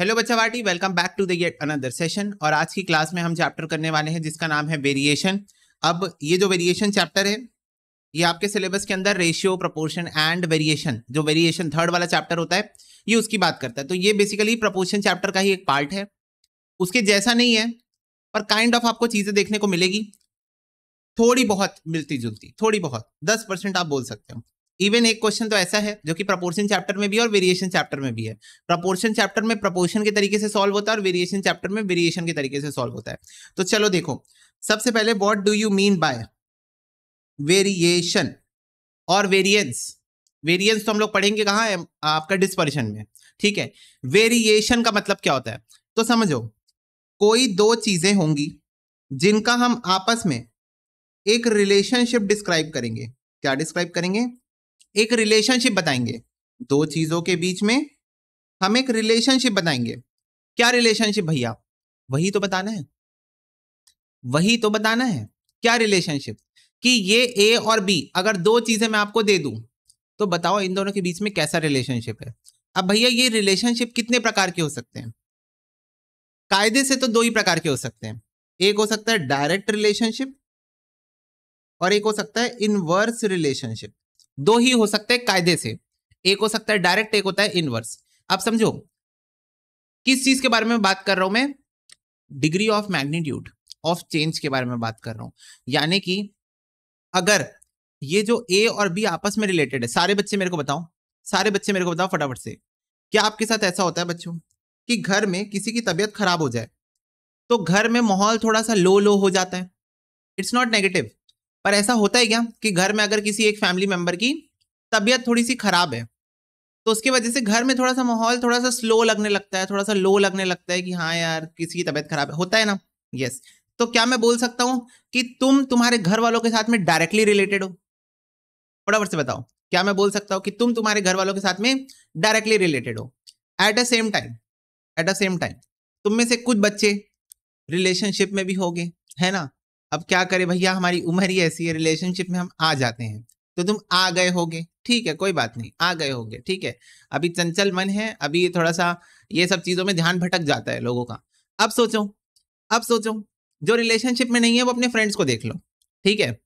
Hello बच्चा वाटी welcome back to the yet another session और आज की क्लास में हम चैप्टर करने वाले हैं जिसका नाम है वेरिएशन अब ये जो वेरिएशन चैप्टर है ये आपके सिलेबस के अंदर रेशियो प्रपोर्शन एंड वेरिएशन जो वेरिएशन थर्ड वाला चैप्टर होता है ये उसकी बात करता है तो ये बेसिकली प्रपोर्शन चैप्टर का ही एक पार्ट है उसके जैसा नहीं है पर काइंड kind ऑफ of आपको चीज़ें देखने को मिलेगी थोड़ी बहुत मिलती जुलती थोड़ी बहुत दस परसेंट आप बोल सकते हो इवन एक क्वेश्चन तो ऐसा है जो कि प्रपोर्शन चैप्टर में भी और वेरिएशन चैप्टर में भी है प्रपोर्शन चैप्टर में प्रपोर्शन के तरीके से सॉल्व होता है और वेरिएशन चैप्टर में वेरिएशन के तरीके से सॉल्व होता है तो चलो देखो सबसे पहले what do you mean by variation और वेरियंस वेरियंस तो हम लोग पढ़ेंगे कहाँ है आपका डिस्पर्शन में ठीक है वेरिएशन का मतलब क्या होता है तो समझो कोई दो चीजें होंगी जिनका हम आपस में एक रिलेशनशिप डिस्क्राइब करेंगे क्या डिस्क्राइब करेंगे एक रिलेशनशिप बताएंगे दो चीज़ों के बीच में हम एक रिलेशनशिप बताएंगे क्या रिलेशनशिप भैया वही तो बताना है वही तो बताना है क्या रिलेशनशिप कि ये ए और बी अगर दो चीज़ें मैं आपको दे दूं तो बताओ इन दोनों के बीच में कैसा रिलेशनशिप है अब भैया ये रिलेशनशिप कितने प्रकार के हो सकते हैं कायदे से तो दो ही प्रकार के हो सकते हैं एक हो सकता है डायरेक्ट रिलेशनशिप और एक हो सकता है इनवर्स रिलेशनशिप दो ही हो सकते हैं कायदे से एक हो सकता है डायरेक्ट एक होता है इनवर्स आप समझो किस चीज के बारे में बात कर रहा हूं मैं degree of magnitude of change के बारे में बात कर रहा हूं यानी कि अगर ये जो ए और बी आपस में रिलेटेड है सारे बच्चे मेरे को बताओ सारे बच्चे मेरे को बताओ फटाफट से क्या आपके साथ ऐसा होता है बच्चों कि घर में किसी की तबीयत खराब हो जाए तो घर में माहौल थोड़ा सा लो लो हो जाता है इट्स नॉट नेगेटिव पर ऐसा होता है क्या कि घर में अगर किसी एक फैमिली मेंबर की तबीयत थोड़ी सी खराब है तो उसकी वजह से घर में थोड़ा सा माहौल थोड़ा सा स्लो लगने लगता है थोड़ा सा लो लगने लगता है कि हाँ यार किसी की तबीयत खराब है होता है ना यस तो क्या मैं बोल सकता हूँ कि तुम तुम्हारे घर वालों के साथ में डायरेक्टली रिलेटेड हो फटाफट से बताओ क्या मैं बोल सकता हूँ कि तुम तुम्हारे घर वालों के साथ में डायरेक्टली रिलेटेड हो at the same time at the same time तुम में से कुछ बच्चे रिलेशनशिप में भी गए है ना अब क्या करें भैया हमारी उम्र ही ऐसी है रिलेशनशिप में हम आ जाते हैं तो तुम आ गए होगे ठीक है कोई बात नहीं आ गए होगे ठीक है अभी चंचल मन है अभी थोड़ा सा ये सब चीज़ों में ध्यान भटक जाता है लोगों का अब सोचो अब सोचो जो रिलेशनशिप में नहीं है वो अपने फ्रेंड्स को देख लो ठीक है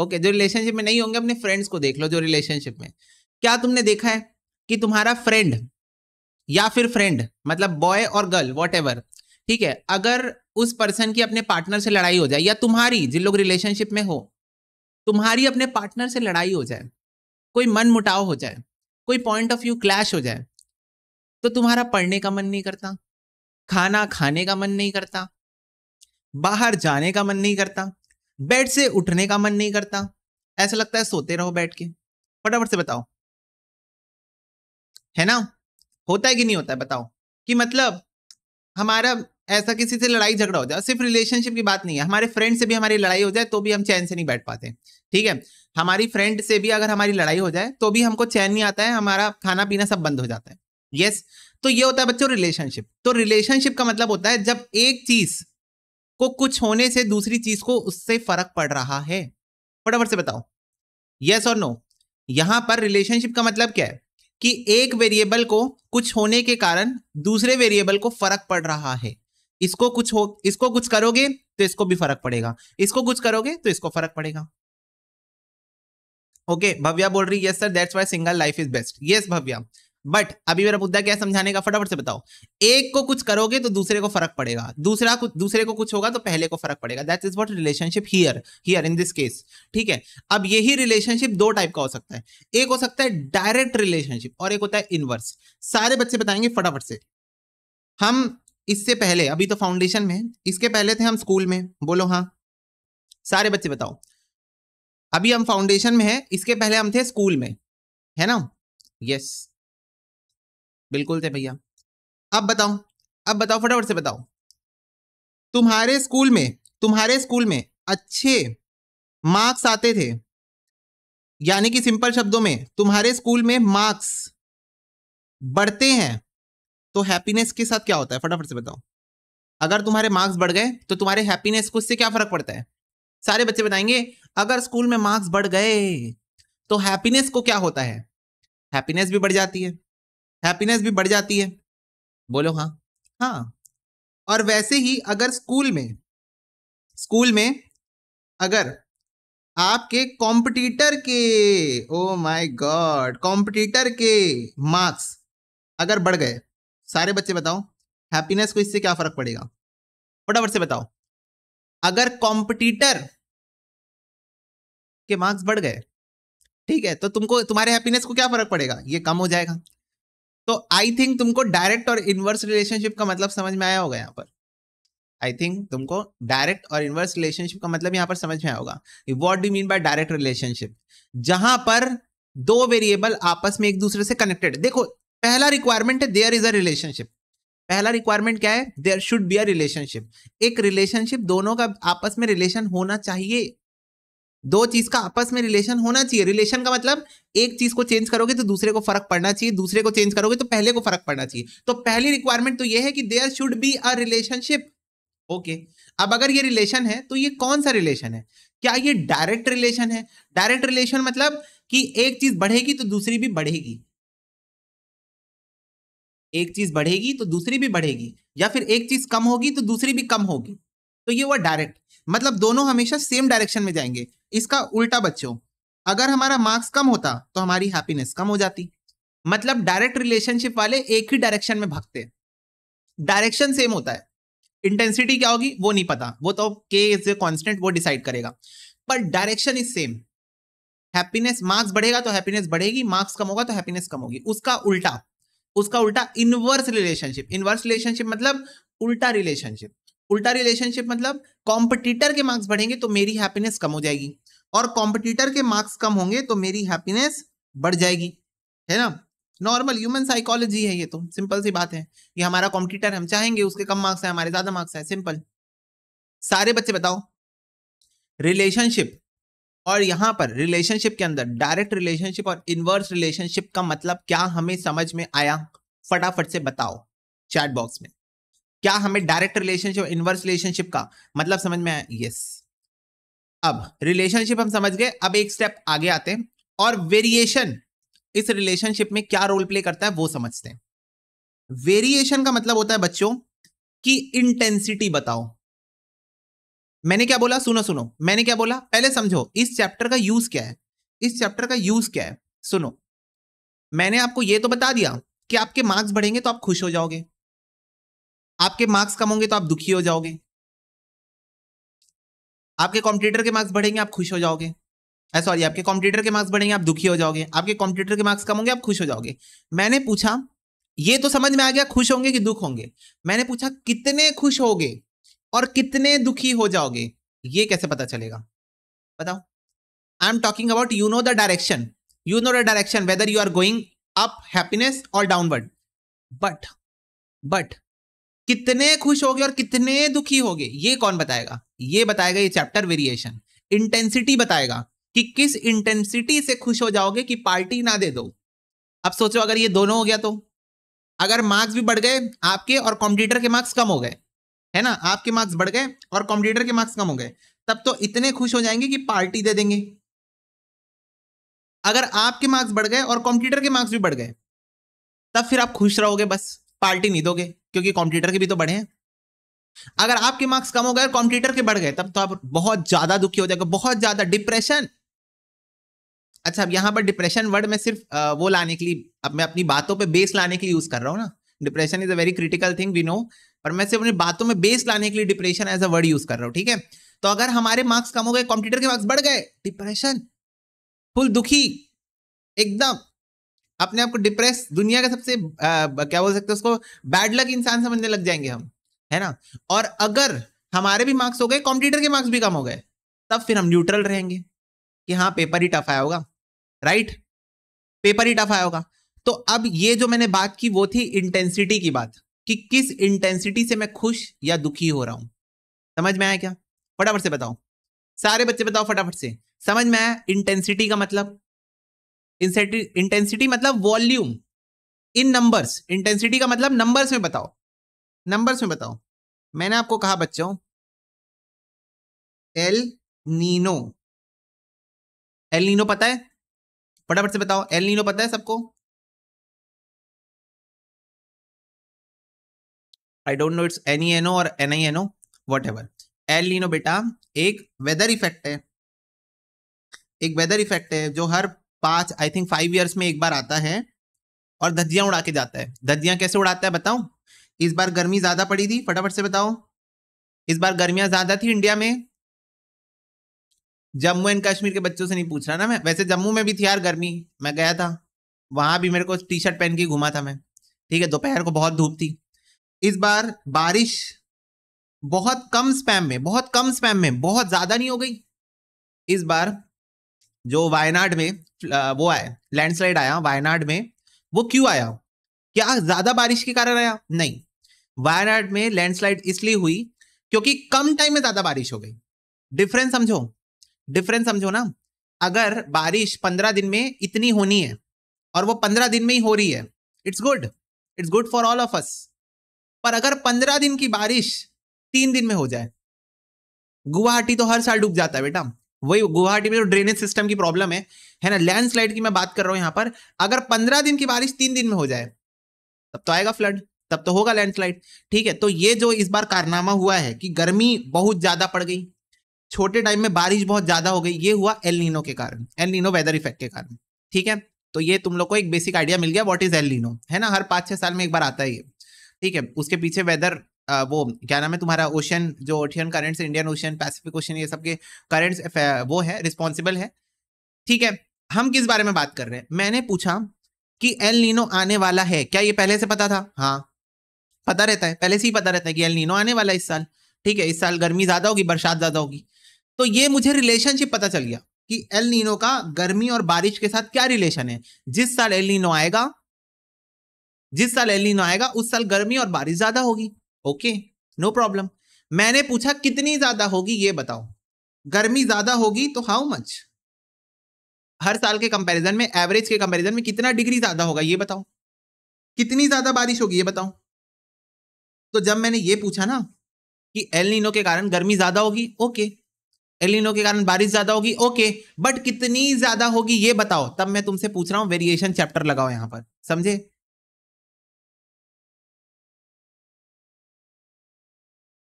ओके जो रिलेशनशिप में नहीं होंगे अपने फ्रेंड्स को देख लो जो रिलेशनशिप में क्या तुमने देखा है कि तुम्हारा फ्रेंड या फिर फ्रेंड मतलब बॉय और गर्ल वॉट ठीक है अगर उस पर्सन की अपने पार्टनर से लड़ाई हो जाए या तुम्हारी जिन लोग रिलेशनशिप में हो तुम्हारी अपने पार्टनर से लड़ाई हो जाए कोई मन मुटाव हो जाए कोई पॉइंट ऑफ व्यू क्लैश हो जाए तो तुम्हारा पढ़ने का मन नहीं करता खाना खाने का मन नहीं करता बाहर जाने का मन नहीं करता बेड से उठने का मन नहीं करता ऐसा लगता है सोते रहो बैठ के फटाफट से बताओ है ना होता है कि नहीं होता है बताओ कि मतलब हमारा ऐसा किसी से लड़ाई झगड़ा हो जाए सिर्फ रिलेशनशिप की बात नहीं है हमारे फ्रेंड से भी हमारी लड़ाई हो जाए तो भी हम चैन से नहीं बैठ पाते ठीक है हमारी फ्रेंड से भी अगर हमारी लड़ाई हो जाए तो भी हमको चैन नहीं आता है हमारा खाना पीना सब बंद हो जाता है यस yes, तो ये होता है बच्चों रिलेशनशिप तो रिलेशनशिप का मतलब होता है जब एक चीज को कुछ होने से दूसरी चीज को उससे फर्क पड़ रहा है फटाफट से बताओ यस और नो यहां पर रिलेशनशिप का मतलब क्या है कि एक वेरिएबल को कुछ होने के कारण दूसरे वेरिएबल को फर्क पड़ रहा है इसको कुछ हो इसको कुछ करोगे तो इसको भी फर्क पड़ेगा इसको कुछ करोगे तो इसको फर्क पड़ेगा ओके भव्या बोल रही yes sir that's why single life is best yes Bhavya but अभी मेरा मुद्दा क्या समझाने का फटाफट से बताओ एक को कुछ करोगे तो दूसरे को फर्क पड़ेगा दूसरा कुछ दूसरे को कुछ होगा तो पहले को फर्क पड़ेगा that is what relationship here here in this case ठीक है अब यही रिलेशनशिप दो टाइप का हो सकता है एक हो सकता है डायरेक्ट रिलेशनशिप और एक होता है इनवर्स सारे बच्चे बताएंगे फटाफट से हम इससे पहले अभी तो फाउंडेशन में इसके पहले थे हम स्कूल में बोलो हाँ सारे बच्चे बताओ अभी हम फाउंडेशन में हैं इसके पहले हम थे स्कूल में है ना यस बिल्कुल थे भैया अब बताओ अब बताओ फटाफट से बताओ तुम्हारे स्कूल में तुम्हारे स्कूल में अच्छे मार्क्स आते थे यानी कि सिंपल शब्दों में तुम्हारे स्कूल में मार्क्स बढ़ते हैं तो हैप्पीनेस के साथ क्या होता है फटाफट से बताओ अगर तुम्हारे मार्क्स बढ़ गए तो तुम्हारे हैप्पीनेस को इससे क्या फर्क पड़ता है सारे बच्चे बताएंगे अगर स्कूल में मार्क्स बढ़ गए तो हैप्पीनेस को क्या होता है हैप्पीनेस भी बढ़ जाती है हैप्पीनेस भी बढ़ जाती है बोलो हाँ हाँ और वैसे ही अगर स्कूल में स्कूल में अगर आपके कॉम्पिटिटर के ओ माय गॉड कॉम्पिटिटर के मार्क्स अगर बढ़ गए सारे बच्चे बताओ हैप्पीनेस को इससे क्या फर्क पड़ेगा फटाफट से बताओ अगर कॉम्पिटिटर के मार्क्स बढ़ गए ठीक है तो तुमको तुम्हारे हैप्पीनेस को क्या फर्क पड़ेगा ये कम हो जाएगा तो आई थिंक तुमको डायरेक्ट और इनवर्स रिलेशनशिप का मतलब समझ में आया होगा यहाँ पर आई थिंक तुमको डायरेक्ट और इनवर्स रिलेशनशिप का मतलब यहाँ पर समझ में आया होगा what do mean by direct relationship जहां पर दो वेरिएबल आपस में एक दूसरे से कनेक्टेड देखो पहला रिक्वायरमेंट है देयर इज अ रिलेशनशिप पहला रिक्वायरमेंट क्या है there should be a relationship एक रिलेशनशिप दोनों का आपस में रिलेशन होना चाहिए दो चीज का आपस में रिलेशन होना चाहिए रिलेशन का मतलब एक चीज को चेंज करोगे तो दूसरे को फर्क पड़ना चाहिए दूसरे को चेंज करोगे तो पहले को फर्क पड़ना चाहिए तो पहली रिक्वायरमेंट तो यह है कि there should be a relationship okay अब अगर ये रिलेशन है तो ये कौन सा रिलेशन है क्या ये डायरेक्ट रिलेशन है डायरेक्ट रिलेशन मतलब कि एक चीज बढ़ेगी तो दूसरी भी बढ़ेगी एक चीज बढ़ेगी तो दूसरी भी बढ़ेगी या फिर एक चीज कम होगी तो दूसरी भी कम होगी तो ये हुआ डायरेक्ट मतलब दोनों हमेशा सेम डायरेक्शन में जाएंगे इसका उल्टा बच्चों अगर हमारा मार्क्स कम होता तो हमारी हैप्पीनेस कम हो जाती मतलब डायरेक्ट रिलेशनशिप वाले एक ही डायरेक्शन में भागते डायरेक्शन सेम होता है इंटेंसिटी क्या होगी वो नहीं पता वो तो के इज ए कॉन्स्टेंट वो डिसाइड करेगा पर direction is same happiness marks बढ़ेगा तो हैप्पीनेस बढ़ेगी मार्क्स कम होगा तो हैप्पीनेस कम होगी उसका उल्टा उसका उल्टा इनवर्स रिलेशनशिप इनवर्स रिलेशनशिप मतलब उल्टा रिलेशनशिप उल्टा रिलेशनशिप मतलब कॉम्पिटिटर के मार्क्स बढ़ेंगे तो मेरी हैप्पीनेस कम हो जाएगी और कॉम्पिटिटर के मार्क्स कम होंगे तो मेरी हैप्पीनेस बढ़ जाएगी है ना नॉर्मल ह्यूमन साइकोलॉजी है ये तो सिंपल सी बात है ये हमारा कॉम्पिटिटर हम चाहेंगे उसके कम मार्क्स है हमारे ज्यादा मार्क्स है सिंपल सारे बच्चे बताओ रिलेशनशिप और यहाँ पर रिलेशनशिप के अंदर डायरेक्ट रिलेशनशिप और इनवर्स रिलेशनशिप का मतलब क्या हमें समझ में आया फटाफट से बताओ चैट बॉक्स में क्या हमें डायरेक्ट रिलेशनशिप इनवर्स रिलेशनशिप का मतलब समझ में आया यस अब रिलेशनशिप हम समझ गए अब एक स्टेप आगे आते हैं और वेरिएशन इस रिलेशनशिप में क्या रोल प्ले करता है वो समझते हैं वेरिएशन का मतलब होता है बच्चों की इंटेंसिटी बताओ मैंने क्या बोला सुनो सुनो मैंने क्या बोला पहले समझो इस चैप्टर का यूज क्या है इस चैप्टर का यूज क्या है सुनो मैंने आपको ये तो बता दिया कि आपके मार्क्स बढ़ेंगे तो आप खुश हो जाओगे आपके मार्क्स कम होंगे तो आप दुखी हो जाओगे आपके कंप्यूटर के मार्क्स बढ़ेंगे आप खुश हो जाओगे सॉरी आपके कंप्यूटर के मार्क्स बढ़ेंगे आप दुखी हो जाओगे आपके कंप्यूटर के मार्क्स कम होंगे आप खुश हो जाओगे मैंने पूछा ये तो समझ में आ गया खुश होंगे कि दुख होंगे मैंने पूछा कितने खुश होगे और कितने दुखी हो जाओगे ये कैसे पता चलेगा बताओ I am talking about you know the direction you know the direction whether you are going up happiness और डाउनवर्ड बट बट कितने खुश होगे और कितने दुखी होगे ये कौन बताएगा ये बताएगा ये चैप्टर वेरिएशन इंटेंसिटी बताएगा कि किस इंटेंसिटी से खुश हो जाओगे कि पार्टी ना दे दो अब सोचो अगर ये दोनों हो गया तो अगर मार्क्स भी बढ़ गए आपके और कॉम्पिटिटर के मार्क्स कम हो गए है ना आपके मार्क्स बढ़ गए और कॉम्पिटिटर के मार्क्स कम हो गए तब तो इतने खुश हो जाएंगे कि पार्टी दे देंगे अगर आपके मार्क्स बढ़ गए और कॉम्पिटिटर के मार्क्स भी बढ़ गए तब फिर आप खुश रहोगे बस पार्टी नहीं दोगे क्योंकि कॉम्पिटिटर के भी तो बढ़े हैं अगर आपके मार्क्स कम हो गए और कॉम्पिटिटर के बढ़ गए तब तो आप बहुत ज्यादा दुखी हो जाएगा बहुत ज्यादा डिप्रेशन अच्छा अब यहाँ पर डिप्रेशन वर्ड में सिर्फ वो लाने के लिए अब मैं अपनी बातों पे बेस लाने के लिए यूज कर रहा हूँ ना depression is a very critical thing we know पर मैं सिर्फ अपनी बातों में बेस लाने के लिए depression as a word use कर रहा हूँ ठीक है तो अगर हमारे मार्क्स कम हो गए कंप्यूटर के मार्क्स बढ़ गए डिप्रेशन फुल दुखी एकदम अपने आप को डिप्रेस दुनिया का सबसे आ, क्या बोल सकते हैं उसको बैड लक इंसान समझने लग जाएंगे हम है ना और अगर हमारे भी मार्क्स हो गए कंप्यूटर के मार्क्स भी कम हो गए तब फिर हम न्यूट्रल रहेंगे कि हाँ पेपर ही टफ आया होगा राइट पेपर ही टफ आया होगा तो अब ये जो मैंने बात की वो थी इंटेंसिटी की बात कि किस इंटेंसिटी से मैं खुश या दुखी हो रहा हूं समझ में आया क्या फटाफट से बताओ सारे बच्चे बताओ फटाफट से समझ में आया इंटेंसिटी का मतलब इंटेंसिटी मतलब वॉल्यूम इन नंबर्स इंटेंसिटी का मतलब नंबर्स में बताओ नंबर्स में बताओ मैंने आपको कहा बच्चों एल नीनो एल नीनो पता है फटाफट से बताओ एल नीनो पता है सबको I don't know it's N E N O और N I N O whatever El Nino बेटा एक वेदर इफेक्ट है एक वेदर इफेक्ट है जो हर पांच आई थिंक फाइव ईयर्स में एक बार आता है और धज्जियां उड़ा के जाता है धज्जियां कैसे उड़ाता है बताऊं इस बार गर्मी ज्यादा पड़ी थी फटाफट से बताओ इस बार गर्मियां ज्यादा थी इंडिया में जम्मू एंड कश्मीर के बच्चों से नहीं पूछ रहा ना मैं वैसे जम्मू में भी थी यार गर्मी मैं गया था वहां भी मेरे को टी शर्ट पहन के घुमा था मैं ठीक है दोपहर को बहुत धूप थी इस बार बारिश बहुत कम स्पैम में बहुत कम स्पैम में बहुत ज़्यादा नहीं हो गई इस बार जो वायनाड में वो आया लैंडस्लाइड आया वायनाड में वो क्यों आया क्या ज़्यादा बारिश के कारण आया नहीं वायनाड में लैंडस्लाइड इसलिए हुई क्योंकि कम टाइम में ज़्यादा बारिश हो गई डिफरेंस समझो डिफरेंस समझो ना अगर बारिश पंद्रह दिन में इतनी होनी है और वो पंद्रह दिन में ही हो रही है it's good it's good for all of us पर अगर पंद्रह दिन की बारिश तीन दिन में हो जाए गुवाहाटी तो हर साल डूब जाता है बेटा वही गुवाहाटी में जो तो ड्रेनेज सिस्टम की प्रॉब्लम है है ना लैंडस्लाइड की मैं बात कर रहा हूं यहां पर अगर पंद्रह दिन की बारिश तीन दिन में हो जाए तब तो आएगा फ्लड तब तो होगा लैंडस्लाइड ठीक है तो ये जो इस बार कारनामा हुआ है कि गर्मी बहुत ज्यादा पड़ गई छोटे टाइम में बारिश बहुत ज्यादा हो गई ये हुआ एल नीनो के कारण एल नीनो वेदर इफेक्ट के कारण ठीक है तो ये तुम लोग को एक बेसिक आइडिया मिल गया व्हाट इज एल नीनो है ना हर पाँच छह साल में एक बार आता है ये ठीक है उसके पीछे वेदर वो क्या नाम है तुम्हारा ओशन जो ocean currents Indian ocean Pacific ocean ये सब के करेंट्स वो है रिस्पॉन्सिबल है ठीक है हम किस बारे में बात कर रहे हैं मैंने पूछा कि एल नीनो आने वाला है क्या ये पहले से पता था हाँ पता रहता है पहले से ही पता रहता है कि एल नीनो आने वाला है इस साल ठीक है इस साल गर्मी ज़्यादा होगी बरसात ज़्यादा होगी तो ये मुझे रिलेशनशिप पता चल गया कि एल नीनो का गर्मी और बारिश के साथ क्या रिलेशन है जिस साल एल नीनो आएगा जिस साल एलिनो आएगा उस साल गर्मी और बारिश ज्यादा होगी ओके नो प्रॉब्लम मैंने पूछा कितनी ज्यादा होगी ये बताओ गर्मी ज्यादा होगी तो हाउ मच हर साल के कंपैरिजन में एवरेज के कंपैरिजन में कितना डिग्री ज्यादा होगा ये बताओ कितनी ज्यादा बारिश होगी ये बताओ तो जब मैंने ये पूछा ना कि एलिनो के कारण गर्मी ज्यादा होगी ओके एलिनो के कारण बारिश ज्यादा होगी ओके बट कितनी ज्यादा होगी ये बताओ तब मैं तुमसे पूछ रहा हूँ वेरिएशन चैप्टर लगाओ यहां पर समझे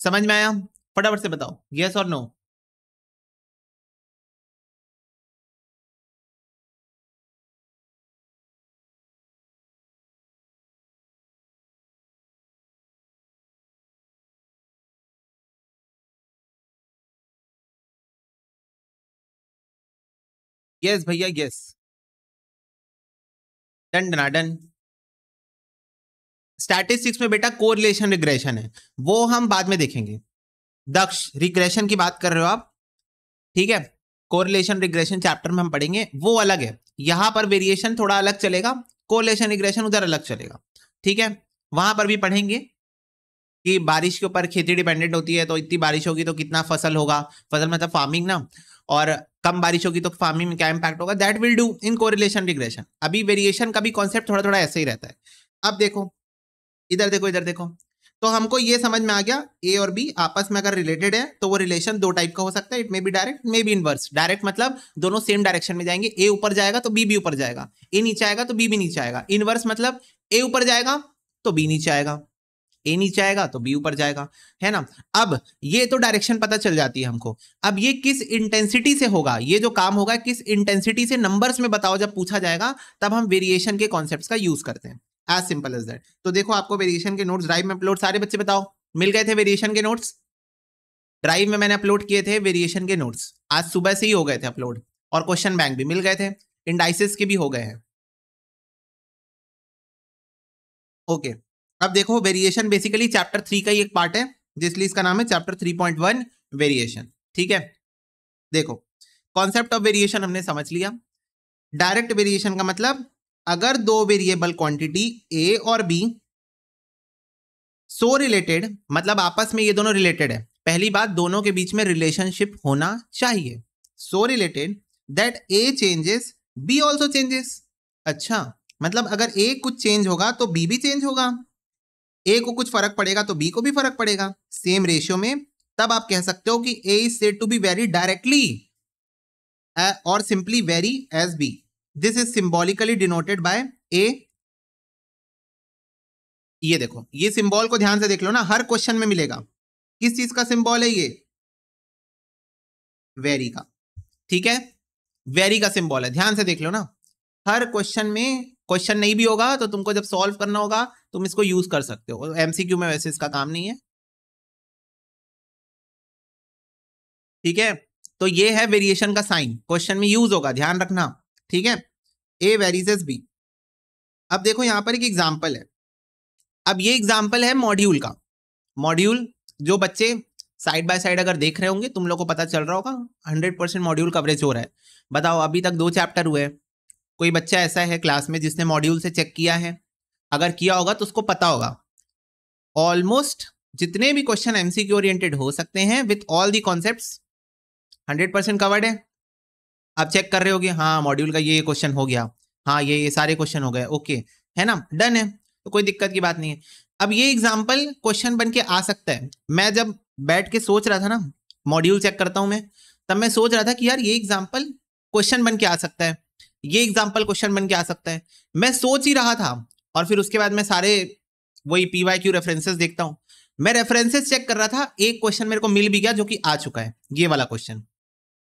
समझ में आया फटाफट से बताओ यस और नो यस भैया यस डन डना डन स्टैटिस्टिक्स में बेटा कोरिलेशन रिग्रेशन है वो हम बाद में देखेंगे दक्ष रिग्रेशन की बात कर रहे हो आप ठीक है कोरिलेशन रिग्रेशन चैप्टर में हम पढ़ेंगे वो अलग है यहां पर वेरिएशन थोड़ा अलग चलेगा कोरिलेशन रिग्रेशन उधर अलग चलेगा ठीक है वहां पर भी पढ़ेंगे कि बारिश के ऊपर खेती डिपेंडेंट होती है तो इतनी बारिश होगी तो कितना फसल होगा फसल मतलब फार्मिंग ना और कम बारिश होगी तो फार्मिंग में क्या इंपैक्ट होगा that will do in correlation regression अभी वेरिएशन का भी कॉन्सेप्ट थोड़ा थोड़ा ऐसे ही रहता है अब देखो इधर देखो इधर देखो तो हमको ये समझ में आ गया ए और बी आपस में अगर रिलेटेड है तो वो रिलेशन दो टाइप का हो सकता है it may be direct may be inverse direct मतलब दोनों सेम डायरेक्शन में जाएंगे ए ऊपर जाएगा तो बी भी ऊपर जाएगा ए नीचे आएगा तो बी भी नीचे आएगा इनवर्स मतलब ए ऊपर जाएगा तो बी नीचे आएगा ए नीचे आएगा तो बी ऊपर जाएगा है ना अब ये तो डायरेक्शन पता चल जाती है हमको अब ये किस इंटेंसिटी से होगा ये जो काम होगा किस इंटेंसिटी से नंबर्स में बताओ जब पूछा जाएगा तब हम वेरिएशन के कॉन्सेप्ट का यूज करते हैं एज सिंपल एज दैट तो देखो आपको वेरिएशन के नोट्स ड्राइव में अपलोड सारे बच्चे बताओ मिल गए थे वेरिएशन के नोट्स ड्राइव में मैंने अपलोड किए थे वेरिएशन के नोट्स आज सुबह से ही हो गए थे अपलोड और क्वेश्चन बैंक भी मिल गए थे इंडाइसिस के भी हो गए हैं ओके अब देखो वेरिएशन बेसिकली चैप्टर थ्री का ही एक पार्ट है जिसलिए इसका नाम है chapter three point one variation ठीक है देखो कॉन्सेप्ट ऑफ वेरिएशन हमने समझ लिया डायरेक्ट वेरिएशन का मतलब अगर दो वेरिएबल क्वांटिटी ए और बी सो रिलेटेड मतलब आपस में ये दोनों रिलेटेड है पहली बात दोनों के बीच में रिलेशनशिप होना चाहिए so related that A changes B also changes अच्छा मतलब अगर ए कुछ चेंज होगा तो बी भी चेंज होगा ए को कुछ फर्क पड़ेगा तो बी को भी फर्क पड़ेगा सेम रेशियो में तब आप कह सकते हो कि A is said to be vary directly और simply vary as B this is symbolically denoted by A ये देखो ये सिंबल को ध्यान से देख लो ना हर क्वेश्चन में मिलेगा किस चीज का सिंबल है ये वेरी का ठीक है वेरी का सिंबल है ध्यान से देख लो ना हर क्वेश्चन में क्वेश्चन नहीं भी होगा तो तुमको जब सॉल्व करना होगा तुम इसको यूज कर सकते हो एमसीक्यू में वैसे इसका काम नहीं है ठीक है तो ये है वेरिएशन का साइन क्वेश्चन में यूज होगा ध्यान रखना ठीक है ए वेरीज एज बी अब देखो यहाँ पर एक एग्जाम्पल है अब ये एग्जाम्पल है मॉड्यूल का मॉड्यूल जो बच्चे साइड बाय साइड अगर देख रहे होंगे तुम लोग को पता चल रहा होगा हंड्रेड परसेंट मॉड्यूल कवरेज हो रहा है बताओ अभी तक दो चैप्टर हुए कोई बच्चा ऐसा है क्लास में जिसने मॉड्यूल से चेक किया है अगर किया होगा तो उसको पता होगा ऑलमोस्ट जितने भी क्वेश्चन एमसीक्यू ओरिएंटेड हो सकते हैं with all the concept hundred percent covered है आप चेक कर रहे हो हाँ मॉड्यूल का ये क्वेश्चन हो गया हाँ ये ये सारे क्वेश्चन हो गए ओके है ना डन है तो कोई दिक्कत की बात नहीं है अब ये एग्जाम्पल क्वेश्चन बन के आ सकता है मैं जब बैठ के सोच रहा था ना मॉड्यूल चेक करता हूँ मैं तब मैं सोच रहा था कि यार ये एग्जाम्पल क्वेश्चन बन के आ सकता है ये एग्जाम्पल क्वेश्चन बन के आ सकता है मैं सोच ही रहा था और फिर उसके बाद मैं सारे वही पी वाई क्यू रेफरेंसेस देखता हूँ मैं रेफरेंसेस चेक कर रहा था एक क्वेश्चन मेरे को मिल भी गया जो कि आ चुका है ये वाला क्वेश्चन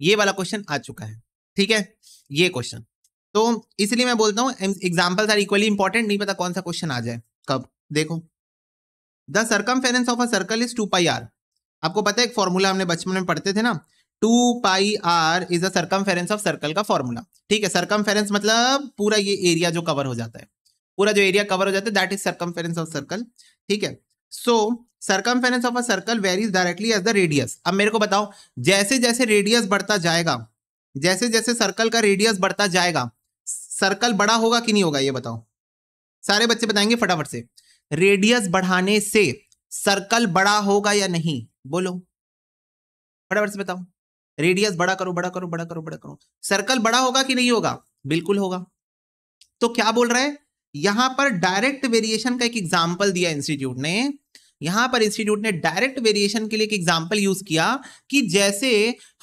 ये वाला क्वेश्चन आ चुका है ठीक है ये क्वेश्चन तो इसलिए मैं बोलता हूँ एग्जाम्पल्स आर इक्वली इंपॉर्टेंट नहीं पता कौन सा क्वेश्चन आ जाए कब देखो the circumference of a circle is two pi r आपको पता है एक फॉर्मूला हमने बचपन में पढ़ते थे ना two pi r is the circum of circle का फॉर्मूला ठीक है सर्कम फेरेंस मतलब पूरा ये एरिया जो कवर हो जाता है पूरा जो एरिया कवर हो जाता है that is circumference of circle ठीक है so circumference of a circle varies directly as the radius अब मेरे को बताओ जैसे जैसे रेडियस बढ़ता जाएगा जैसे जैसे सर्कल का रेडियस बढ़ता जाएगा सर्कल बड़ा होगा कि नहीं होगा ये बताओ सारे बच्चे बताएंगे फटाफट से रेडियस बढ़ाने से सर्कल बड़ा होगा या नहीं बोलो फटाफट से बताओ रेडियस बड़ा करो बड़ा करो बड़ा करो बड़ा करो सर्कल बड़ा होगा कि नहीं होगा बिल्कुल होगा तो क्या बोल रहा है यहां पर डायरेक्ट वेरिएशन का एक एग्जाम्पल दिया इंस्टीट्यूट ने यहां पर इंस्टीट्यूट ने डायरेक्ट वेरिएशन के लिए एक एग्जाम्पल यूज किया कि जैसे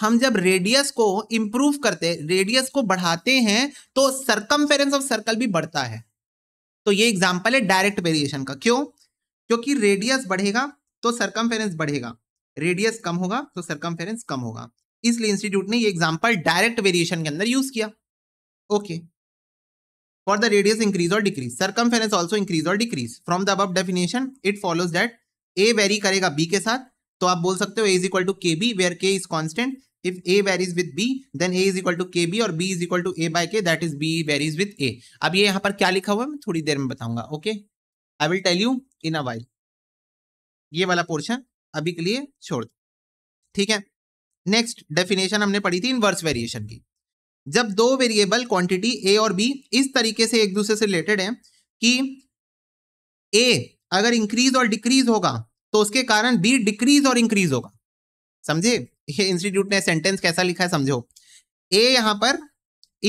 हम जब रेडियस को इंप्रूव करते रेडियस को बढ़ाते हैं तो सरकम ऑफ सर्कल भी बढ़ता है तो ये एग्जाम्पल है डायरेक्ट वेरिएशन का क्यों क्योंकि रेडियस बढ़ेगा तो सरकम बढ़ेगा रेडियस कम होगा तो सरकम कम होगा इसलिए इंस्टीट्यूट ने ये एग्जाम्पल डायरेक्ट वेरिएशन के अंदर यूज किया okay for the radius increase और डिक्रीज circumference ऑल्सो इंक्रीज और डिक्रीज फ्रॉम द अब definition it follows that A vary करेगा बी के साथ तो आप बोल सकते हो ए इज इक्वल टू के B where k is constant if A varies with B then A is equal to के बी और B is equal to A by k that is B varies with ए अब ये यहाँ पर क्या लिखा हुआ है मैं थोड़ी देर में बताऊंगा okay I will tell you in a while ये वाला पोर्शन अभी के लिए छोड़ दो ठीक है नेक्स्ट डेफिनेशन हमने पढ़ी थी इनवर्स वेरिएशन की जब दो वेरिएबल क्वांटिटी ए और बी इस तरीके से एक दूसरे से रिलेटेड हैं कि ए अगर इंक्रीज और डिक्रीज होगा तो उसके कारण बी डिक्रीज और इंक्रीज होगा समझे ये इंस्टीट्यूट ने सेंटेंस कैसा लिखा है समझो ए यहां पर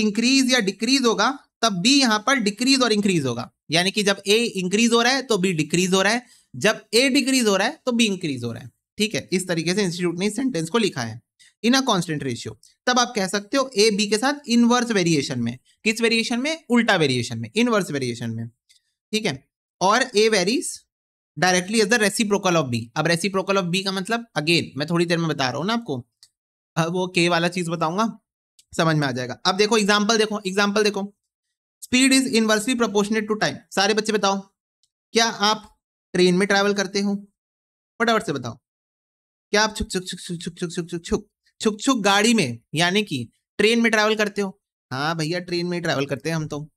इंक्रीज या डिक्रीज होगा तब बी यहां पर डिक्रीज और इंक्रीज होगा यानी कि जब ए इंक्रीज हो रहा है तो बी डिक्रीज हो रहा है जब ए डिक्रीज हो रहा है तो बी इंक्रीज हो रहा है ठीक है इस तरीके से इंस्टीट्यूट ने इस सेंटेंस को लिखा है इन अ कांस्टेंट रेशियो तब आप कह सकते हो ए बी के साथ इनवर्स वेरिएशन में किस वेरिएशन में उल्टा वेरिएशन में इनवर्स वेरिएशन में ठीक है और A varies directly as the reciprocal of B अब रेसिप्रोकल ऑफ बी का मतलब अगेन मैं थोड़ी देर में बता रहा हूँ ना आपको अब वो के वाला चीज बताऊंगा समझ में आ जाएगा अब देखो एग्जाम्पल देखो एग्जाम्पल देखो speed is inversely proportionate to time सारे बच्चे बताओ क्या आप ट्रेन में ट्रैवल करते हो फटाफट से बताओ क्या आप छुक छुक छुक छुक छुक छुक छुक छुक छुक छुक छुक गाड़ी में यानी कि ट्रेन में ट्रैवल करते हो हाँ भैया ट्रेन में ट्रैवल करते हैं हम तो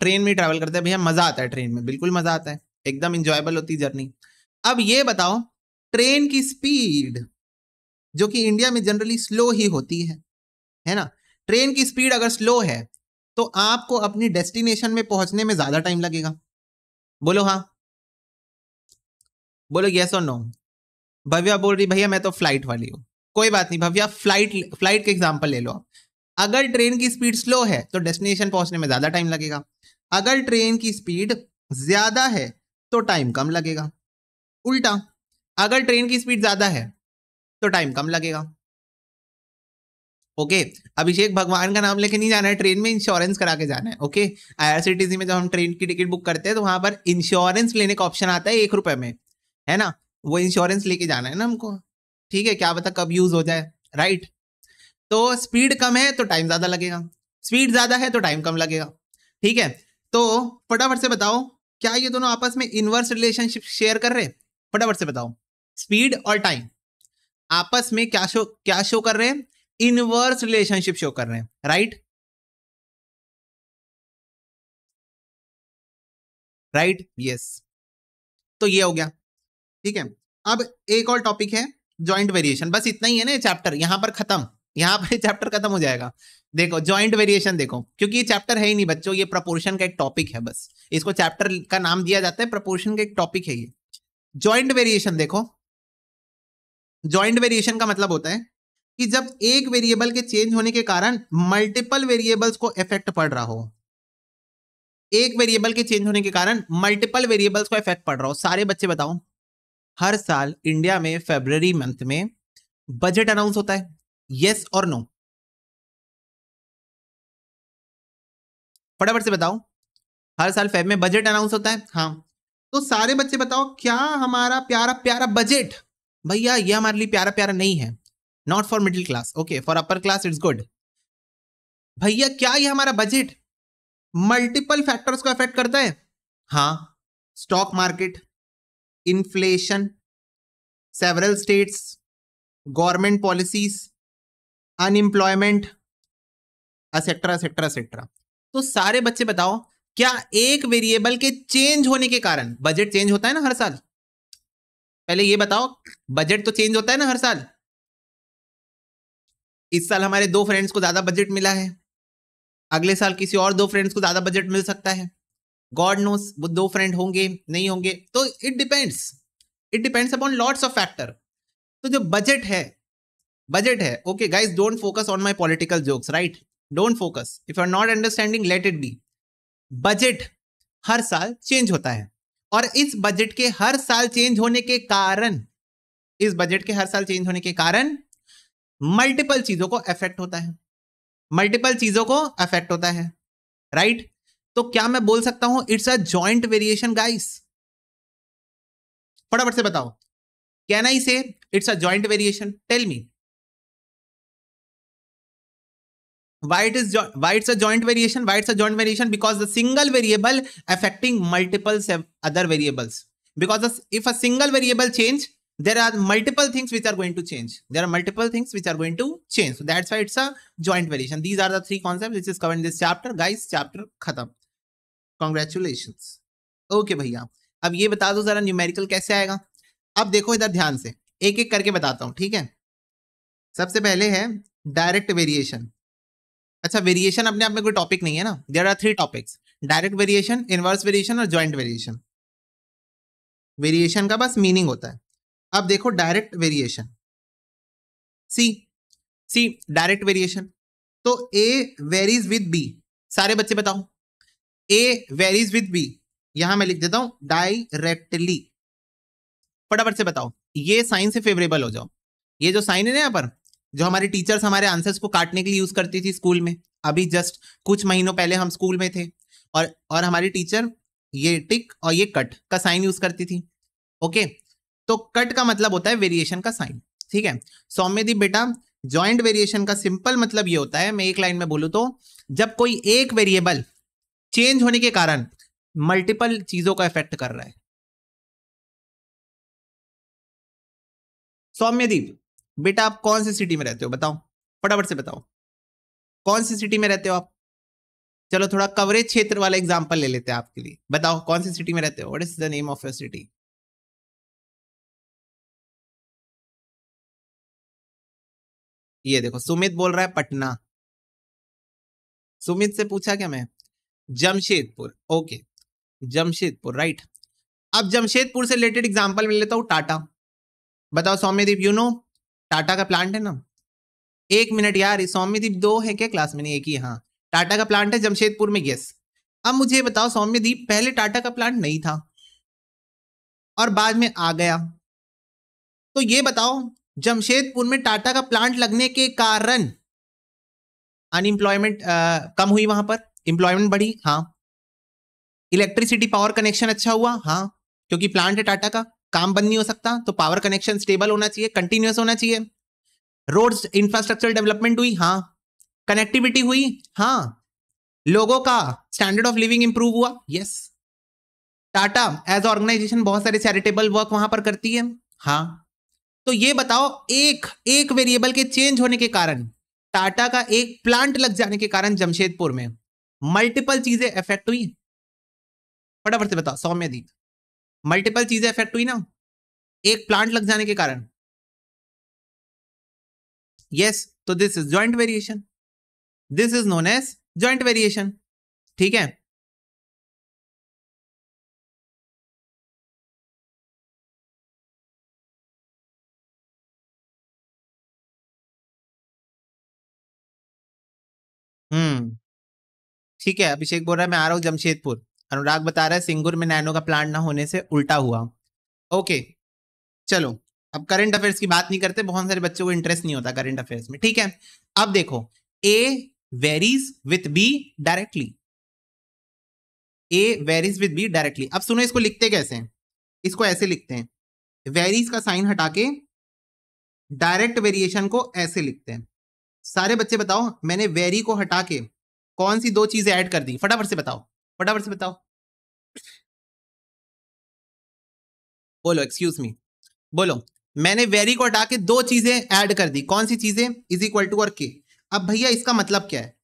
ट्रेन में ट्रैवल करते हैं भैया मजा आता है ट्रेन में बिल्कुल मजा आता है एकदम इंजॉयबल होती जर्नी अब ये बताओ ट्रेन की स्पीड जो कि इंडिया में जनरली स्लो ही होती है है ना ट्रेन की स्पीड अगर स्लो है तो आपको अपनी डेस्टिनेशन में पहुंचने में ज्यादा टाइम लगेगा बोलो हाँ बोलो यस और नो भव्या बोल रही भैया मैं तो फ्लाइट वाली हूँ कोई बात नहीं भव्या फ्लाइट फ्लाइट के एग्जाम्पल ले लो आप अगर ट्रेन की स्पीड स्लो है तो डेस्टिनेशन पहुंचने में ज़्यादा टाइम लगेगा अगर ट्रेन की स्पीड ज़्यादा है तो टाइम कम लगेगा उल्टा अगर ट्रेन की स्पीड ज़्यादा है तो टाइम कम लगेगा ओके अभिषेक भगवान का नाम लेके नहीं जाना है ट्रेन में इंश्योरेंस करा के जाना है ओके सी में जब हम ट्रेन की टिकट बुक करते हैं तो वहां पर इंश्योरेंस लेने का ऑप्शन आता है एक रुपए में है ना वो इंश्योरेंस लेके जाना है ना हमको ठीक है क्या पता कब यूज हो जाए राइट तो स्पीड कम है तो टाइम ज्यादा लगेगा स्पीड ज्यादा है तो टाइम कम लगेगा ठीक है तो फटाफट से बताओ क्या ये दोनों आपस में इनवर्स रिलेशनशिप शेयर कर रहे फटाफट से बताओ स्पीड और टाइम आपस में क्या शो क्या शो कर रहे हैं इनवर्स रिलेशनशिप शो कर रहे हैं राइट राइट यस तो ये हो गया ठीक है अब एक और टॉपिक है ज्वाइंट वेरिएशन बस इतना ही है ना चैप्टर यहां पर खत्म यहाँ पर चैप्टर खत्म हो जाएगा देखो ज्वाइंट वेरिएशन देखो क्योंकि ये चैप्टर है ही नहीं बच्चों ये प्रपोर्शन का एक टॉपिक है बस इसको चैप्टर का नाम दिया जाता है प्रपोर्शन का एक टॉपिक है ये ज्वाइंट वेरिएशन देखो ज्वाइंट वेरिएशन का मतलब होता है कि जब एक वेरिएबल के चेंज होने के कारण मल्टीपल वेरिएबल्स को इफेक्ट पड़ रहा हो एक वेरिएबल के चेंज होने के कारण मल्टीपल वेरिएबल्स को इफेक्ट पड़ रहा हो सारे बच्चे बताओ हर साल इंडिया में फेबररी मंथ में बजट अनाउंस होता है यस और नो फटाफट से बताओ हर साल फेब में बजट अनाउंस होता है हाँ तो सारे बच्चे बताओ क्या हमारा प्यारा प्यारा बजट भैया ये हमारे लिए प्यारा प्यारा नहीं है not for middle class okay for upper class it's good भैया क्या ये हमारा बजट मल्टीपल फैक्टर्स को अफेक्ट करता है हाँ stock market inflation several states government policies unemployment etcetera etcetera etcetera तो सारे बच्चे बताओ क्या एक वेरिएबल के चेंज होने के कारण बजट चेंज होता है ना हर साल पहले ये बताओ बजट तो चेंज होता है ना हर साल इस साल हमारे दो फ्रेंड्स को ज्यादा बजट मिला है अगले साल किसी और दो फ्रेंड्स को ज्यादा बजट मिल सकता है गॉड नोस वो दो फ्रेंड होंगे नहीं होंगे तो it depends it depends upon lots of factor तो जो बजट है बजट है okay guys don't focus on my political jokes right don't focus if are not understanding let it be budget हर साल चेंज होता है और इस बजट के हर साल चेंज होने के कारण इस बजट के हर साल चेंज होने के कारण मल्टीपल चीजों को अफेक्ट होता है मल्टीपल चीजों को अफेक्ट होता है राइट right? तो क्या मैं बोल सकता हूं it's a joint variation guys फटाफट से बताओ can I say it's a joint variation tell me why it is why it a joint variation why it a joint variation because the single variable affecting multiple other variables because if a single variable change there are multiple things which are going to change there are multiple things which are going to change that's why it's a joint variation these are the concept which is cover this chapter guys chapter खत्म congratulation okay भैया अब ये बता दो जरा numerical कैसे आएगा अब देखो इधर ध्यान से एक एक करके बताता हूँ ठीक है सबसे पहले है डायरेक्ट वेरिएशन अच्छा वेरिएशन अपने आप में कोई टॉपिक नहीं है ना there are three topics direct variation inverse variation और ज्वाइंट वेरिएशन वेरिएशन का बस मीनिंग होता है अब देखो direct variation see see direct variation तो ए वेरीज विद बी सारे बच्चे बताओ ए वेरीज विद बी यहां मैं लिख देता हूं डायरेक्टली फटाफट से बताओ ये साइन से फेवरेबल हो जाओ ये जो साइन है ना यहाँ पर जो हमारे टीचर्स हमारे आंसर्स को काटने के लिए यूज करती थी स्कूल में अभी जस्ट कुछ महीनों पहले हम स्कूल में थे और और हमारी टीचर ये टिक और ये कट का साइन यूज करती थी ओके तो कट का मतलब होता है वेरिएशन का साइन ठीक है सौम्यदीप बेटा ज्वाइंट वेरिएशन का सिंपल मतलब ये होता है मैं एक लाइन में बोलूँ तो जब कोई एक वेरिएबल चेंज होने के कारण मल्टीपल चीजों का इफेक्ट कर रहा है सौम्यदीप बेटा आप कौन सी सिटी में रहते हो बताओ फटाफट से बताओ कौन सी सिटी में रहते हो आप चलो थोड़ा कवरेज क्षेत्र वाला एग्जाम्पल ले लेते हैं आपके लिए बताओ कौन सी सिटी में रहते हो what is the name of your city ये देखो सुमित बोल रहा है पटना सुमित से पूछा क्या मैं जमशेदपुर ओके जमशेदपुर राइट अब जमशेदपुर से रिलेटेड एग्जाम्पल मिल लेता हूँ टाटा बताओ सौम्यदीप यू नो टाटा का प्लांट है ना एक मिनट यार सौम्यदीप दो है क्या क्लास में नहीं एक ही हाँ टाटा का प्लांट है जमशेदपुर में यस अब मुझे बताओ सौम्यदीप पहले टाटा का प्लांट नहीं था और बाद में आ गया तो ये बताओ जमशेदपुर में टाटा का प्लांट लगने के कारण अनएम्प्लॉयमेंट कम हुई वहां पर एम्प्लॉयमेंट बढ़ी हाँ इलेक्ट्रिसिटी पावर कनेक्शन अच्छा हुआ हाँ क्योंकि प्लांट है टाटा का काम बंद नहीं हो सकता तो पावर कनेक्शन स्टेबल होना चाहिए कंटिन्यूस होना चाहिए रोड्स इंफ्रास्ट्रक्चर डेवलपमेंट हुई हाँ कनेक्टिविटी हुई हाँ लोगों का स्टैंडर्ड ऑफ लिविंग इंप्रूव हुआ यस टाटा एज ऑर्गेनाइजेशन बहुत सारे चैरिटेबल वर्क वहां पर करती है हाँ तो ये बताओ एक एक वेरिएबल के चेंज होने के कारण टाटा का एक प्लांट लग जाने के कारण जमशेदपुर में मल्टीपल चीजें इफेक्ट हुई फटाफट से बताओ सौम्य दीप मल्टीपल चीजें इफेक्ट हुई ना एक प्लांट लग जाने के कारण यस तो this is joint variation this is known as joint variation ठीक है हम्म ठीक है अभिषेक बोल रहा है मैं आ रहा हूं जमशेदपुर अनुराग बता रहा है सिंगुर में नैनो का प्लांट ना होने से उल्टा हुआ ओके चलो अब करंट अफेयर्स की बात नहीं करते बहुत सारे बच्चों को इंटरेस्ट नहीं होता करंट अफेयर्स में ठीक है अब देखो A varies with B directly A varies with B directly अब सुनो इसको लिखते कैसे हैं इसको ऐसे लिखते हैं वेरीज का साइन हटा के डायरेक्ट वेरिएशन को ऐसे लिखते हैं सारे बच्चे बताओ मैंने वेरी को हटा के कौन सी दो चीजें ऐड कर दी फटाफट से बताओ फटाफट से बताओ बोलो एक्सक्यूज मी बोलो मैंने वेरी को हटा के दो चीजें ऐड कर दी कौन सी चीजें इज इक्वल टू और के अब भैया इसका मतलब क्या है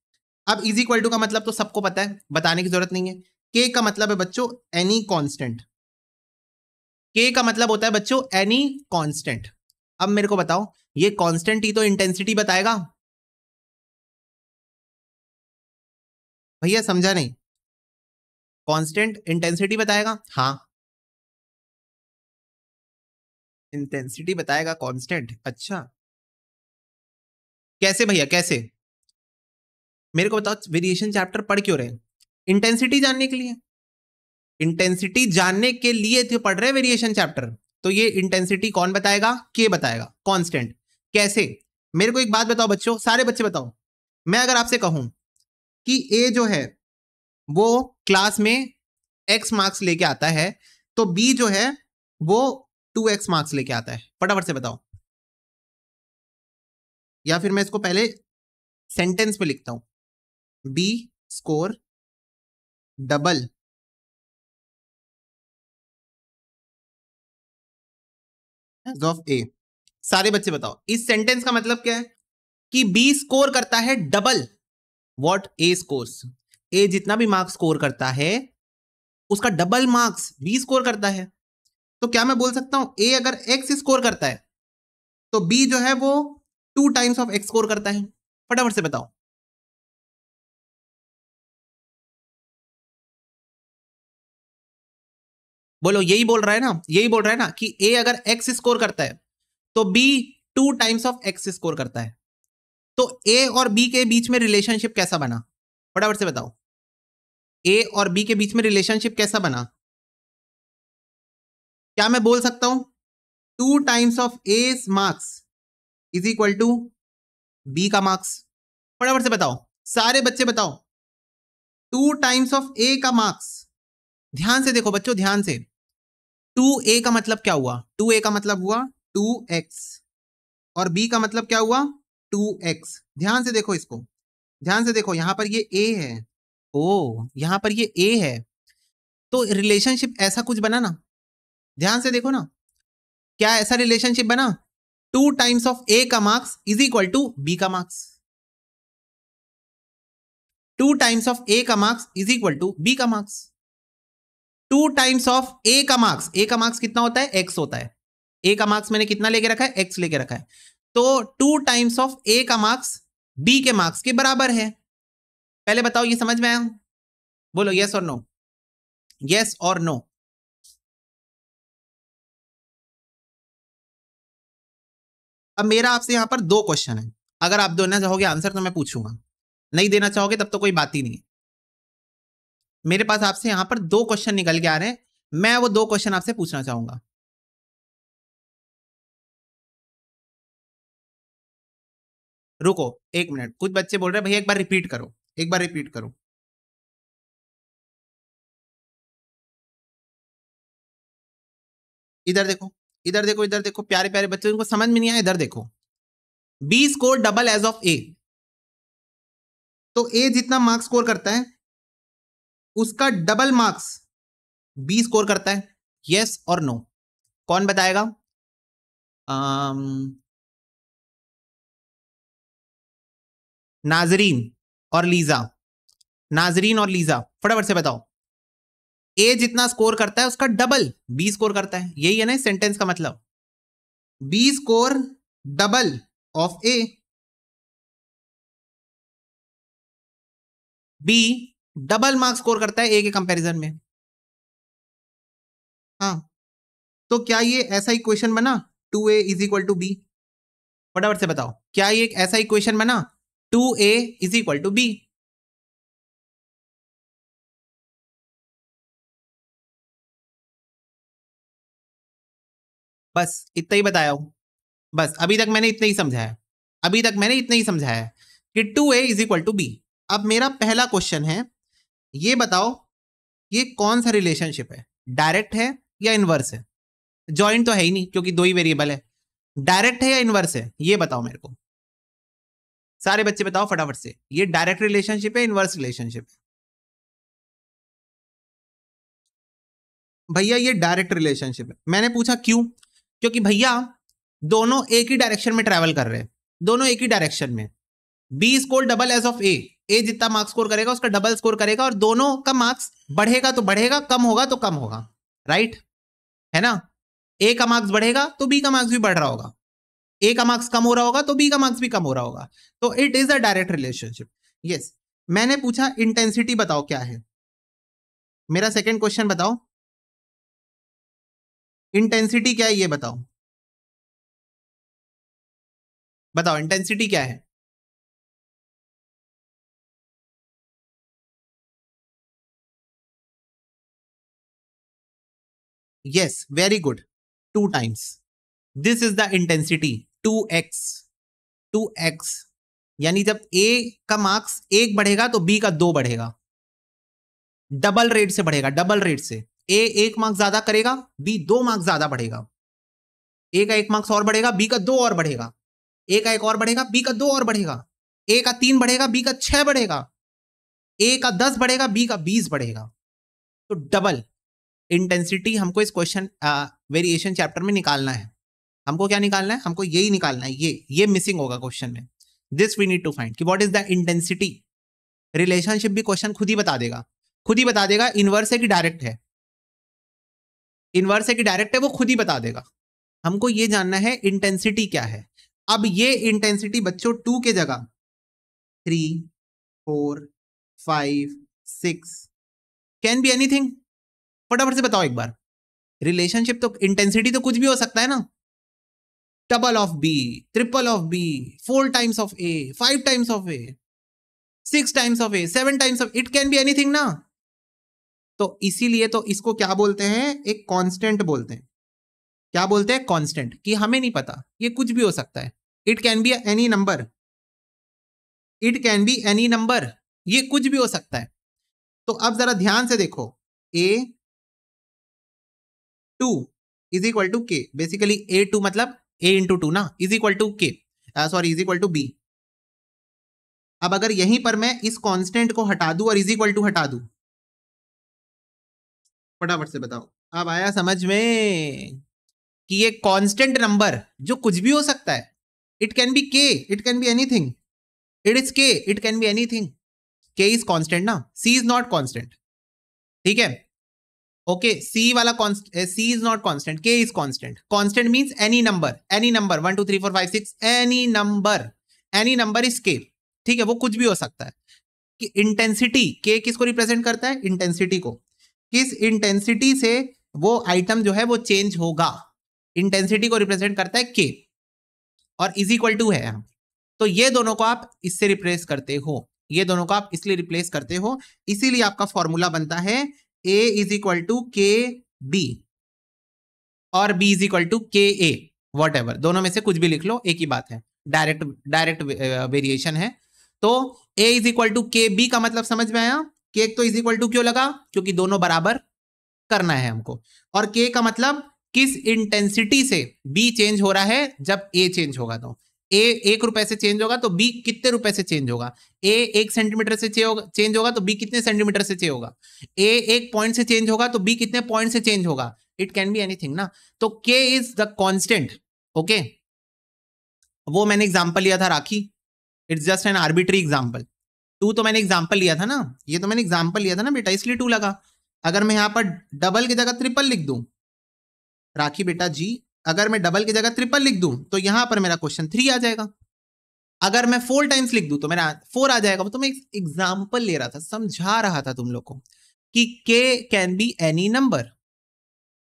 अब इज इक्वल टू का मतलब तो सबको पता है बताने की जरूरत नहीं है के का मतलब है बच्चों एनी कांस्टेंट के का मतलब होता है बच्चों एनी कांस्टेंट अब मेरे को बताओ ये कांस्टेंट ही तो इंटेंसिटी बताएगा भैया समझा नहीं कांस्टेंट इंटेंसिटी बताएगा हाँ इंटेंसिटी बताएगा कांस्टेंट अच्छा कैसे भैया कैसे मेरे को बताओ वेरिएशन चैप्टर पढ़ क्यों रहे इंटेंसिटी जानने के लिए इंटेंसिटी जानने के लिए थे तो पढ़ रहे वेरिएशन चैप्टर तो ये इंटेंसिटी कौन बताएगा के बताएगा कांस्टेंट कैसे मेरे को एक बात बताओ बच्चों सारे बच्चे बताओ मैं अगर आपसे कहूं कि ए जो है वो क्लास में एक्स मार्क्स लेके आता है तो बी जो है वो टू एक्स मार्क्स लेके आता है फटाफट से बताओ या फिर मैं इसको पहले सेंटेंस पे लिखता हूं B score double as of A सारे बच्चे बताओ इस सेंटेंस का मतलब क्या है कि बी स्कोर करता है double what A scores A जितना भी मार्क्स स्कोर करता है उसका डबल मार्क्स बी स्कोर करता है तो क्या मैं बोल सकता हूं ए अगर एक्स स्कोर करता है तो बी जो है वो two times of X score करता है फटाफट से बताओ बोलो यही बोल रहा है ना यही बोल रहा है ना कि ए अगर एक्स स्कोर करता है तो B two times of X score करता है तो ए और बी के बीच में रिलेशनशिप कैसा बना फटाफट से बताओ ए और बी के बीच में रिलेशनशिप कैसा बना क्या मैं बोल सकता हूं two times of A marks is equal to B का मार्क्स फटाफट से बताओ सारे बच्चे बताओ टू टाइम्स ऑफ ए का मार्क्स ध्यान से देखो बच्चों ध्यान से टू ए का मतलब क्या हुआ टू ए का मतलब हुआ टू एक्स और बी का मतलब क्या हुआ टू एक्स ध्यान से देखो इसको ध्यान से देखो यहां पर ये ए है ओ यहाँ पर ये ए है तो रिलेशनशिप ऐसा कुछ बना ना ध्यान से देखो ना क्या ऐसा रिलेशनशिप बना टू टाइम्स ऑफ ए का marks is equal to B का marks two times of A का marks is equal to B का marks two times of A का मार्क्स ए का मार्क्स कितना होता है एक्स होता है ए का मार्क्स मैंने कितना लेके रखा है एक्स लेके रखा है तो टू टाइम्स ऑफ ए का मार्क्स बी के मार्क्स के बराबर है पहले बताओ ये समझ में आया बोलो यस और नो यस और नो अब मेरा आपसे यहां पर दो क्वेश्चन है अगर आप देना चाहोगे आंसर तो मैं पूछूंगा नहीं देना चाहोगे तब तो कोई बात ही नहीं है मेरे पास आपसे यहां पर दो क्वेश्चन निकल के आ रहे हैं मैं वो दो क्वेश्चन आपसे पूछना चाहूंगा रुको एक मिनट कुछ बच्चे बोल रहे हैं भैया एक बार रिपीट करो एक बार रिपीट करो इधर देखो इधर देखो इधर देखो प्यारे प्यारे बच्चे इनको समझ में नहीं आया इधर देखो B score double as of A तो ए जितना मार्क्स स्कोर करता है उसका डबल मार्क्स बी स्कोर करता है यस और नो कौन बताएगा आम, नाजरीन और लीजा नाजरीन और लीजा फटाफट से बताओ ए जितना स्कोर करता है उसका डबल बी स्कोर करता है यही है ना सेंटेंस का मतलब B score double of A B double marks score करता है ए के कंपैरिजन में हाँ तो क्या ये ऐसा इक्वेशन बना two A is equal to B फटाफट से बताओ क्या ये ऐसा इक्वेशन बना two A is equal to B बस इतना ही बताया हूं बस अभी तक मैंने इतना ही समझाया अभी तक मैंने इतना ही समझाया कि two A is equal to B अब मेरा पहला क्वेश्चन है ये बताओ ये कौन सा रिलेशनशिप है डायरेक्ट है या इनवर्स है जॉइंट तो है ही नहीं क्योंकि दो ही वेरिएबल है डायरेक्ट है या इनवर्स है ये बताओ मेरे को सारे बच्चे बताओ फटाफट से ये डायरेक्ट रिलेशनशिप है इनवर्स रिलेशनशिप भैया ये डायरेक्ट रिलेशनशिप है मैंने पूछा क्यों क्योंकि भैया दोनों एक ही डायरेक्शन में ट्रेवल कर रहे हैं दोनों एक ही डायरेक्शन में B score double as of A A जितना मार्क्स स्कोर करेगा उसका डबल स्कोर करेगा और दोनों का मार्क्स बढ़ेगा तो बढ़ेगा कम होगा तो कम होगा राइट है ना ए का मार्क्स बढ़ेगा तो बी का मार्क्स भी बढ़ रहा होगा ए का मार्क्स कम हो रहा होगा तो बी का मार्क्स भी कम हो रहा होगा तो it is a direct relationship yes मैंने पूछा इंटेंसिटी बताओ क्या है मेरा सेकेंड क्वेश्चन बताओ इंटेंसिटी क्या है ये बताओ बताओ इंटेंसिटी क्या है yes very good two times this is the intensity two X two X यानी जब ए का मार्क्स एक बढ़ेगा तो बी का दो बढ़ेगा डबल रेट से बढ़ेगा डबल रेट से ए एक मार्क्स ज्यादा करेगा बी दो मार्क्स ज्यादा बढ़ेगा ए का एक मार्क्स और बढ़ेगा बी का दो और बढ़ेगा ए का एक और बढ़ेगा बी का दो और बढ़ेगा ए का तीन बढ़ेगा बी का छह बढ़ेगा ए का दस बढ़ेगा बी का बीस बढ़ेगा तो डबल इंटेंसिटी हमको इस क्वेश्चन वेरिएशन चैप्टर में निकालना है हमको क्या निकालना है हमको यही निकालना है ये ये मिसिंग होगा क्वेश्चन में this we need to find कि what is the intensity relationship भी क्वेश्चन खुद ही बता देगा खुद ही बता देगा इनवर्स है कि डायरेक्ट है इनवर्स है कि डायरेक्ट है वो खुद ही बता देगा हमको ये जानना है इंटेंसिटी क्या है अब ये इंटेंसिटी बच्चों टू के जगह three four five six can be anything फटाफट से बताओ एक बार रिलेशनशिप तो इंटेंसिटी तो कुछ भी हो सकता है ना double of B, triple of B, four times of A, five times of A, six times of A seven times of it can be thing ना तो इसीलिए तो इसको क्या बोलते हैं एक कांस्टेंट बोलते हैं क्या बोलते हैं कांस्टेंट कि हमें नहीं पता ये कुछ भी हो सकता है it can be any number it can be any number ये कुछ भी हो सकता है तो अब जरा ध्यान से देखो A two is equal to K basically A two मतलब ए इंटू टू ना is equal to K sorry is equal to B अब अगर यहीं पर मैं इस कांस्टेंट को हटा दू और इज इक्वल टू हटा दू फटाफट से बताओ अब आया समझ में कि ये कांस्टेंट नंबर जो कुछ भी हो सकता है it can be K it can be anything it is K it can be anything K is constant ना सी इज नॉट कांस्टेंट ठीक है ओके सी वाला C is not constant K is constant constant means any number any number one two three four five six any number any number is K ठीक है वो कुछ भी हो सकता है कि इंटेंसिटी के किसको रिप्रेजेंट करता है इंटेंसिटी को किस इंटेंसिटी से वो आइटम जो है वो चेंज होगा इंटेंसिटी को रिप्रेजेंट करता है के और इज इक्वल टू है यहां तो ये दोनों को आप इससे रिप्लेस करते हो ये दोनों को आप इसलिए रिप्लेस करते हो इसीलिए आपका फॉर्मूला बनता है ए इज इक्वल टू के बी और B is equal to K A what ever दोनों में से कुछ भी लिख लो एक ही बात है डायरेक्ट डायरेक्ट वेरिएशन है तो ए इज इक्वल टू के बी का मतलब समझ में आया के तो इज इक्वल टू क्यों लगा क्योंकि दोनों बराबर करना है हमको और के का मतलब किस इंटेंसिटी से बी चेंज हो रहा है जब ए चेंज होगा तो ए एक रुपए से चेंज होगा तो बी कितने रुपए से चेंज होगा ए एक सेंटीमीटर से चेंज होगा तो बी कितने सेंटीमीटर से चेंज होगा ए एक पॉइंट से चेंज होगा तो बी कितने पॉइंट से चेंज होगा इट कैन बी एनीथिंग ना तो k is the constant okay वो मैंने एग्जाम्पल लिया था Rakhi it's just an arbitrary example too तो मैंने एग्जाम्पल लिया था ना ये तो मैंने एग्जाम्पल लिया था ना बेटा इसलिए टू लगा अगर मैं यहाँ पर डबल की जगह ट्रिपल लिख दू राखी बेटा जी अगर मैं डबल की जगह ट्रिपल लिख दूं तो यहां पर मेरा क्वेश्चन थ्री आ जाएगा अगर मैं फोर टाइम्स लिख दूं तो मेरा फोर आ जाएगा तो मैं एग्जाम्पल ले रहा था समझा रहा था तुम लोग को कि K can be any number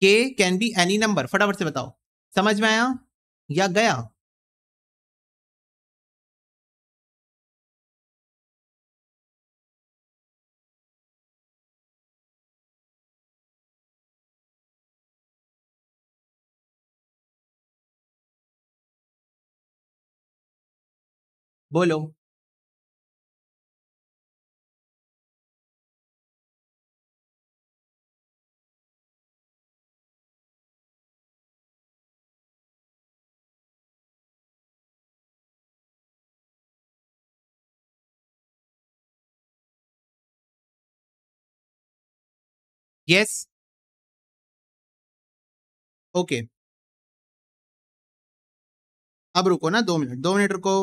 K can be any number फटाफट से बताओ समझ में आया या गया बोलो यस ओके अब रुको ना दो मिनट दो मिनट रुको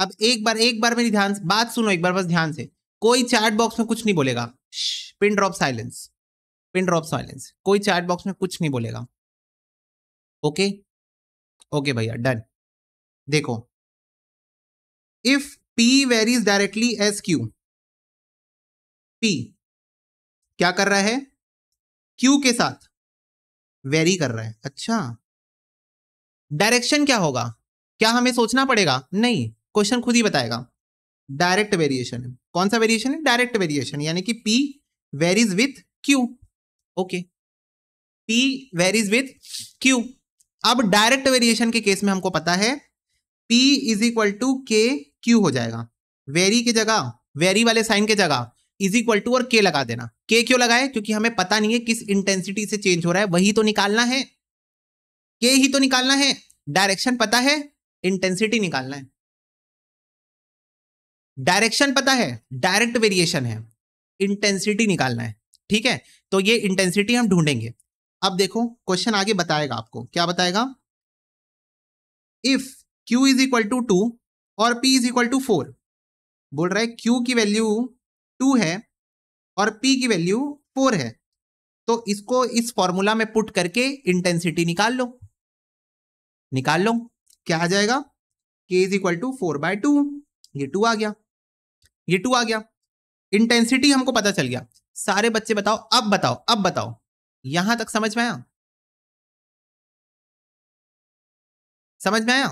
अब एक बार एक बार मेरी ध्यान बात सुनो एक बार बस ध्यान से कोई चैट बॉक्स में कुछ नहीं बोलेगा pin drop silence pin drop silence कोई चैट बॉक्स में कुछ नहीं बोलेगा ओके ओके भैया डन देखो if P varies directly as Q P क्या कर रहा है क्यू के साथ वेरी कर रहा है अच्छा डायरेक्शन क्या होगा क्या हमें सोचना पड़ेगा नहीं क्वेश्चन खुद ही बताएगा डायरेक्ट वेरिएशन कौन सा वेरिएशन है डायरेक्ट वेरिएशन यानी कि P varies with Q okay P varies with Q अब डायरेक्ट वेरिएशन के केस में हमको पता है P is equal to K Q हो जाएगा वेरी की जगह वेरी वाले साइन के जगह इज इक्वल टू और के लगा देना के क्यों लगाए क्योंकि हमें पता नहीं है किस इंटेंसिटी से चेंज हो रहा है वही तो निकालना है के ही तो निकालना है डायरेक्शन पता है इंटेंसिटी निकालना है डायरेक्शन पता है डायरेक्ट वेरिएशन है इंटेंसिटी निकालना है ठीक है तो ये इंटेंसिटी हम ढूंढेंगे अब देखो क्वेश्चन आगे बताएगा आपको क्या बताएगा if q is equal to two और p is equal to four बोल रहा है q की वैल्यू टू है और p की वैल्यू फोर है तो इसको इस फॉर्मूला में पुट करके इंटेंसिटी निकाल लो निकाल लो क्या आ जाएगा k is equal to four by two ये टू आ गया ये टू आ गया इंटेंसिटी हमको पता चल गया सारे बच्चे बताओ अब बताओ अब बताओ यहां तक समझ में आया समझ में आया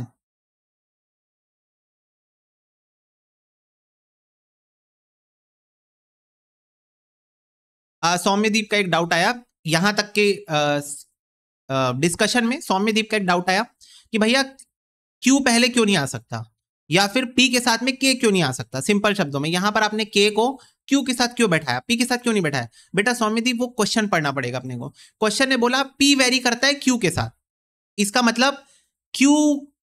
सौम्यदीप का एक डाउट आया यहां तक के डिस्कशन में सौम्यदीप का एक डाउट आया कि भैया क्यू पहले क्यों नहीं आ सकता या फिर पी के साथ में के क्यों नहीं आ सकता सिंपल शब्दों में यहां पर आपने के को क्यू के साथ क्यों बैठाया पी के साथ क्यों नहीं बैठाया बेटा सौम्यदि वो क्वेश्चन पढ़ना पड़ेगा अपने को क्वेश्चन ने बोला पी वेरी करता है क्यू के साथ इसका मतलब क्यू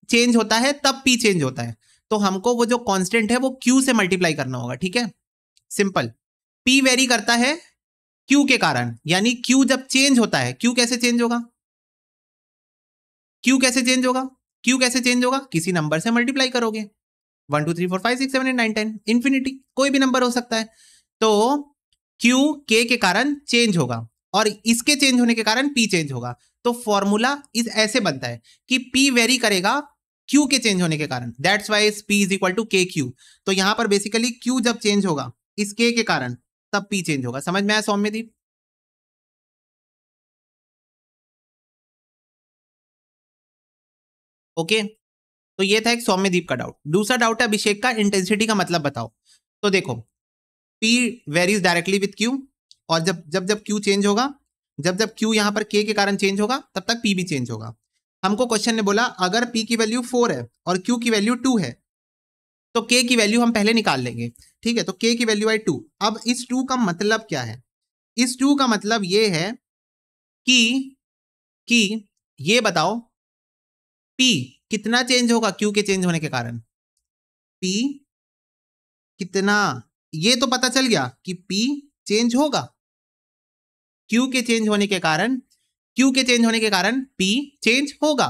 चेंज होता है तब पी चेंज होता है तो हमको वो जो कॉन्स्टेंट है वो क्यू से मल्टीप्लाई करना होगा ठीक है सिंपल पी वेरी करता है क्यू के कारण यानी क्यू जब चेंज होता है क्यू कैसे चेंज होगा क्यू कैसे चेंज होगा क्यू कैसे चेंज होगा किसी नंबर से मल्टीप्लाई करोगे one two three four five six seven eight nine ten infinity कोई भी नंबर हो सकता है तो क्यू के के कारण चेंज होगा और इसके चेंज होने के कारण पी चेंज होगा तो फॉर्मूला इस ऐसे बनता है कि पी वेरी करेगा क्यू के चेंज होने के कारण that's why P is equal to K Q तो यहां पर बेसिकली क्यू जब चेंज होगा इस के के कारण तब पी चेंज होगा समझ में आया सौम्यदीप ओके तो ये था एक सौम्यदीप का डाउट दूसरा डाउट है अभिषेक का इंटेंसिटी का मतलब बताओ तो देखो P varies directly with Q और जब जब जब क्यू चेंज होगा जब जब क्यू यहाँ पर के के कारण चेंज होगा तब तक पी भी चेंज होगा हमको क्वेश्चन ने बोला अगर पी की वैल्यू फोर है और क्यू की वैल्यू टू है तो के की वैल्यू हम पहले निकाल लेंगे ठीक है तो के की वैल्यू आई टू अब इस टू का मतलब क्या है इस टू का मतलब ये है कि कि ये बताओ पी कितना चेंज होगा क्यू के चेंज होने के कारण पी कितना ये तो पता चल गया कि पी चेंज होगा क्यू के चेंज होने के कारण क्यू के चेंज होने के कारण पी चेंज होगा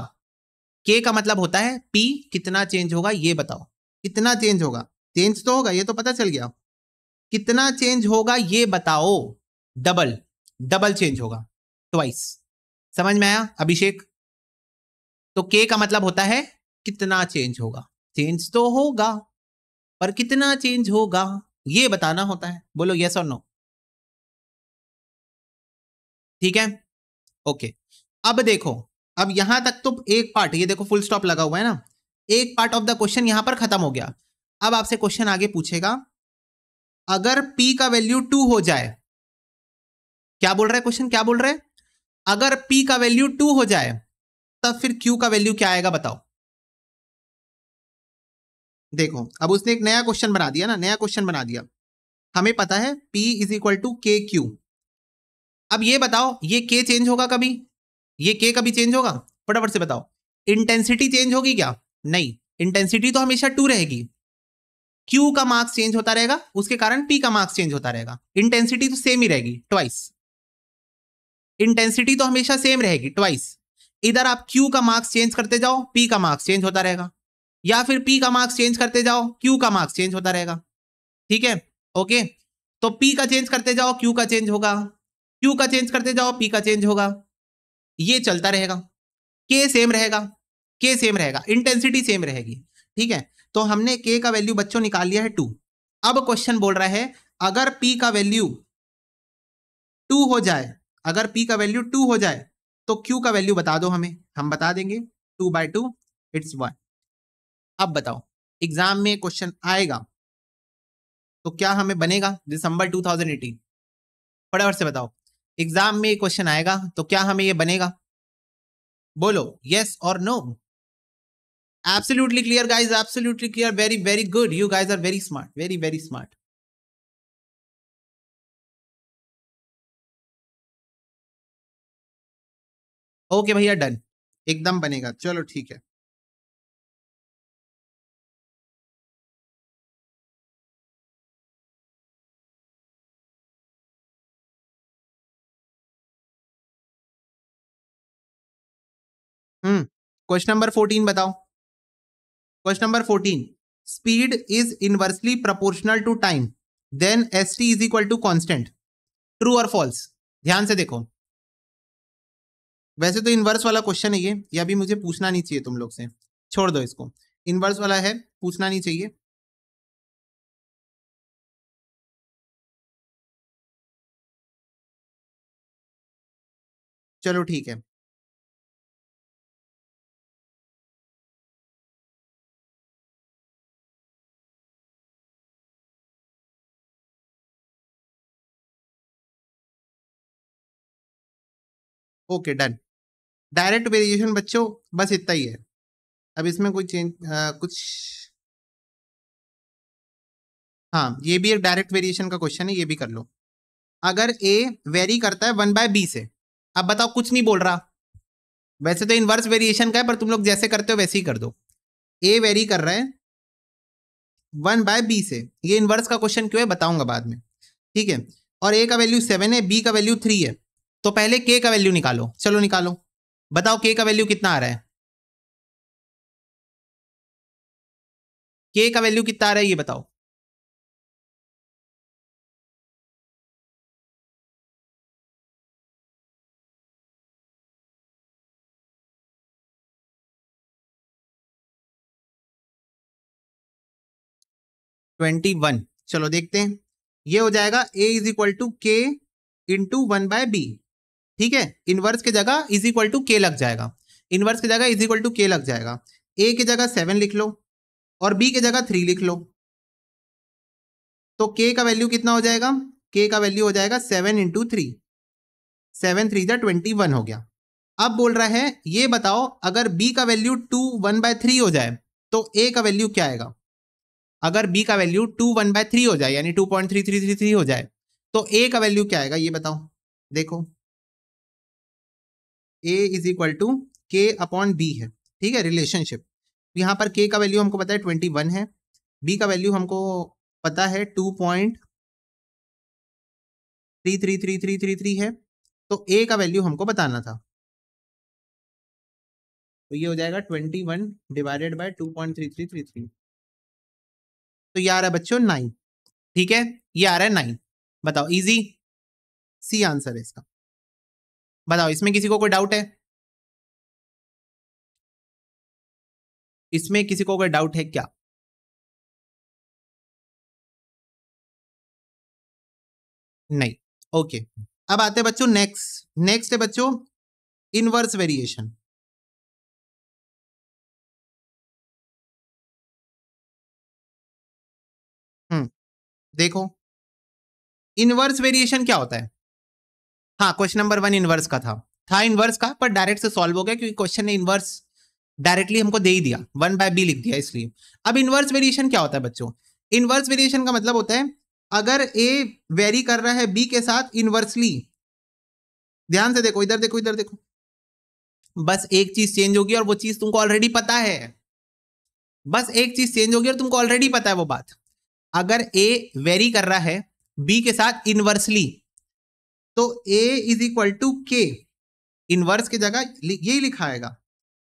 के का मतलब होता है पी कितना चेंज होगा ये बताओ कितना चेंज होगा चेंज तो होगा ये तो पता चल गया कितना चेंज होगा ये बताओ डबल डबल चेंज होगा ट्वाइस समझ में आया अभिषेक तो के का मतलब होता है कितना चेंज होगा चेंज तो होगा पर कितना चेंज होगा ये बताना होता है बोलो यस और नो ठीक है ओके अब देखो अब यहां तक तो एक पार्ट ये देखो फुल स्टॉप लगा हुआ है ना एक पार्ट ऑफ द क्वेश्चन यहां पर खत्म हो गया अब आपसे क्वेश्चन आगे पूछेगा अगर p का वैल्यू टू हो जाए क्या बोल रहा है क्वेश्चन क्या बोल रहा है अगर p का वैल्यू टू हो जाए तब तो फिर क्यू का वैल्यू क्या आएगा बताओ देखो अब उसने एक नया क्वेश्चन बना दिया ना नया क्वेश्चन बना दिया हमें पता है P is equal to K Q अब ये बताओ ये K चेंज होगा कभी ये K कभी चेंज होगा फटाफट से बताओ इंटेंसिटी चेंज होगी क्या नहीं इंटेंसिटी तो हमेशा टू रहेगी क्यू का मार्क्स चेंज होता रहेगा उसके कारण पी का मार्क्स चेंज होता रहेगा इंटेंसिटी तो सेम ही रहेगी ट्वाइस इंटेंसिटी तो हमेशा सेम रहेगी ट्वाइस इधर आप क्यू का मार्क्स चेंज करते जाओ पी का मार्क्स चेंज होता रहेगा या फिर पी का मार्क्स चेंज करते जाओ क्यू का मार्क्स चेंज होता रहेगा ठीक है ओके तो पी का चेंज करते जाओ क्यू का चेंज होगा क्यू का चेंज करते जाओ पी का चेंज होगा ये चलता रहेगा के सेम रहेगा के सेम रहेगा इंटेंसिटी सेम रहेगी ठीक है तो हमने के का वैल्यू बच्चों निकाल लिया है टू अब क्वेश्चन बोल रहा है अगर पी का वैल्यू टू हो जाए अगर पी का वैल्यू टू हो जाए तो क्यू का वैल्यू बता दो हमें हम बता देंगे two by two it's one अब बताओ एग्जाम में क्वेश्चन आएगा तो क्या हमें बनेगा दिसंबर 2018 फटाफट से बताओ एग्जाम में क्वेश्चन आएगा तो क्या हमें ये बनेगा बोलो यस और no absolutely clear guys absolutely clear very very good you guys are very smart very very smart okay भैया डन एकदम बनेगा चलो ठीक है हम्म क्वेश्चन नंबर फोर्टीन बताओ question number fourteen speed is inversely proportional to time then S T is equal to constant true और false ध्यान से देखो वैसे तो इनवर्स वाला क्वेश्चन है ये या भी मुझे पूछना नहीं चाहिए तुम लोग से छोड़ दो इसको इनवर्स वाला है पूछना नहीं चाहिए चलो ठीक है ओके डन डायरेक्ट वेरिएशन बच्चों बस इतना ही है अब इसमें कोई चेंज कुछ हाँ ये भी एक डायरेक्ट वेरिएशन का क्वेश्चन है ये भी कर लो अगर ए वेरी करता है वन बाय बी से अब बताओ कुछ नहीं बोल रहा वैसे तो इनवर्स वेरिएशन का है पर तुम लोग जैसे करते हो वैसे ही कर दो ए वेरी कर रहा है वन बाय बी से ये इनवर्स का क्वेश्चन क्यों है बताऊंगा बाद में ठीक है और ए का वैल्यू सेवन है बी का वैल्यू थ्री है तो पहले के का वैल्यू निकालो चलो निकालो बताओ के का वैल्यू कितना आ रहा है के का वैल्यू कितना आ रहा है ये बताओ ट्वेंटी वन चलो देखते हैं ये हो जाएगा ए इज इक्वल टू के इंटू वन बाय बी ठीक है इनवर्स की जगह इज इक्वल टू के लग जाएगा इनवर्स की जगह इज इक्वल टू के लग जाएगा ए की जगह सेवन लिख लो और बी की जगह थ्री लिख लो तो के का वैल्यू कितना हो जाएगा के का वैल्यू हो जाएगा seven into three seven three जा ट्वेंटी वन हो गया अब बोल रहा है ये बताओ अगर बी का value two one by three हो जाए तो ए का वैल्यू क्या आएगा अगर बी का value two one by three हो जाए यानी two point three three three three हो जाए तो ए का वैल्यू क्या आएगा ये बताओ देखो A is equal to K upon B है ठीक है रिलेशनशिप यहाँ पर के का वैल्यू हमको पता है ट्वेंटी वन है बी का वैल्यू हमको पता है two point three three three three three three है तो ए का वैल्यू हमको बताना था तो ये हो जाएगा twenty one divided by two point three three three three तो ये आ रहा है बच्चों नाइन ठीक है ये आ रहा है नाइन बताओ इजी सी आंसर है इसका बताओ इसमें किसी को कोई डाउट है इसमें किसी को कोई डाउट है क्या नहीं ओके अब आते हैं बच्चों नेक्स्ट नेक्स्ट है बच्चों इनवर्स हम्म, वेरिएशन देखो इनवर्स वेरिएशन क्या होता है हाँ क्वेश्चन नंबर वन इनवर्स का था था इनवर्स का पर डायरेक्ट से सॉल्व हो गया क्योंकि क्वेश्चन ने इनवर्स डायरेक्टली हमको दे ही दिया वन बाय बी लिख दिया इसलिए अब इनवर्स वेरिएशन क्या होता है बच्चों इनवर्स वेरिएशन का मतलब होता है अगर ए वेरी कर रहा है बी के साथ इनवर्सली ध्यान से देखो इधर देखो इधर देखो बस एक चीज चेंज होगी और वो चीज तुमको ऑलरेडी पता है बस एक चीज चेंज होगी और तुमको ऑलरेडी पता है वो बात अगर ए वेरी कर रहा है बी के साथ इनवर्सली तो A is equal to K inverse की जगह यही लिखा आएगा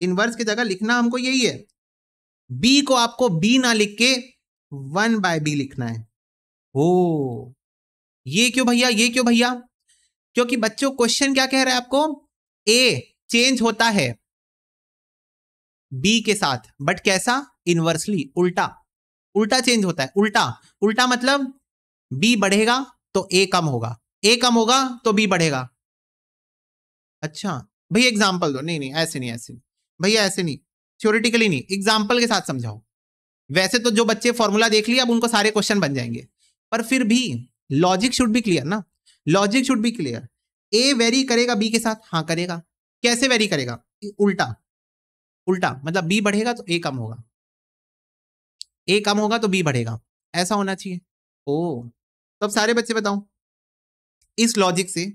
इनवर्स की जगह लिखना हमको यही है बी को आपको बी ना लिख के वन बाय बी लिखना है हो ये क्यों भैया ये क्यों भैया क्योंकि बच्चों क्वेश्चन क्या कह रहा है आपको ए चेंज होता है बी के साथ बट कैसा इनवर्सली उल्टा उल्टा चेंज होता है उल्टा उल्टा मतलब बी बढ़ेगा तो ए कम होगा ए कम होगा तो बी बढ़ेगा अच्छा भैया एग्जाम्पल दो नहीं नहीं ऐसे नहीं ऐसे नहीं भैया ऐसे नहीं थ्योरिटिकली नहीं एग्जाम्पल के साथ समझाओ वैसे तो जो बच्चे फॉर्मूला देख लिया अब उनको सारे क्वेश्चन बन जाएंगे पर फिर भी लॉजिक शुड भी क्लियर ना लॉजिक शुड भी क्लियर ए वेरी करेगा बी के साथ हाँ करेगा कैसे वेरी करेगा उल्टा उल्टा मतलब बी बढ़ेगा तो ए कम होगा ए कम होगा तो बी बढ़ेगा ऐसा होना चाहिए ओ तो अब सारे बच्चे बताओ इस लॉजिक से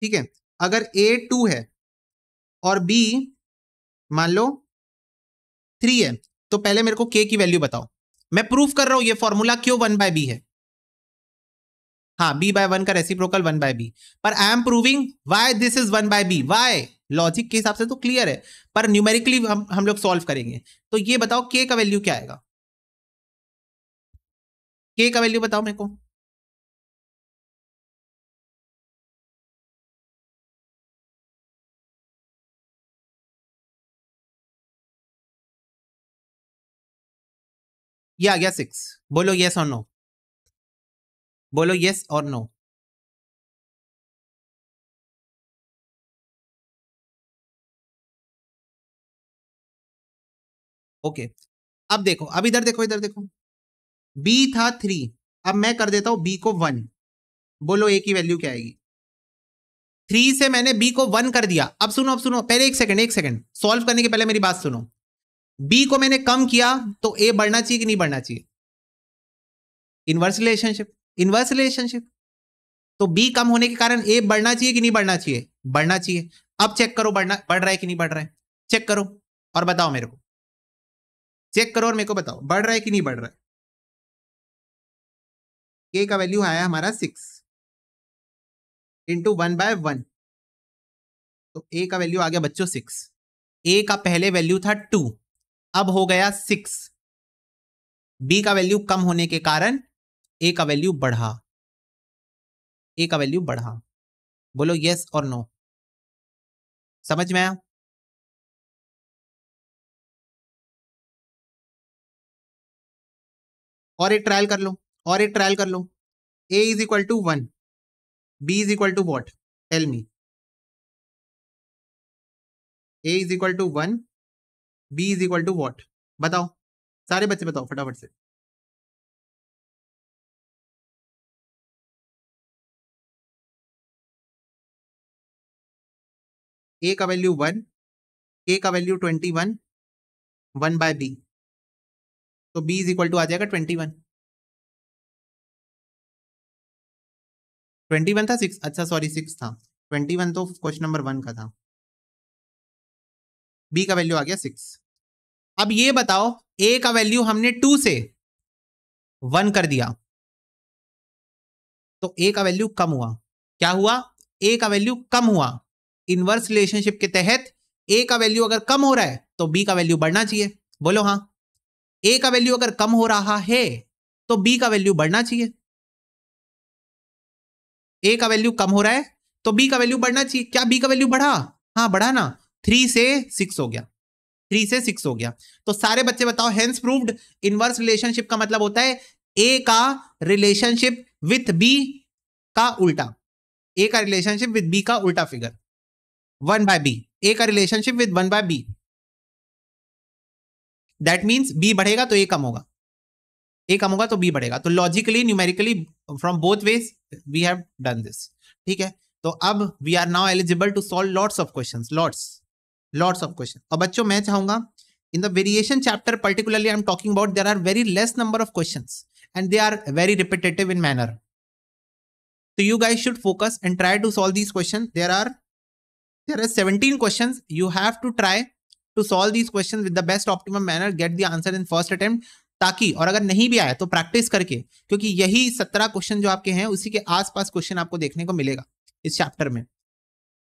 ठीक है अगर ए टू है और बी मान लो थ्री है तो पहले मेरे को के की वैल्यू बताओ मैं प्रूफ कर रहा हूं ये फॉर्मूला क्यों वन बाय बी है हाँ बी बाय वन का रेसिप्रोकल वन बाय बी पर I am proving why this is one by B why logic के हिसाब से तो क्लियर है पर न्यूमेरिकली हम हम लोग सॉल्व करेंगे तो ये बताओ के का वैल्यू क्या आएगा के का वैल्यू बताओ मेरे को ये आ गया सिक्स बोलो यस और नो बोलो यस और नो ओके अब देखो अब इधर देखो इधर देखो बी था थ्री अब मैं कर देता हूं बी को वन बोलो ए की वैल्यू क्या आएगी थ्री से मैंने बी को वन कर दिया अब सुनो अब सुनो पहले एक सेकंड एक सेकंड सॉल्व करने के पहले मेरी बात सुनो बी को मैंने कम किया तो ए बढ़ना चाहिए कि नहीं बढ़ना चाहिए इनवर्स रिलेशनशिप इनवर्स रिलेशनशिप तो बी कम होने के कारण ए बढ़ना चाहिए कि नहीं बढ़ना चाहिए बढ़ना चाहिए अब चेक करो बढ़ना बढ़ रहा है कि नहीं बढ़ रहा है चेक करो और बताओ मेरे को चेक करो और मेरे को बताओ बढ़ रहा है कि नहीं बढ़ रहा है के का वैल्यू आया हमारा six into one by one तो ए का वैल्यू आ गया बच्चों सिक्स ए का पहले वैल्यू था टू अब हो गया सिक्स बी का वैल्यू कम होने के कारण ए का वैल्यू बढ़ा ए का वैल्यू बढ़ा बोलो यस और नो समझ में आया और एक ट्रायल कर लो और एक ट्रायल कर लो A is equal to one B is equal to what tell me A is equal to one B is equal to what बताओ सारे बच्चे बताओ फटाफट से ए का वैल्यू वन ए का value twenty one one by B तो B is equal to आ जाएगा ट्वेंटी वन ट्वेंटी वन था सिक्स अच्छा सॉरी सिक्स था ट्वेंटी वन तो क्वेश्चन नंबर वन का था बी का वैल्यू आ गया सिक्स अब ये बताओ ए का वैल्यू हमने टू से वन कर दिया तो ए का वैल्यू कम हुआ क्या हुआ ए का वैल्यू कम हुआ इनवर्स रिलेशनशिप के तहत ए का वैल्यू अगर कम हो रहा है तो बी का वैल्यू बढ़ना चाहिए बोलो हाँ ए का वैल्यू अगर कम हो रहा है तो बी का वैल्यू बढ़ना चाहिए ए का वैल्यू कम हो रहा है तो बी का वैल्यू बढ़ना चाहिए क्या बी का वैल्यू बढ़ा हाँ बढ़ा ना थ्री से सिक्स हो गया थ्री से सिक्स हो गया तो सारे बच्चे बताओ हेंस प्रूव्ड इनवर्स रिलेशनशिप का मतलब होता है ए का रिलेशनशिप विथ बी का उल्टा ए का रिलेशनशिप विथ बी का उल्टा figure one by B A का relationship with one by B that means B बढ़ेगा तो ए कम होगा ए कम होगा तो बी बढ़ेगा तो logically numerically from both ways we have done this ठीक है तो अब we are now eligible to solve lots of question lots lords of question और बच्चों मैं चाहूंगा in the variation chapter particularly I am talking about there are very less number of question and they are very repetitive in manner तो you guys should focus and try to solve these question there are there are seventeen question you have to try to solve these question with the best optimum manner get the answer in first attempt ताकि और अगर नहीं भी आया तो practice करके क्योंकि यही सत्रह क्वेश्चन जो आपके हैं उसी के आसपास क्वेश्चन आपको देखने को मिलेगा इस चैप्टर में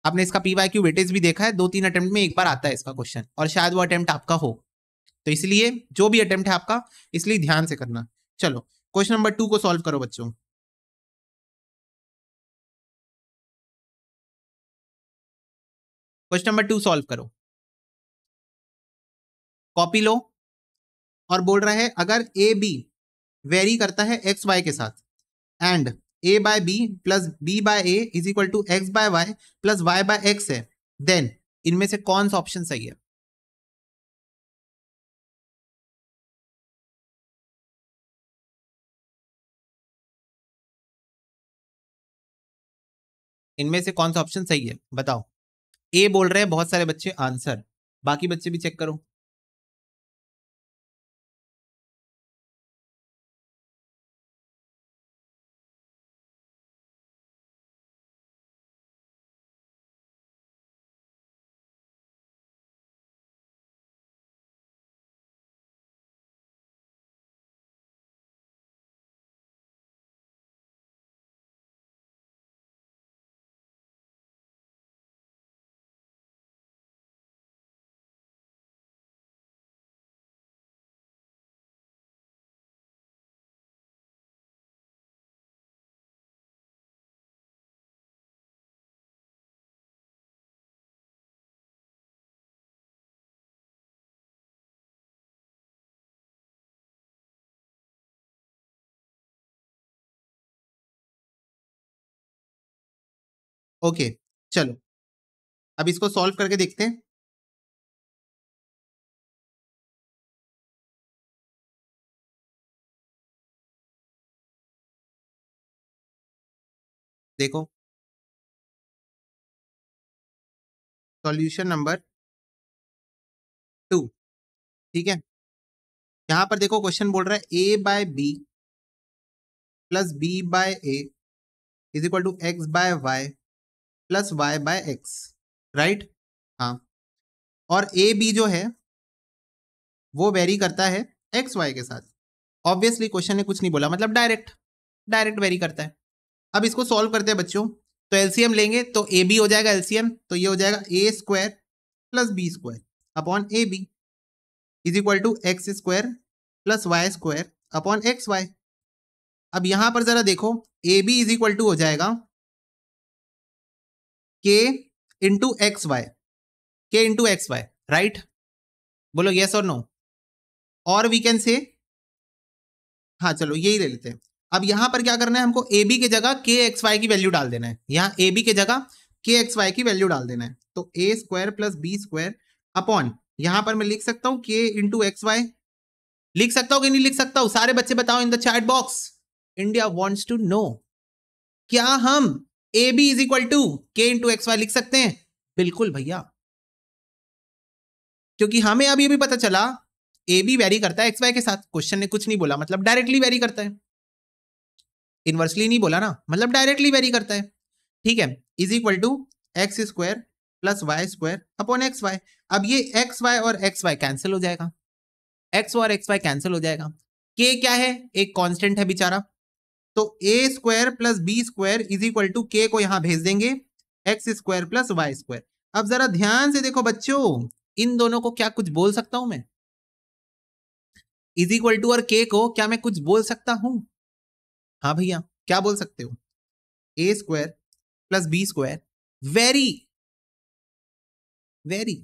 आपने इसका पी वाई क्यू वेटेज भी देखा है दो तीन अटेम्प्ट में एक बार आता है इसका क्वेश्चन और शायद वो अटेम्प्ट आपका हो तो इसलिए जो भी अटेम्प्ट है आपका इसलिए ध्यान से करना चलो क्वेश्चन नंबर टू को सॉल्व करो बच्चों क्वेश्चन नंबर टू सॉल्व करो कॉपी लो और बोल रहा है अगर ए बी वेरी करता है एक्स वाई के साथ and A by B plus B by A is equal to X by Y plus Y by X है देन इनमें से कौन सा ऑप्शन सही है इनमें से कौन सा ऑप्शन सही है बताओ ए बोल रहे हैं बहुत सारे बच्चे आंसर बाकी बच्चे भी चेक करो ओके चलो अब इसको सॉल्व करके देखते हैं देखो सॉल्यूशन नंबर टू ठीक है यहां पर देखो क्वेश्चन बोल रहा है A by B plus B by A is equal to X by Y plus Y by X right हाँ और ए बी जो है वो वेरी करता है एक्स वाई के साथ ऑब्वियसली क्वेश्चन ने कुछ नहीं बोला मतलब डायरेक्ट डायरेक्ट वेरी करता है अब इसको सॉल्व करते हैं बच्चों तो एलसीएम लेंगे तो ए बी हो जाएगा एलसीएम तो ये हो जाएगा A square plus B square upon A B is equal to X square plus Y square upon X Y अब यहाँ पर ज़रा देखो A B is equal to हो जाएगा K into X Y K into X Y right बोलो yes और no और वी कैन से हाँ चलो यही ले लेते हैं अब यहां पर क्या करना है हमको ए बी के जगह के एक्स वाई की वैल्यू डाल देना है यहां ए बी के जगह के एक्स वाई की वैल्यू डाल देना है तो A square plus B square upon यहां पर मैं लिख सकता हूं के इंटू एक्स वाई लिख सकता हूं कि नहीं लिख सकता हूं सारे बच्चे बताओ in the chat box India wants to know क्या हम A B is equal to के इंटू एक्स वाई लिख सकते हैं बिल्कुल भैया क्योंकि हमें अभी भी पता चला ए बी वेरी करता है एक्स वाई के साथ क्वेश्चन ने कुछ नहीं बोला मतलब डायरेक्टली वेरी करता है इनवर्सली नहीं बोला ना मतलब डायरेक्टली वेरी करता है ठीक है is equal to X square plus Y square upon X Y अब ये एक्स वाई और एक्स वाई कैंसिल हो जाएगा एक्स और एक्स वाई कैंसिल हो जाएगा के क्या है एक कॉन्स्टेंट है बेचारा तो A square plus B square is equal to K को यहां भेज देंगे X square plus Y square अब जरा ध्यान से देखो बच्चों इन दोनों को क्या कुछ बोल सकता हूं मैं इज इक्वल टू और के को क्या मैं कुछ बोल सकता हूं हाँ भैया क्या बोल सकते हो A square plus B square vary vary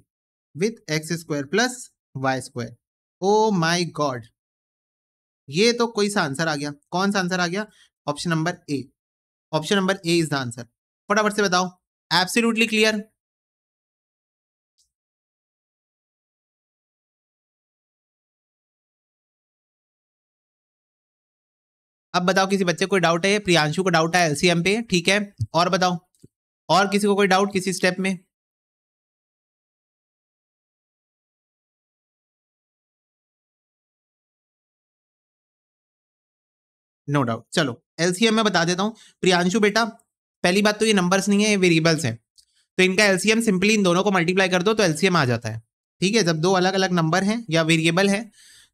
with X square plus Y square oh my god ये तो कोई सा आंसर आ गया कौन सा आंसर आ गया option number A option number A is the answer फटाफट से बताओ एब्सोल्युटली क्लियर अब बताओ किसी बच्चे कोई डाउट है प्रियांशु को डाउट है एलसीएम पे ठीक है और बताओ और किसी को कोई डाउट किसी स्टेप में नो डाउट चलो एलसीएम में बता देता हूँ प्रियांशु बेटा पहली बात तो ये नंबर्स नहीं है ये वेरिएबल्स हैं तो इनका एलसीएम सिंपली इन दोनों को मल्टीप्लाई कर दो तो एलसीएम आ जाता है ठीक है जब दो अलग अलग नंबर हैं या वेरिएबल है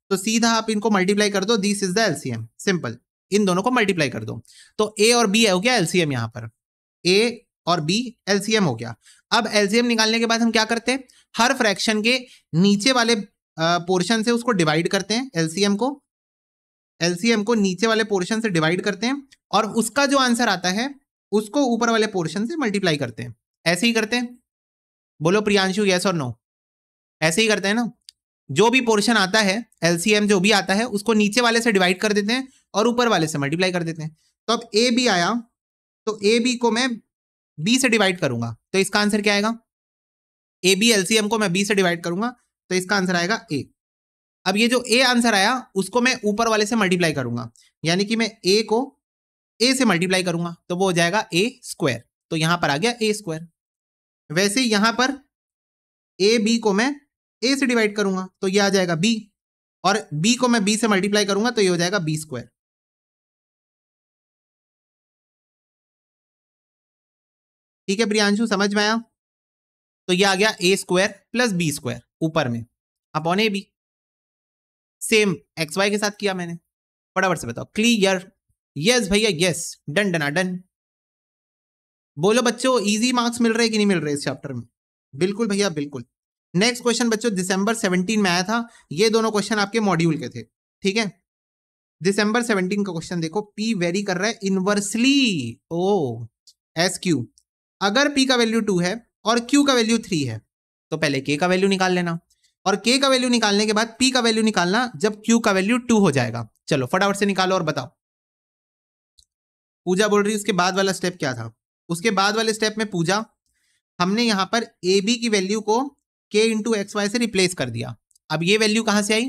तो सीधा आप इनको मल्टीप्लाई कर दो this is the LCM simple इन दोनों को मल्टीप्लाई कर दो तो ए और बी हो गया एलसीएम यहाँ पर ए और बी एलसीएम हो गया अब एलसीएम निकालने के बाद हम क्या करते हैं हर फ्रैक्शन के नीचे वाले पोर्शन से उसको डिवाइड करते हैं एलसीएम को एलसीएम को नीचे वाले पोर्शन से डिवाइड करते हैं और उसका जो आंसर आता है उसको ऊपर वाले पोर्शन से मल्टीप्लाई करते हैं ऐसे ही करते हैं बोलो प्रियांशु यस और नो ऐसे ही करते हैं ना जो भी पोर्शन आता है एलसीएम जो भी आता है उसको नीचे वाले से डिवाइड कर देते हैं और ऊपर वाले से मल्टीप्लाई कर देते हैं तो अब ए बी आया तो ए बी को मैं बी से डिवाइड करूंगा तो इसका आंसर क्या आएगा ए बी एलसीएम को मैं बी से डिवाइड करूंगा तो इसका आंसर आएगा ए अब ये जो ए आंसर आया उसको मैं ऊपर वाले से मल्टीप्लाई करूंगा यानी कि मैं ए को ए से मल्टीप्लाई करूंगा तो वो हो जाएगा ए स्क्वायर तो यहां पर आ गया ए स्क्वायर वैसे यहां पर ए बी को मैं ए से डिवाइड करूंगा तो ये आ जाएगा बी और बी को मैं बी से मल्टीप्लाई करूंगा तो ये हो जाएगा बी स्क्वायर ठीक है प्रियांशु समझ में आया तो ये आ गया A square plus B square ऊपर में upon A B same X Y के साथ किया मैंने फटाफट से बताओ क्लियर यस भैया यस डन डना डन बोलो बच्चों इजी मार्क्स मिल रहे कि नहीं मिल रहे इस चैप्टर में बिल्कुल भैया बिल्कुल नेक्स्ट क्वेश्चन बच्चों दिसंबर 17 में आया था ये दोनों क्वेश्चन आपके मॉड्यूल के थे ठीक है दिसंबर 17 का क्वेश्चन देखो पी वेरी कर रहा है इनवर्सली ओ एस क्यू अगर पी का वैल्यू टू है और क्यू का वैल्यू थ्री है तो पहले के का वैल्यू निकाल लेना और के का वैल्यू निकालने के बाद पी का वैल्यू निकालना जब क्यू का वैल्यू टू हो जाएगा चलो फटाफट से निकालो और बताओ पूजा बोल रही उसके बाद वाला स्टेप क्या था उसके बाद वाले स्टेप में पूजा हमने यहां पर ए बी की वैल्यू को के इंटू एक्स वाई से रिप्लेस कर दिया अब ये वैल्यू कहां से आई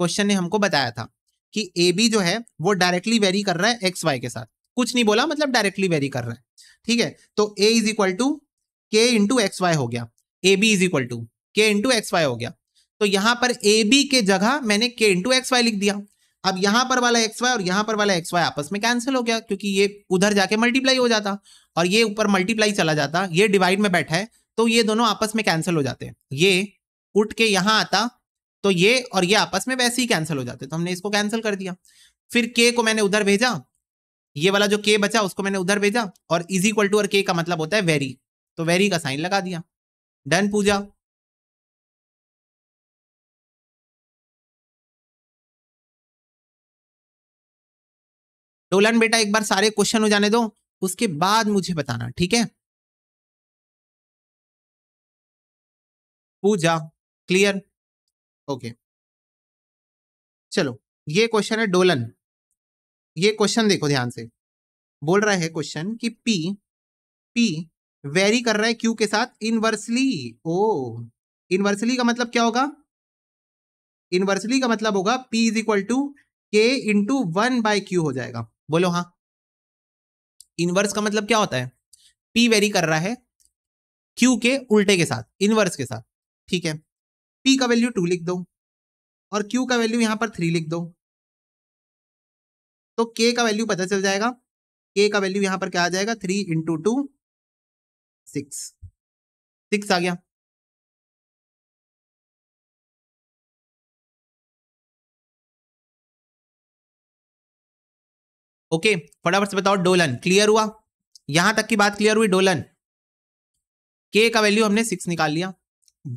क्वेश्चन ने हमको बताया था कि ए बी जो है वो डायरेक्टली वेरी कर रहा है एक्स वाई के साथ कुछ नहीं बोला मतलब डायरेक्टली वेरी कर रहा है ठीक है तो ए इज इक्वल टू के इंटू एक्स वाई हो गया A B is equal to के इंटू एक्स वाई हो गया तो यहां पर ए बी के जगह मैंने के इंटू एक्स वाई लिख दिया अब यहां पर वाला एक्स वाई और यहां पर वाला एक्स वाई आपस में कैंसिल हो गया क्योंकि ये उधर जाके मल्टीप्लाई हो जाता और ये ऊपर मल्टीप्लाई चला जाता ये डिवाइड में बैठा है तो ये दोनों आपस में कैंसिल हो जाते हैं ये उठ के यहां आता तो ये और ये आपस में वैसे ही कैंसिल हो जाते तो हमने इसको कैंसिल कर दिया फिर के को मैंने उधर भेजा ये वाला जो के बचा उसको मैंने उधर भेजा और इज इक्वल टू और के का मतलब होता है वेरी तो वेरी का साइन लगा दिया डन पूजा डोलन बेटा एक बार सारे क्वेश्चन हो जाने दो उसके बाद मुझे बताना ठीक है पूजा क्लियर ओके चलो ये क्वेश्चन है डोलन ये क्वेश्चन देखो ध्यान से बोल रहा है क्वेश्चन कि पी पी वेरी कर रहा है क्यू के साथ इनवर्सली ओ इनवर्सली का मतलब क्या होगा इनवर्सली का मतलब होगा पी इज इक्वल टू के इंटू वन बाय क्यू हो जाएगा बोलो हाँ इनवर्स का मतलब क्या होता है पी वेरी कर रहा है क्यू के उल्टे के साथ इनवर्स के साथ ठीक है पी का वैल्यू टू लिख दो और क्यू का वैल्यू यहां पर थ्री लिख दो तो के का वैल्यू पता चल जाएगा के का वैल्यू यहां पर क्या आ जाएगा three into two six six आ गया ओके फटाफट से बताओ डोलन क्लियर हुआ यहां तक की बात क्लियर हुई डोलन के का वैल्यू हमने सिक्स निकाल लिया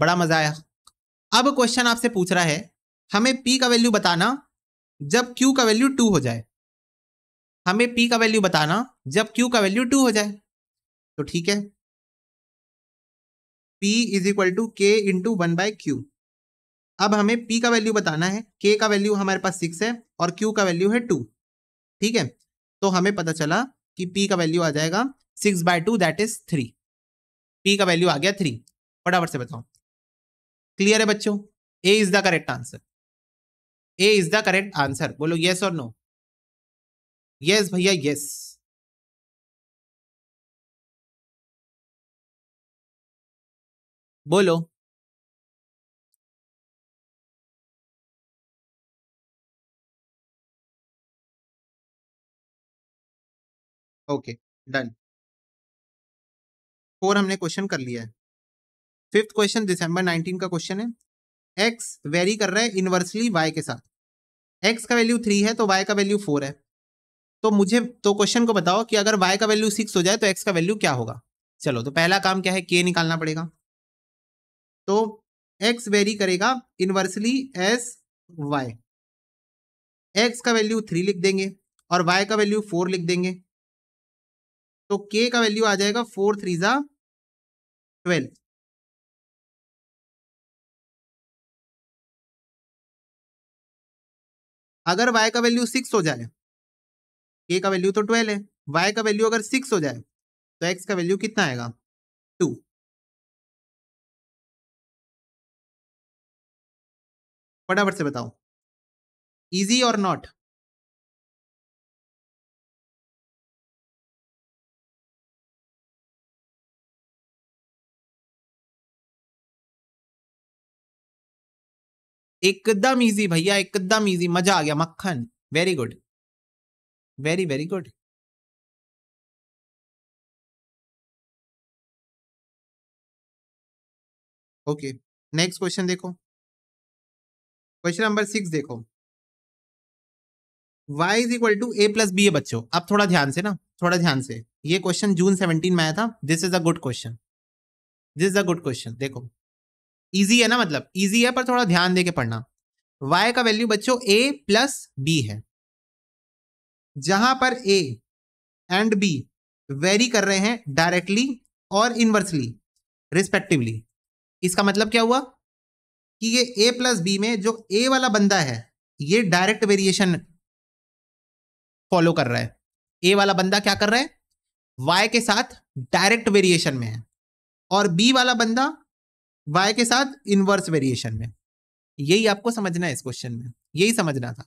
बड़ा मजा आया अब क्वेश्चन आपसे पूछ रहा है हमें पी का वैल्यू बताना जब क्यू का वैल्यू टू हो जाए हमें पी का वैल्यू बताना जब क्यू का वैल्यू टू हो जाए तो ठीक है पी इज इक्वल टू के इंटू वन बाय क्यू अब हमें पी का वैल्यू बताना है के का वैल्यू हमारे पास सिक्स है और क्यू का वैल्यू है टू ठीक है तो हमें पता चला कि पी का वैल्यू आ जाएगा six by two that is three P का वैल्यू आ गया थ्री फटाफट से बताओ क्लियर है बच्चों A is the correct answer A is the correct answer बोलो यस और नो यस भैया यस बोलो ओके डन फोर हमने क्वेश्चन कर लिया है फिफ्थ क्वेश्चन दिसंबर 19 का क्वेश्चन है एक्स वेरी कर रहा है इनवर्सली वाई के साथ एक्स का वैल्यू थ्री है तो वाई का वैल्यू फोर है तो मुझे तो क्वेश्चन को बताओ कि अगर वाई का वैल्यू सिक्स हो जाए तो एक्स का वैल्यू क्या होगा चलो तो पहला काम क्या है के निकालना पड़ेगा तो एक्स वेरी करेगा इनवर्सली एस वाई एक्स का वैल्यू थ्री लिख देंगे और वाई का वैल्यू फोर लिख देंगे तो के का वैल्यू आ जाएगा फोर थ्री ज़ा ट्वेल्व अगर y का वैल्यू सिक्स हो जाए k का वैल्यू तो ट्वेल्व है y का वैल्यू अगर सिक्स हो जाए तो x का वैल्यू कितना आएगा टू फटाफट से बताओ इजी और नॉट एकदम इजी भैया एकदम इजी मजा आ गया मक्खन very good very very good okay next question देखो क्वेश्चन नंबर सिक्स देखो y is equal to A plus B है बच्चों अब थोड़ा ध्यान से ना थोड़ा ध्यान से ये क्वेश्चन जून सेवनटीन में आया था this is a good question this is a good question देखो इजी है ना मतलब इजी है पर थोड़ा ध्यान देके पढ़ना वाई का वैल्यू बच्चों ए प्लस बी है जहां पर ए एंड बी वेरी कर रहे हैं डायरेक्टली और इनवर्सली रिस्पेक्टिवली इसका मतलब क्या हुआ कि ये ए प्लस बी में जो ए वाला बंदा है ये डायरेक्ट वेरिएशन फॉलो कर रहा है ए वाला बंदा क्या कर रहा है वाई के साथ डायरेक्ट वेरिएशन में है और बी वाला बंदा वाई के साथ इनवर्स वेरिएशन में यही आपको समझना है इस क्वेश्चन में यही समझना था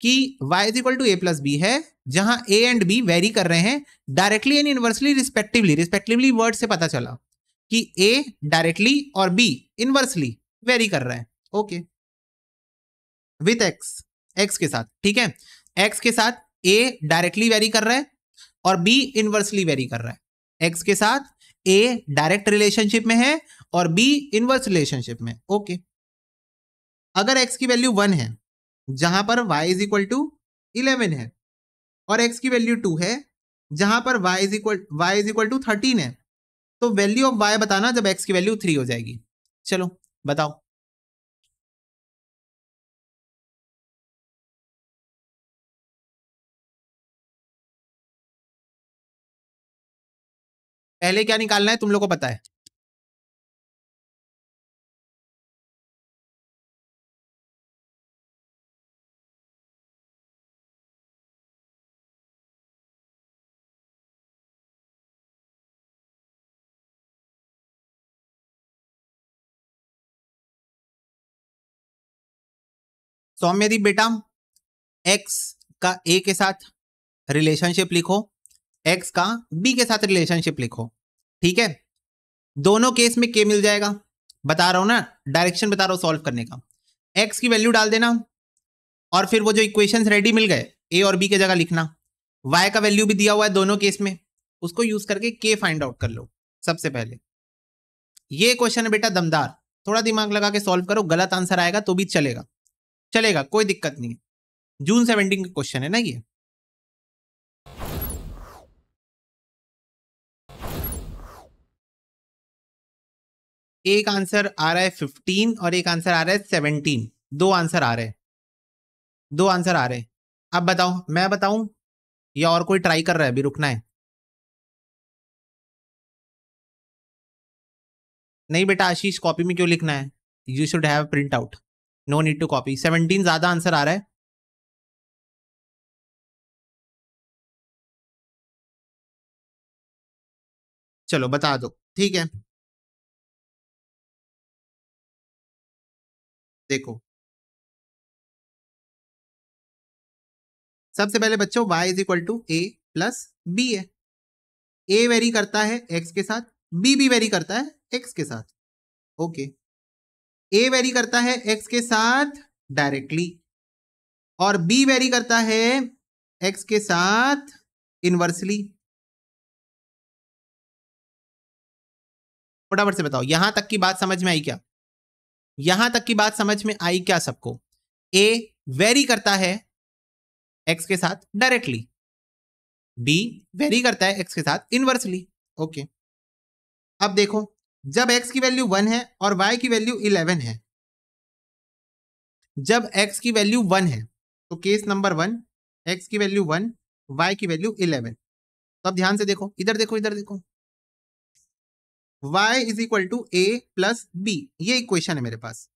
कि y is equal to A plus B है जहां a एंड b वेरी कर रहे हैं directly and inversely respectively respectively word से पता चला कि a डायरेक्टली और b इनवर्सली वेरी कर रहे हैं ओके विथ x x के साथ ठीक है x के साथ a डायरेक्टली वेरी कर रहा है और b इनवर्सली वेरी कर रहा है x के साथ a डायरेक्ट रिलेशनशिप में है और बी इनवर्स रिलेशनशिप में ओके अगर एक्स की वैल्यू वन है जहां पर Y is equal to eleven है और एक्स की वैल्यू टू है जहां पर Y is equal Y is equal to thirteen है तो वैल्यू ऑफ वाई बताना जब एक्स की वैल्यू थ्री हो जाएगी चलो बताओ पहले क्या निकालना है तुम लोग को पता है सौम्य दीप बेटा एक्स का ए के साथ रिलेशनशिप लिखो एक्स का बी के साथ रिलेशनशिप लिखो ठीक है दोनों केस में के मिल जाएगा बता रहा हूँ ना डायरेक्शन बता रहा हूं सॉल्व करने का एक्स की वैल्यू डाल देना और फिर वो जो इक्वेशन रेडी मिल गए ए और बी के जगह लिखना वाई का वैल्यू भी दिया हुआ है दोनों केस में उसको यूज करके के फाइंड आउट कर लो सबसे पहले ये क्वेश्चन है बेटा दमदार थोड़ा दिमाग लगा के सॉल्व करो गलत आंसर आएगा तो भी चलेगा चलेगा कोई दिक्कत नहीं जून सेवनटीन का क्वेश्चन है ना ये एक आंसर आ रहा है फिफ्टीन और एक आंसर आ रहा है सेवनटीन दो आंसर आ रहे हैं दो आंसर आ रहे हैं अब बताओ मैं बताऊं या और कोई ट्राई कर रहा है अभी रुकना है नहीं बेटा आशीष कॉपी में क्यों लिखना है you should have print out no need to copy seventeen ज्यादा आंसर आ रहा है चलो बता दो ठीक है देखो सबसे पहले बच्चों y is equal to A plus B है ए वेरी करता है x के साथ b भी वेरी करता है x के साथ ओके okay. ए वेरी करता है एक्स के साथ डायरेक्टली और बी वेरी करता है एक्स के साथ इनवर्सली फटाफट से बताओ यहां तक की बात समझ में आई क्या यहां तक की बात समझ में आई क्या सबको ए वेरी करता है एक्स के साथ डायरेक्टली बी वेरी करता है एक्स के साथ इनवर्सली ओके अब देखो जब x की वैल्यू वन है और y की वैल्यू इलेवन है जब x की वैल्यू वन है तो केस नंबर वन x की वैल्यू वन y की वैल्यू इलेवन तो अब ध्यान से देखो इधर देखो इधर देखो y is equal to A plus B ये इक्वेशन है मेरे पास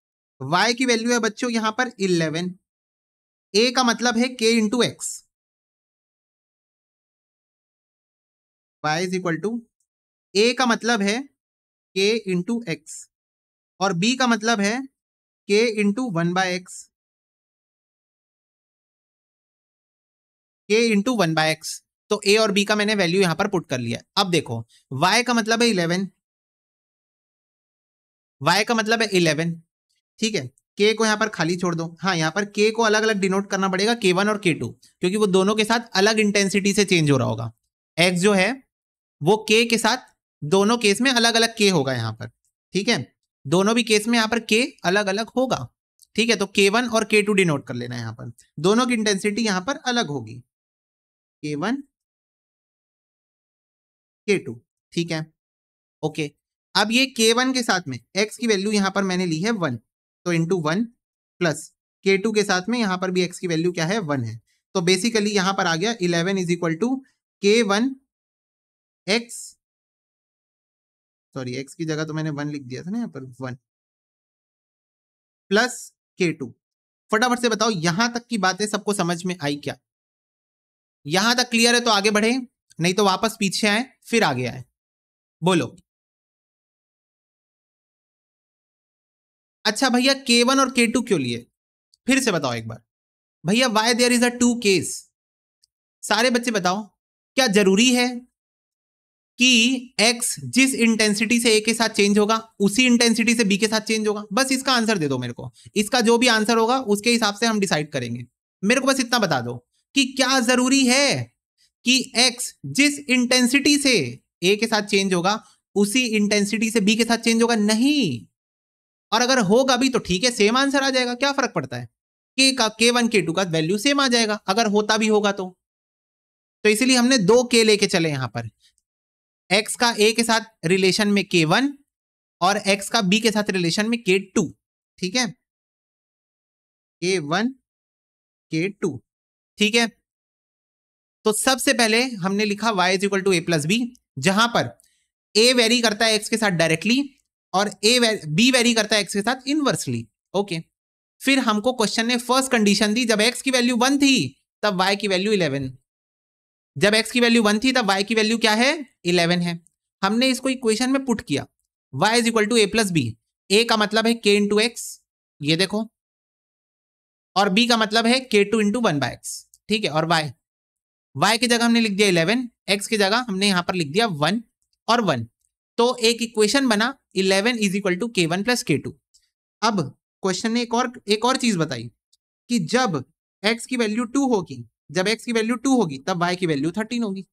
y की वैल्यू है बच्चों यहां पर इलेवन ए का मतलब है K into X Y is equal to A का मतलब है के इंटू एक्स और बी का मतलब है K into one by X K into one by X तो ए और बी का मैंने वैल्यू यहां पर पुट कर लिया अब देखो वाई का मतलब है इलेवन वाई का मतलब है इलेवन ठीक है के को यहां पर खाली छोड़ दो हाँ यहां पर के को अलग अलग डिनोट करना पड़ेगा के वन और के टू क्योंकि वो दोनों के साथ अलग इंटेंसिटी से चेंज हो रहा होगा एक्स जो है वो के के साथ दोनों केस में अलग अलग के होगा यहाँ पर ठीक है दोनों भी केस में यहाँ पर के अलग अलग होगा ठीक है तो के वन और के टू डिनोट कर लेना यहाँ पर दोनों की इंटेंसिटी यहाँ पर अलग होगी के वन के टू ठीक है ओके अब ये के वन के साथ में एक्स की वैल्यू यहाँ पर मैंने ली है वन तो इंटू वन प्लस के टू के साथ में यहाँ पर भी एक्स की वैल्यू क्या है वन है तो बेसिकली यहाँ पर आ गया इलेवन इज इक्वल टू के वन एक्स सॉरी एक्स की जगह तो मैंने वन लिख दिया था ना यहाँ पर वन प्लस के टू फटाफट से बताओ यहां तक की बातें सबको समझ में आई क्या यहां तक क्लियर है तो आगे बढ़े नहीं तो वापस पीछे आए फिर आगे आए बोलो अच्छा भैया के वन और के टू क्यों लिए फिर से बताओ एक बार भैया why there is a two case सारे बच्चे बताओ क्या जरूरी है कि x जिस इंटेंसिटी से a के साथ चेंज होगा उसी इंटेंसिटी से b के साथ चेंज होगा बस इसका आंसर दे दो मेरे को इसका जो भी आंसर होगा उसके हिसाब से हम डिसाइड करेंगे मेरे को बस इतना बता दो कि क्या जरूरी है कि x जिस इंटेंसिटी से a के साथ चेंज होगा उसी इंटेंसिटी से b के साथ चेंज होगा नहीं और अगर होगा भी तो ठीक है सेम आंसर आ जाएगा क्या फर्क पड़ता है के का के वन के टू का वैल्यू सेम आ जाएगा अगर होता भी होगा तो तो इसीलिए हमने दो के लेके चले यहां पर एक्स का ए के साथ रिलेशन में के वन और एक्स का बी के साथ रिलेशन में के टू ठीक है के वन के टू ठीक है तो सबसे पहले हमने लिखा y is equal to A plus B जहां पर a वेरी करता है x के साथ डायरेक्टली और a वेर, b वेरी करता है x के साथ इनवर्सली ओके फिर हमको क्वेश्चन ने फर्स्ट कंडीशन दी जब x की वैल्यू वन थी तब y की वैल्यू इलेवन जब एक्स की वैल्यू वन थी तब वाई की वैल्यू क्या है इलेवन है हमने इसको इक्वेशन में पुट किया Y is equal to A plus B A का मतलब है के इंटू एक्स ये देखो और बी का मतलब है के two into one by X ठीक है और वाई y की जगह हमने लिख दिया इलेवन x की जगह हमने यहाँ पर लिख दिया वन और वन तो एक इक्वेशन बना इलेवन इज इक्वल टू के वन प्लस के टू अब क्वेश्चन ने एक और एक और चीज बताई कि जब x की वैल्यू टू होगी जब एक्स की वैल्यू टू होगी तब वाई की वैल्यू थर्टीन होगी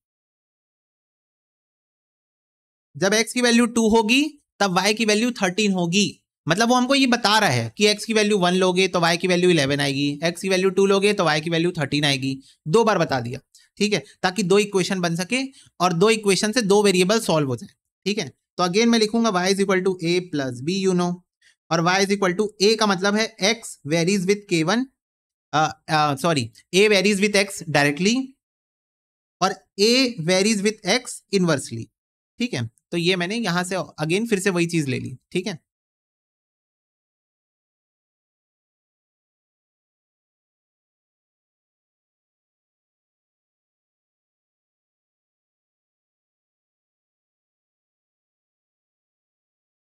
जब एक्स की वैल्यू टू होगी तब वाई की वैल्यू थर्टीन होगी मतलब वो हमको ये बता रहा है कि एक्स की वैल्यू वन लोगे तो वाई की वैल्यू इलेवन आएगी x की वैल्यू टू लोगे तो y की वैल्यू थर्टीन तो आएगी दो बार बता दिया ठीक है ताकि दो इक्वेशन बन सके और दो इक्वेशन से दो वेरिएबल सॉल्व हो जाए ठीक है तो अगेन मैं लिखूंगा Y is equal to A plus B you know और Y is equal to A का मतलब है X varies with K one sorry A varies with X directly और A varies with X inversely ठीक है तो ये मैंने यहां से अगेन फिर से वही चीज ले ली ठीक है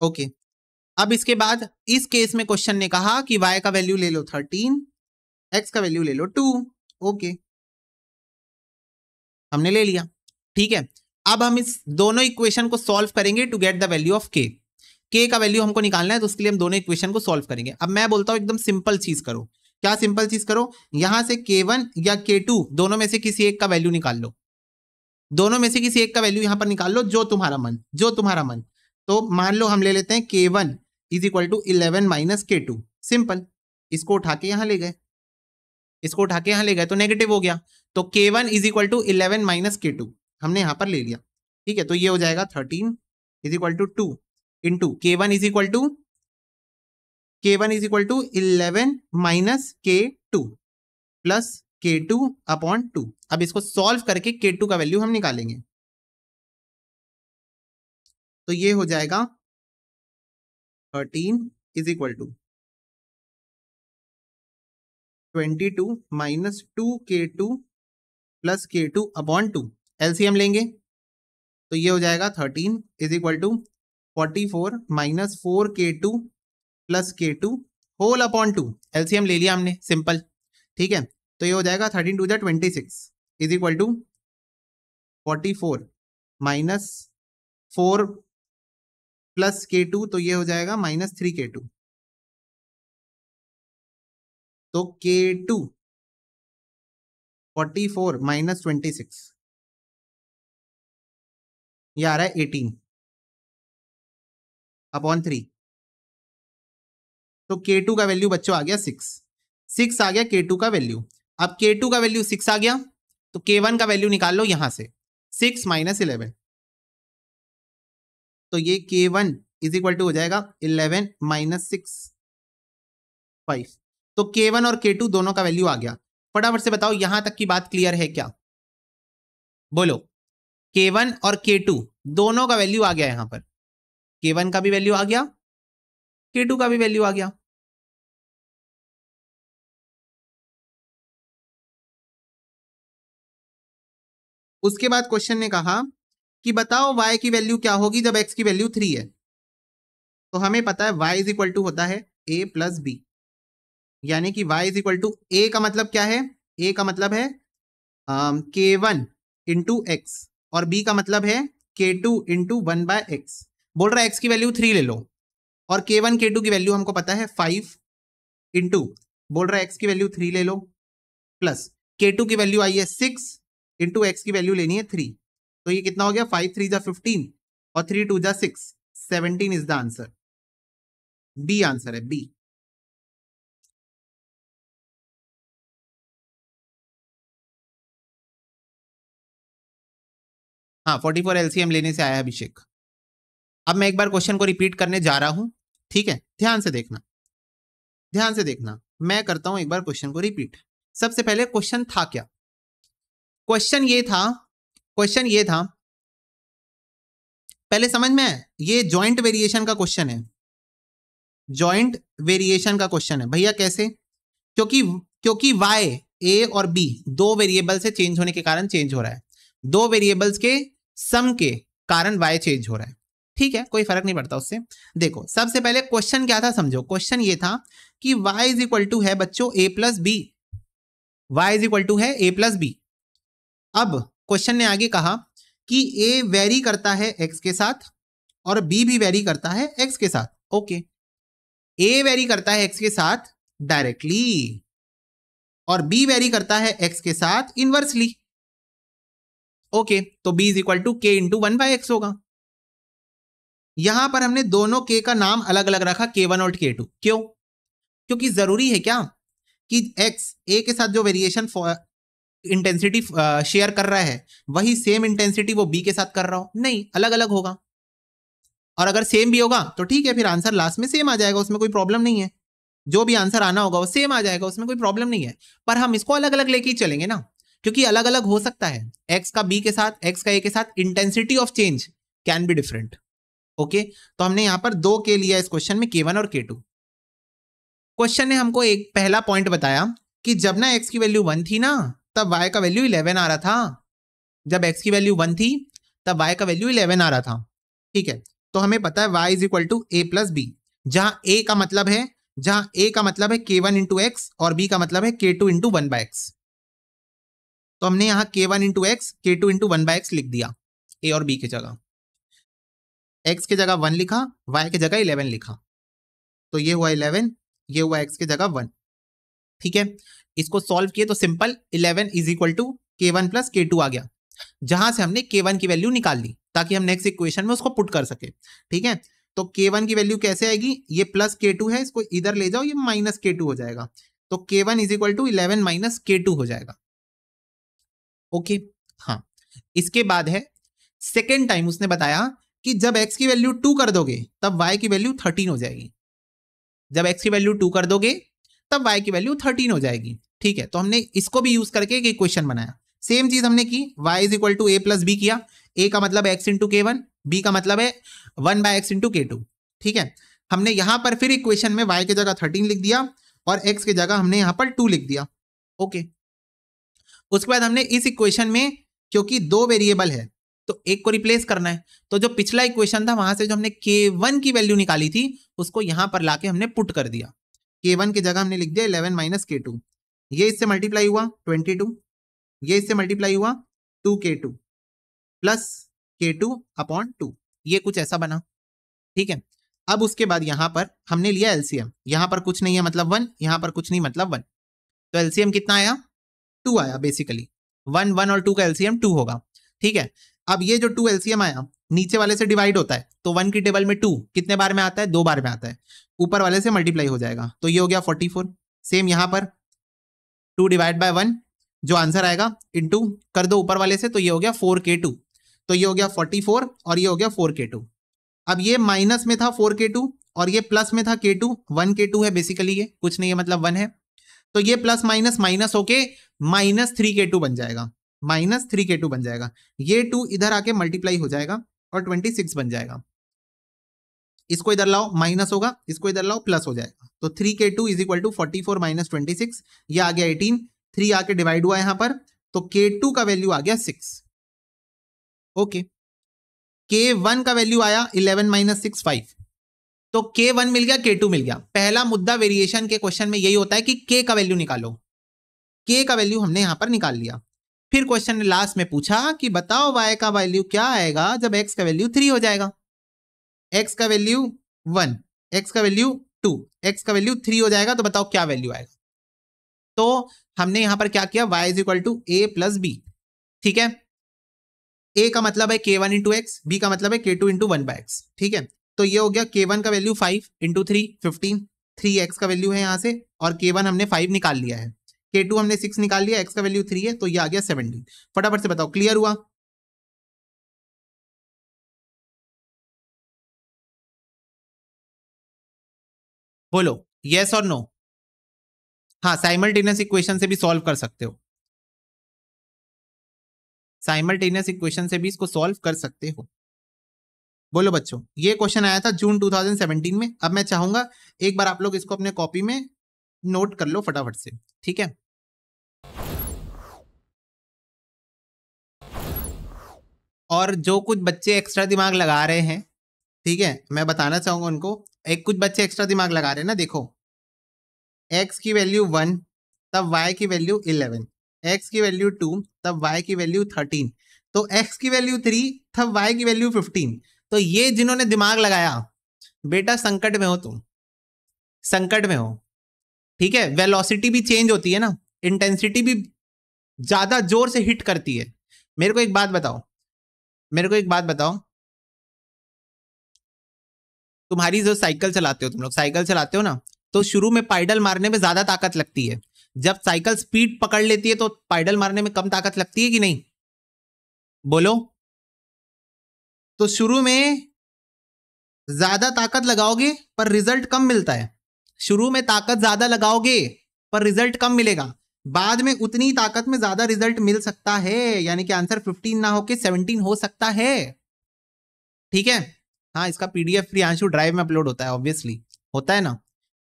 ओके okay. अब इसके बाद इस केस में क्वेश्चन ने कहा कि वाई का वैल्यू ले लो थर्टीन एक्स का वैल्यू ले लो टू ओके हमने ले लिया ठीक है अब हम इस दोनों इक्वेशन को सॉल्व करेंगे to get the value of K K का वैल्यू हमको निकालना है तो उसके लिए हम दोनों इक्वेशन को सॉल्व करेंगे अब मैं बोलता हूं एकदम सिंपल चीज करो क्या सिंपल चीज करो यहां से के वन या के टू दोनों में से किसी एक का वैल्यू निकाल लो दोनों में से किसी एक का वैल्यू यहां पर निकाल लो जो तुम्हारा मन जो तुम्हारा मन तो मान लो हम ले लेते हैं K one is equal to eleven minus के टू सिंपल इसको उठा के यहां ले गए इसको उठा के यहाँ ले गए तो नेगेटिव हो गया तो के one is equal to eleven minus के टू हमने यहाँ पर ले लिया ठीक है तो ये हो जाएगा thirteen is equal to two into के वन इज इक्वल टू के one is equal to eleven minus के टू प्लस के टू अपॉन टू अब इसको सॉल्व करके के टू का वैल्यू हम निकालेंगे तो ये हो जाएगा thirteen is equal to twenty two minus two k two plus के टू अपॉन टू एलसीएम लेंगे तो ये हो जाएगा thirteen is equal to forty four minus four k two plus के two whole upon two LCM ले लिया हमने सिंपल ठीक है तो ये हो जाएगा थर्टीन टू जै twenty six is equal to forty four minus four plus के टू तो ये हो जाएगा माइनस थ्री के टू तो k two forty four minus twenty six ये आ रहा है एटीन अपॉन थ्री तो के टू का वैल्यू बच्चों आ गया सिक्स सिक्स आ गया के टू का वैल्यू अब के टू का वैल्यू सिक्स आ गया तो के वन का वैल्यू निकाल लो यहां से सिक्स माइनस इलेवन तो ये के वन इज इक्वल टू हो जाएगा इलेवन माइनस सिक्स फाइव तो के वन और के टू दोनों का वैल्यू आ गया फटाफट से बताओ यहां तक की बात क्लियर है क्या बोलो के वन और के टू दोनों का वैल्यू आ गया यहां पर के वन का भी वैल्यू आ गया के टू का भी वैल्यू आ गया उसके बाद क्वेश्चन ने कहा कि बताओ y की वैल्यू क्या होगी जब x की वैल्यू थ्री है तो हमें पता है y इज इक्वल टू होता है a प्लस बी यानी कि y is equal to A का मतलब क्या है ए का मतलब है के वन इंटू एक्स और बी का मतलब है के two into one by x बोल रहा है x की वैल्यू थ्री ले लो और के वन के टू की वैल्यू हमको पता है फाइव इंटू बोल रहा है एक्स की वैल्यू थ्री ले लो प्लस के टू की वैल्यू आई है सिक्स इंटू एक्स की वैल्यू लेनी है थ्री तो ये कितना हो गया फाइव थ्री जा फिफ्टीन और थ्री टू जा six seventeen is the answer B answer है बी हाँ फोर्टी फोर एलसीएम लेने से आया अभिषेक अब मैं एक बार क्वेश्चन को रिपीट करने जा रहा हूँ ठीक है ध्यान से देखना ध्यान से देखना मैं करता हूँ एक बार क्वेश्चन को रिपीट सबसे पहले क्वेश्चन था क्या क्वेश्चन ये था क्वेश्चन ये था पहले समझ में आए ये ज्वाइंट वेरिएशन का क्वेश्चन है ज्वाइंट वेरिएशन का क्वेश्चन है भैया कैसे क्योंकि क्योंकि वाई ए और बी दो वेरिएबल से चेंज होने के कारण चेंज हो रहा है दो वेरिएबल्स के सम के कारण वाई चेंज हो रहा है ठीक है कोई फर्क नहीं पड़ता उससे देखो सबसे पहले क्वेश्चन क्या था समझो क्वेश्चन ये था कि वाई इज इक्वल टू है बच्चों A plus B y is equal to है ए प्लस बी अब क्वेश्चन ने आगे कहा कि ए वेरी करता है एक्स के साथ और बी भी वेरी करता है एक्स के साथ ओके ए वेरी करता है एक्स के साथ डायरेक्टली और बी वेरी करता है एक्स के साथ इनवर्सली ओके तो बी इज इक्वल टू के इंटू वन बाई एक्स होगा यहां पर हमने दोनों के का नाम अलग अलग रखा के वन और के टू क्यों क्योंकि जरूरी है क्या कि एक्स ए के साथ जो वेरिएशन इंटेंसिटी शेयर कर रहा है वही सेम इंटेंसिटी वो बी के साथ कर रहा हो नहीं अलग अलग होगा और अगर सेम भी होगा तो ठीक है फिर आंसर लास्ट में सेम आ जाएगा उसमें कोई प्रॉब्लम नहीं है जो भी आंसर आना होगा वो सेम आ जाएगा उसमें कोई प्रॉब्लम नहीं है पर हम इसको अलग अलग लेके ही चलेंगे ना क्योंकि अलग अलग हो सकता है एक्स का बी के साथ एक्स का ए के साथ intensity of change can be different okay तो हमने यहां पर दो के लिया इस क्वेश्चन में के वन और के टू क्वेश्चन ने हमको एक पहला पॉइंट बताया कि जब ना एक्स की वैल्यू वन थी ना तब वाई का वैल्यू इलेवन आ रहा था जब एक्स की वैल्यू वन थी तब वाई का वैल्यू इलेवन आ रहा था ठीक है तो हमें पता है y is equal to A plus B जहां ए का मतलब है जहां ए का मतलब है के वन इंटू एक्स और बी का मतलब है के two into one by x तो हमने यहाँ k one into x k two into one by x लिख दिया ए और बी की जगह एक्स की जगह वन लिखा वाई की जगह इलेवन लिखा तो ये हुआ इलेवन ये हुआ एक्स की जगह वन ठीक है इसको सॉल्व किए तो simple eleven is equal to के वन प्लस के टू आ गया जहां से हमने के वन की वैल्यू निकाल ली ताकि हम नेक्स्ट इक्वेशन में उसको पुट कर सके ठीक है तो के वन की वैल्यू कैसे आएगी ये प्लस के टू है इसको इधर ले जाओ ये माइनस के टू हो जाएगा तो के one is equal to eleven minus के टू हो जाएगा ओके हाँ इसके बाद है सेकेंड टाइम उसने बताया कि जब एक्स की वैल्यू टू कर दोगे तब वाई की वैल्यू थर्टीन हो जाएगी जब एक्स की वैल्यू टू कर दोगे तब वाई की वैल्यू थर्टीन हो जाएगी ठीक है तो हमने इसको भी यूज करके एक क्वेश्चन बनाया सेम चीज हमने की y is equal to A plus B किया ए का मतलब x into k one B का मतलब है one by x into k two ठीक है हमने यहां पर फिर इक्वेशन में वाई की जगह थर्टीन लिख दिया और एक्स की जगह हमने यहां पर टू लिख दिया ओके उसके बाद हमने इस इक्वेशन में क्योंकि दो वेरिएबल है तो एक को रिप्लेस करना है तो जो पिछला इक्वेशन था वहां से जो हमने के वन की वैल्यू निकाली थी उसको यहां पर लाके हमने पुट कर दिया के वन की जगह हमने लिख दिया इलेवन माइनस के टू ये इससे मल्टीप्लाई हुआ ट्वेंटी टू ये इससे मल्टीप्लाई हुआ टू के टू प्लस के टू अपॉन टू ये कुछ ऐसा बना ठीक है अब उसके बाद यहां पर हमने लिया एलसीएम यहां पर कुछ नहीं है मतलब वन यहाँ पर कुछ नहीं मतलब वन तो एलसीएम कितना आया टू आया बेसिकली वन वन और टू का एलसीएम टू होगा ठीक है अब ये जो टू एलसीएम आया नीचे वाले से डिवाइड होता है तो वन की टेबल में टू कितने बार में आता है दो बार में आता है ऊपर वाले से मल्टीप्लाई हो जाएगा तो ये हो गया फोर्टी फोर सेम यहाँ पर टू डिवाइड बाय वन जो आंसर आएगा इंटू कर दो ऊपर वाले से तो ये हो गया फोर के टू तो ये हो गया फोर्टी फोर और ये हो गया फोर के टू अब ये माइनस में था फोर के टू और ये प्लस में था k two one k two है बेसिकली ये कुछ नहीं है मतलब वन है तो ये प्लस माइनस माइनस होके माइनस थ्री के टू बन जाएगा माइनस थ्री के टू बन जाएगा ये टू इधर आके मल्टीप्लाई हो जाएगा और ट्वेंटी सिक्स बन जाएगा इसको इधर लाओ माइनस होगा इसको इधर लाओ प्लस हो जाएगा तो three k two is equal to forty four minus twenty six ये आ गया एटीन थ्री आके डिवाइड हुआ यहां पर तो के टू का वैल्यू आ गया सिक्स ओके के वन का वैल्यू आया इलेवन माइनस सिक्स फाइव तो के वन मिल गया के टू मिल गया पहला मुद्दा वेरिएशन के क्वेश्चन में यही होता है कि के का वैल्यू निकालो के का वैल्यू हमने यहाँ पर निकाल लिया फिर क्वेश्चन ने लास्ट में पूछा कि बताओ वाई का वैल्यू क्या आएगा जब एक्स का वैल्यू थ्री हो जाएगा एक्स का वैल्यू वन एक्स का वैल्यू टू एक्स का वैल्यू थ्री हो जाएगा तो बताओ क्या वैल्यू आएगा तो हमने यहाँ पर क्या किया Y is equal to A plus B ठीक है ए का मतलब है k one into x B का मतलब है के two into one by x ठीक है तो ये हो गया के वन का value five into three fifteen three x का वैल्यू है यहाँ से और के वन हमने फाइव निकाल लिया है के टू हमने सिक्स निकाल लिया एक्स का वैल्यू थ्री है तो ये आ गया सेवनटीन फटाफट से बताओ क्लियर हुआ बोलो यस और नो हाँ साइमल्टेनियस इक्वेशन से भी सॉल्व कर सकते हो साइमल्टेनियस इक्वेशन से भी इसको सॉल्व कर सकते हो बोलो बच्चों ये क्वेश्चन आया था जून 2017 में अब मैं चाहूंगा एक बार आप लोग इसको अपने कॉपी में नोट कर लो फटाफट से ठीक है और जो कुछ बच्चे एक्स्ट्रा दिमाग लगा रहे हैं ठीक है मैं बताना चाहूँगा उनको एक कुछ बच्चे एक्स्ट्रा दिमाग लगा रहे हैं ना देखो एक्स की वैल्यू वन तब वाई की वैल्यू इलेवन एक्स की वैल्यू टू तब वाई की वैल्यू थर्टीन तो एक्स की वैल्यू थ्री तब वाई की वैल्यू फिफ्टीन तो ये जिन्होंने दिमाग लगाया बेटा संकट में हो तुम संकट में हो ठीक है वेलोसिटी भी चेंज होती है ना इंटेंसिटी भी ज़्यादा जोर से हिट करती है मेरे को एक बात बताओ मेरे को एक बात बताओ तुम्हारी जो साइकिल चलाते हो तुम लोग साइकिल चलाते हो ना तो शुरू में पाइडल मारने में ज्यादा ताकत लगती है जब साइकिल स्पीड पकड़ लेती है तो पाइडल मारने में कम ताकत लगती है कि नहीं बोलो तो शुरू में ज्यादा ताकत लगाओगे पर रिजल्ट कम मिलता है शुरू में ताकत ज्यादा लगाओगे पर रिजल्ट कम मिलेगा बाद में उतनी ताकत में ज्यादा रिजल्ट मिल सकता है यानी कि आंसर 15 ना होके 17 हो सकता है ठीक है हाँ इसका पीडीएफ फ्री आंशु ड्राइव में अपलोड होता है ऑब्वियसली होता है ना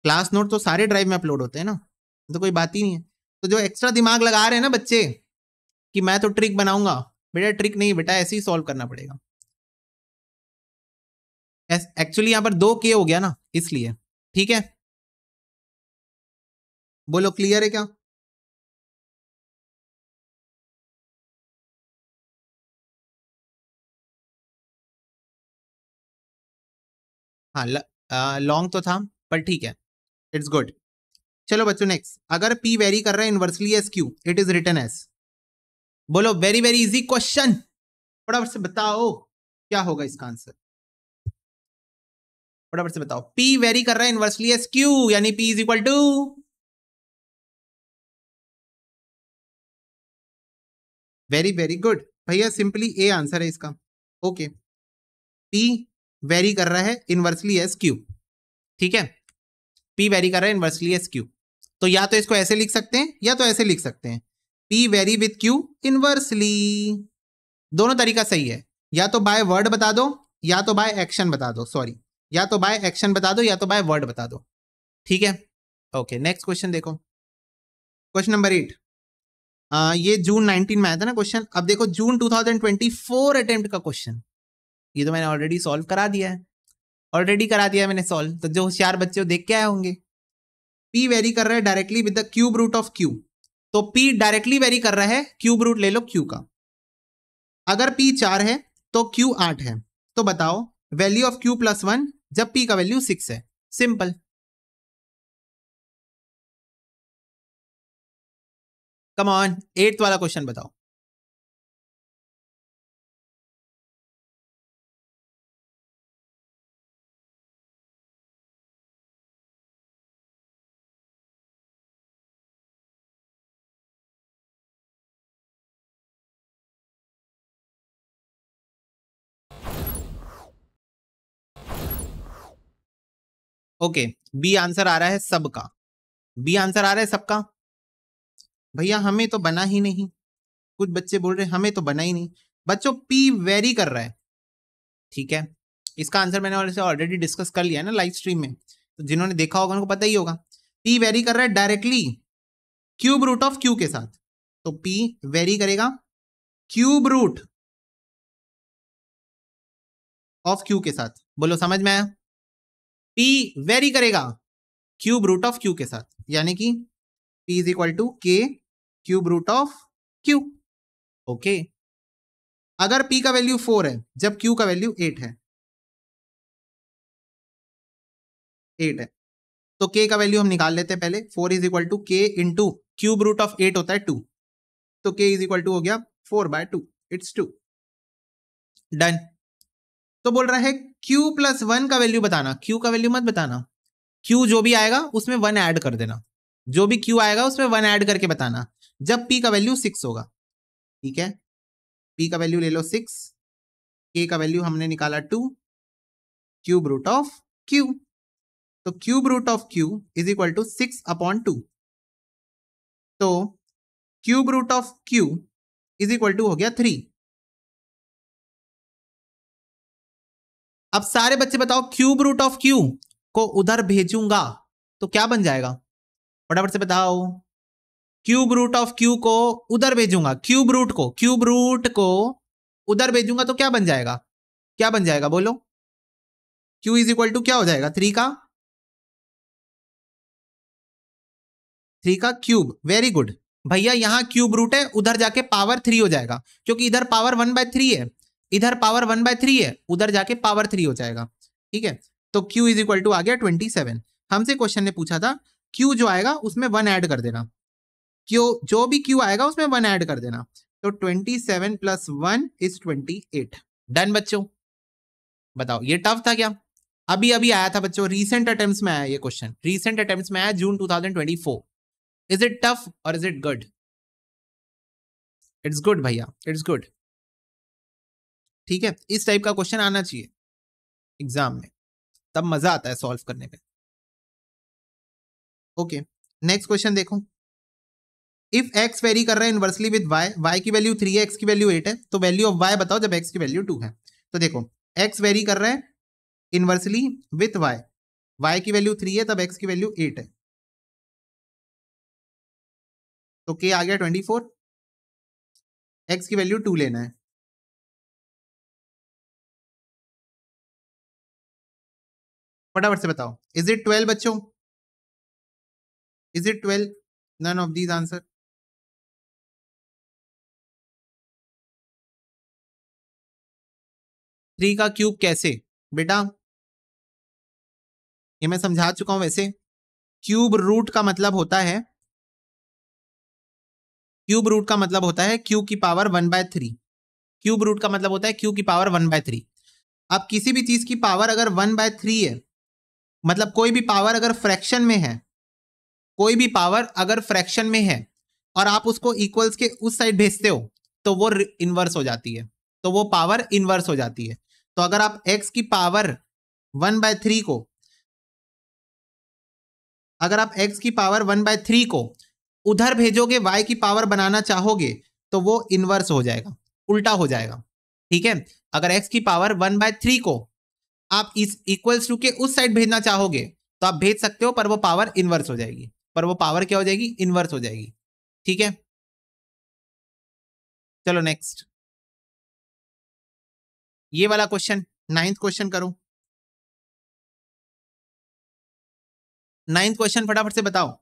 क्लास नोट तो सारे ड्राइव में अपलोड होते हैं ना तो कोई बात ही नहीं है तो जो एक्स्ट्रा दिमाग लगा रहे हैं ना बच्चे कि मैं तो ट्रिक बनाऊंगा बेटा ट्रिक नहीं बेटा ऐसे ही सॉल्व करना पड़ेगा एक्चुअली यहाँ पर दो के हो गया ना इसलिए ठीक है बोलो क्लियर है क्या हाँ लॉन्ग तो था पर ठीक है इट्स गुड चलो बच्चों नेक्स्ट अगर पी वेरी कर रहा है inversely as q it is written as बोलो वेरी वेरी इजी क्वेश्चन फटाफट से बताओ क्या होगा इसका आंसर फटाफट से बताओ पी वेरी कर रहा है इनवर्सली एस क्यू यानी p is equal to very very good भैया सिंपली ए आंसर है इसका ओके पी वेरी कर रहा है इनवर्सली एस क्यू ठीक है पी वेरी कर रहा है इनवर्सली एस क्यू तो या तो इसको ऐसे लिख सकते हैं या तो ऐसे लिख सकते हैं p vary with q inversely दोनों तरीका सही है या तो बाय वर्ड बता दो या तो बाय एक्शन बता दो सॉरी या तो बाय एक्शन बता दो या तो बाय वर्ड बता दो ठीक है ओके नेक्स्ट क्वेश्चन देखो क्वेश्चन नंबर एट ये जून 19 में आया था ना क्वेश्चन अब देखो जून 2024 अटेम्प्ट का क्वेश्चन ये तो मैंने ऑलरेडी सॉल्व करा दिया है ऑलरेडी करा दिया है मैंने सॉल्व तो जो होशियार बच्चे हो देख के आए होंगे पी वेरी कर रहा है directly with the cube root of q तो पी डायरेक्टली वेरी कर रहा है क्यूब रूट ले लो क्यू का अगर पी चार है तो क्यू आठ है तो बताओ value of q plus one जब पी का वैल्यू सिक्स है सिंपल कम ऑन एट्थ वाला क्वेश्चन बताओ ओके बी आंसर आ रहा है सबका बी आंसर आ रहा है सबका भैया हमें तो बना ही नहीं कुछ बच्चे बोल रहे हमें तो बना ही नहीं बच्चों पी वेरी कर रहा है ठीक है इसका आंसर मैंने ऑलरेडी डिस्कस कर लिया है ना लाइव स्ट्रीम में तो जिन्होंने देखा होगा उनको पता ही होगा पी वेरी कर रहा है directly cube root of q के साथ तो पी वेरी करेगा क्यूब रूट ऑफ क्यू के साथ बोलो समझ में आया पी वेरी करेगा क्यूब रूट ऑफ क्यू के साथ यानी कि p is equal to k cube root of q okay अगर पी का वैल्यू फोर है जब क्यू का वैल्यू एट है एट है तो के का वैल्यू हम निकाल लेते हैं पहले four is equal to k into cube root of eight होता है टू तो के इज इक्वल टू हो गया four by two it's two done तो बोल रहा है q प्लस वन का वैल्यू बताना q का वैल्यू मत बताना q जो भी आएगा उसमें वन ऐड कर देना जो भी q आएगा उसमें वन ऐड करके बताना जब p का वैल्यू सिक्स होगा ठीक है p का वैल्यू ले लो सिक्स k का वैल्यू हमने निकाला two cube root of q तो cube root of q is equal to six upon two तो cube root of q is equal to हो गया थ्री अब सारे बच्चे बताओ क्यूब रूट ऑफ क्यू को उधर भेजूंगा तो क्या बन जाएगा फटाफट से बताओ क्यूब रूट ऑफ क्यू को उधर भेजूंगा क्यूब रूट को क्यूब रूट को उधर भेजूंगा तो क्या बन जाएगा क्या बन जाएगा बोलो क्यू इज इक्वल टू क्या हो जाएगा थ्री का थ्री का क्यूब वेरी गुड भैया यहां क्यूब रूट है उधर जाके पावर थ्री हो जाएगा क्योंकि इधर पावर वन बाय थ्री है इधर पावर वन बाय थ्री है उधर जाके पावर थ्री हो जाएगा ठीक है तो Q इज इक्वल टू आ गया ट्वेंटी सेवन हमसे क्वेश्चन ने पूछा था Q जो आएगा उसमें वन ऐड कर देना Q जो भी Q आएगा उसमें वन ऐड कर देना तो twenty seven plus one is twenty eight done बच्चों बताओ ये टफ था क्या अभी अभी आया था बच्चों रीसेंट अटेम्प्ट में आया ये क्वेश्चन रीसेंट अटेम्प्ट में आया June two thousand twenty four is it tough और is it good it's good भैया इट्स गुड ठीक है इस टाइप का क्वेश्चन आना चाहिए एग्जाम में तब मजा आता है सॉल्व करने में ओके नेक्स्ट क्वेश्चन देखो इफ एक्स वेरी कर रहा है इनवर्सली विद वाई वाई की वैल्यू थ्री है एक्स की वैल्यू एट है तो वैल्यू ऑफ वाई बताओ जब एक्स की वैल्यू टू है तो देखो एक्स वेरी कर रहा है इनवर्सली विथ वाई वाई की वैल्यू थ्री है तब एक्स की वैल्यू एट है तो के आ गया ट्वेंटी फोर एक्स की वैल्यू टू लेना है फटाफट से बताओ इज इट ट्वेल्व बच्चों is it twelve none of these answer three का क्यूब कैसे बेटा ये मैं समझा चुका हूं वैसे क्यूब रूट का मतलब होता है क्यूब रूट का मतलब होता है क्यू की power one by three cube root का मतलब होता है क्यू की पावर वन बाय थ्री अब किसी भी चीज की पावर अगर वन बाय थ्री है मतलब कोई भी पावर अगर फ्रैक्शन में है कोई भी पावर अगर फ्रैक्शन में है और आप उसको इक्वल्स के उस साइड भेजते हो तो वो इन्वर्स हो जाती है तो वो पावर इन्वर्स हो जाती है तो अगर आप एक्स की पावर वन बाय थ्री को अगर आप एक्स की पावर वन बाय थ्री को उधर भेजोगे वाई की पावर बनाना चाहोगे तो वो इन्वर्स हो जाएगा उल्टा हो जाएगा ठीक है अगर एक्स की पावर वन बाय थ्री को आप इस इक्वल्स टू के उस साइड भेजना चाहोगे तो आप भेज सकते हो पर वो पावर इन्वर्स हो जाएगी पर वो पावर क्या हो जाएगी इन्वर्स हो जाएगी ठीक है चलो नेक्स्ट ये वाला क्वेश्चन नाइन्थ क्वेश्चन करूं नाइन्थ क्वेश्चन फटाफट से बताओ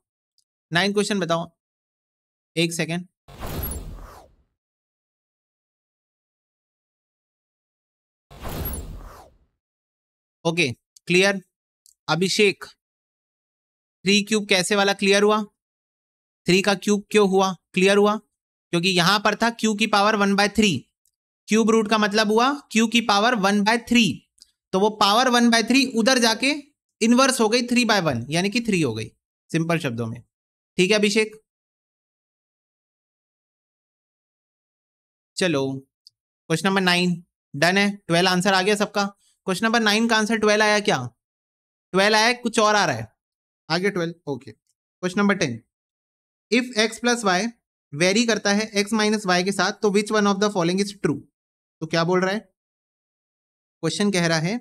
नाइन्थ क्वेश्चन बताओ एक second okay clear Abhishek three cube कैसे वाला क्लियर हुआ थ्री का क्यूब क्यों हुआ क्लियर हुआ क्योंकि यहां पर था क्यू की power one by three cube root का मतलब हुआ क्यू की पावर वन बाय थ्री तो वो पावर वन बाय थ्री उधर जाके इनवर्स हो गई थ्री बाय वन यानी कि थ्री हो गई सिंपल शब्दों में ठीक है अभिषेक चलो क्वेश्चन नंबर नाइन डन है ट्वेल्व आंसर आ गया सबका क्वेश्चन नंबर नाइन का आंसर ट्वेल्व आया क्या ट्वेल्व आया कुछ और आ रहा है आगे twelve okay question number ten if x plus y vary करता है एक्स माइनस वाई के साथ तो which one of the following is true तो क्या बोल रहा है क्वेश्चन कह रहा है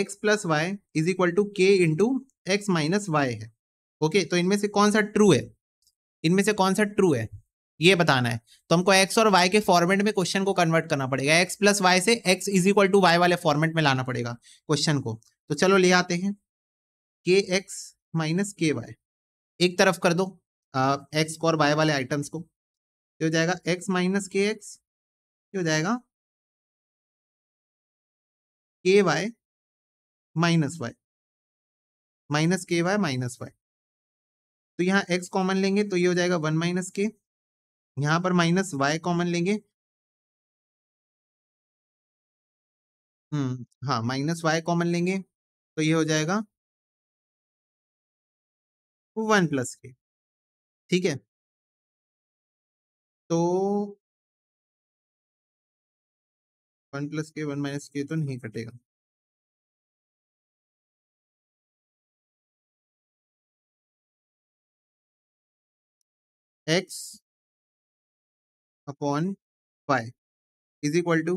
x plus y is equal to के इंटू एक्स माइनस वाई है ओके okay, तो इनमें से कौन सा ट्रू है इनमें से कौन सा ट्रू है ये बताना है तो हमको एक्स और वाई के फॉर्मेट में क्वेश्चन को कन्वर्ट करना पड़ेगा एक्स प्लस वाई से x is equal to y वाले फॉर्मेट में लाना पड़ेगा क्वेश्चन को तो चलो ले आते हैं के एक्स माइनस के वाई एक तरफ कर दो एक्स और वाई वाले आइटम्स को ये हो जाएगा एक्स माइनस के एक्स ये हो जाएगा k y minus y minus k y minus y तो यहाँ एक्स कॉमन लेंगे तो ये हो जाएगा वन माइनस के यहां पर माइनस वाई कॉमन लेंगे हम्म हाँ माइनस वाई कॉमन लेंगे तो ये हो जाएगा वन प्लस के ठीक है तो one plus k one minus k तो नहीं कटेगा x upon y is equal to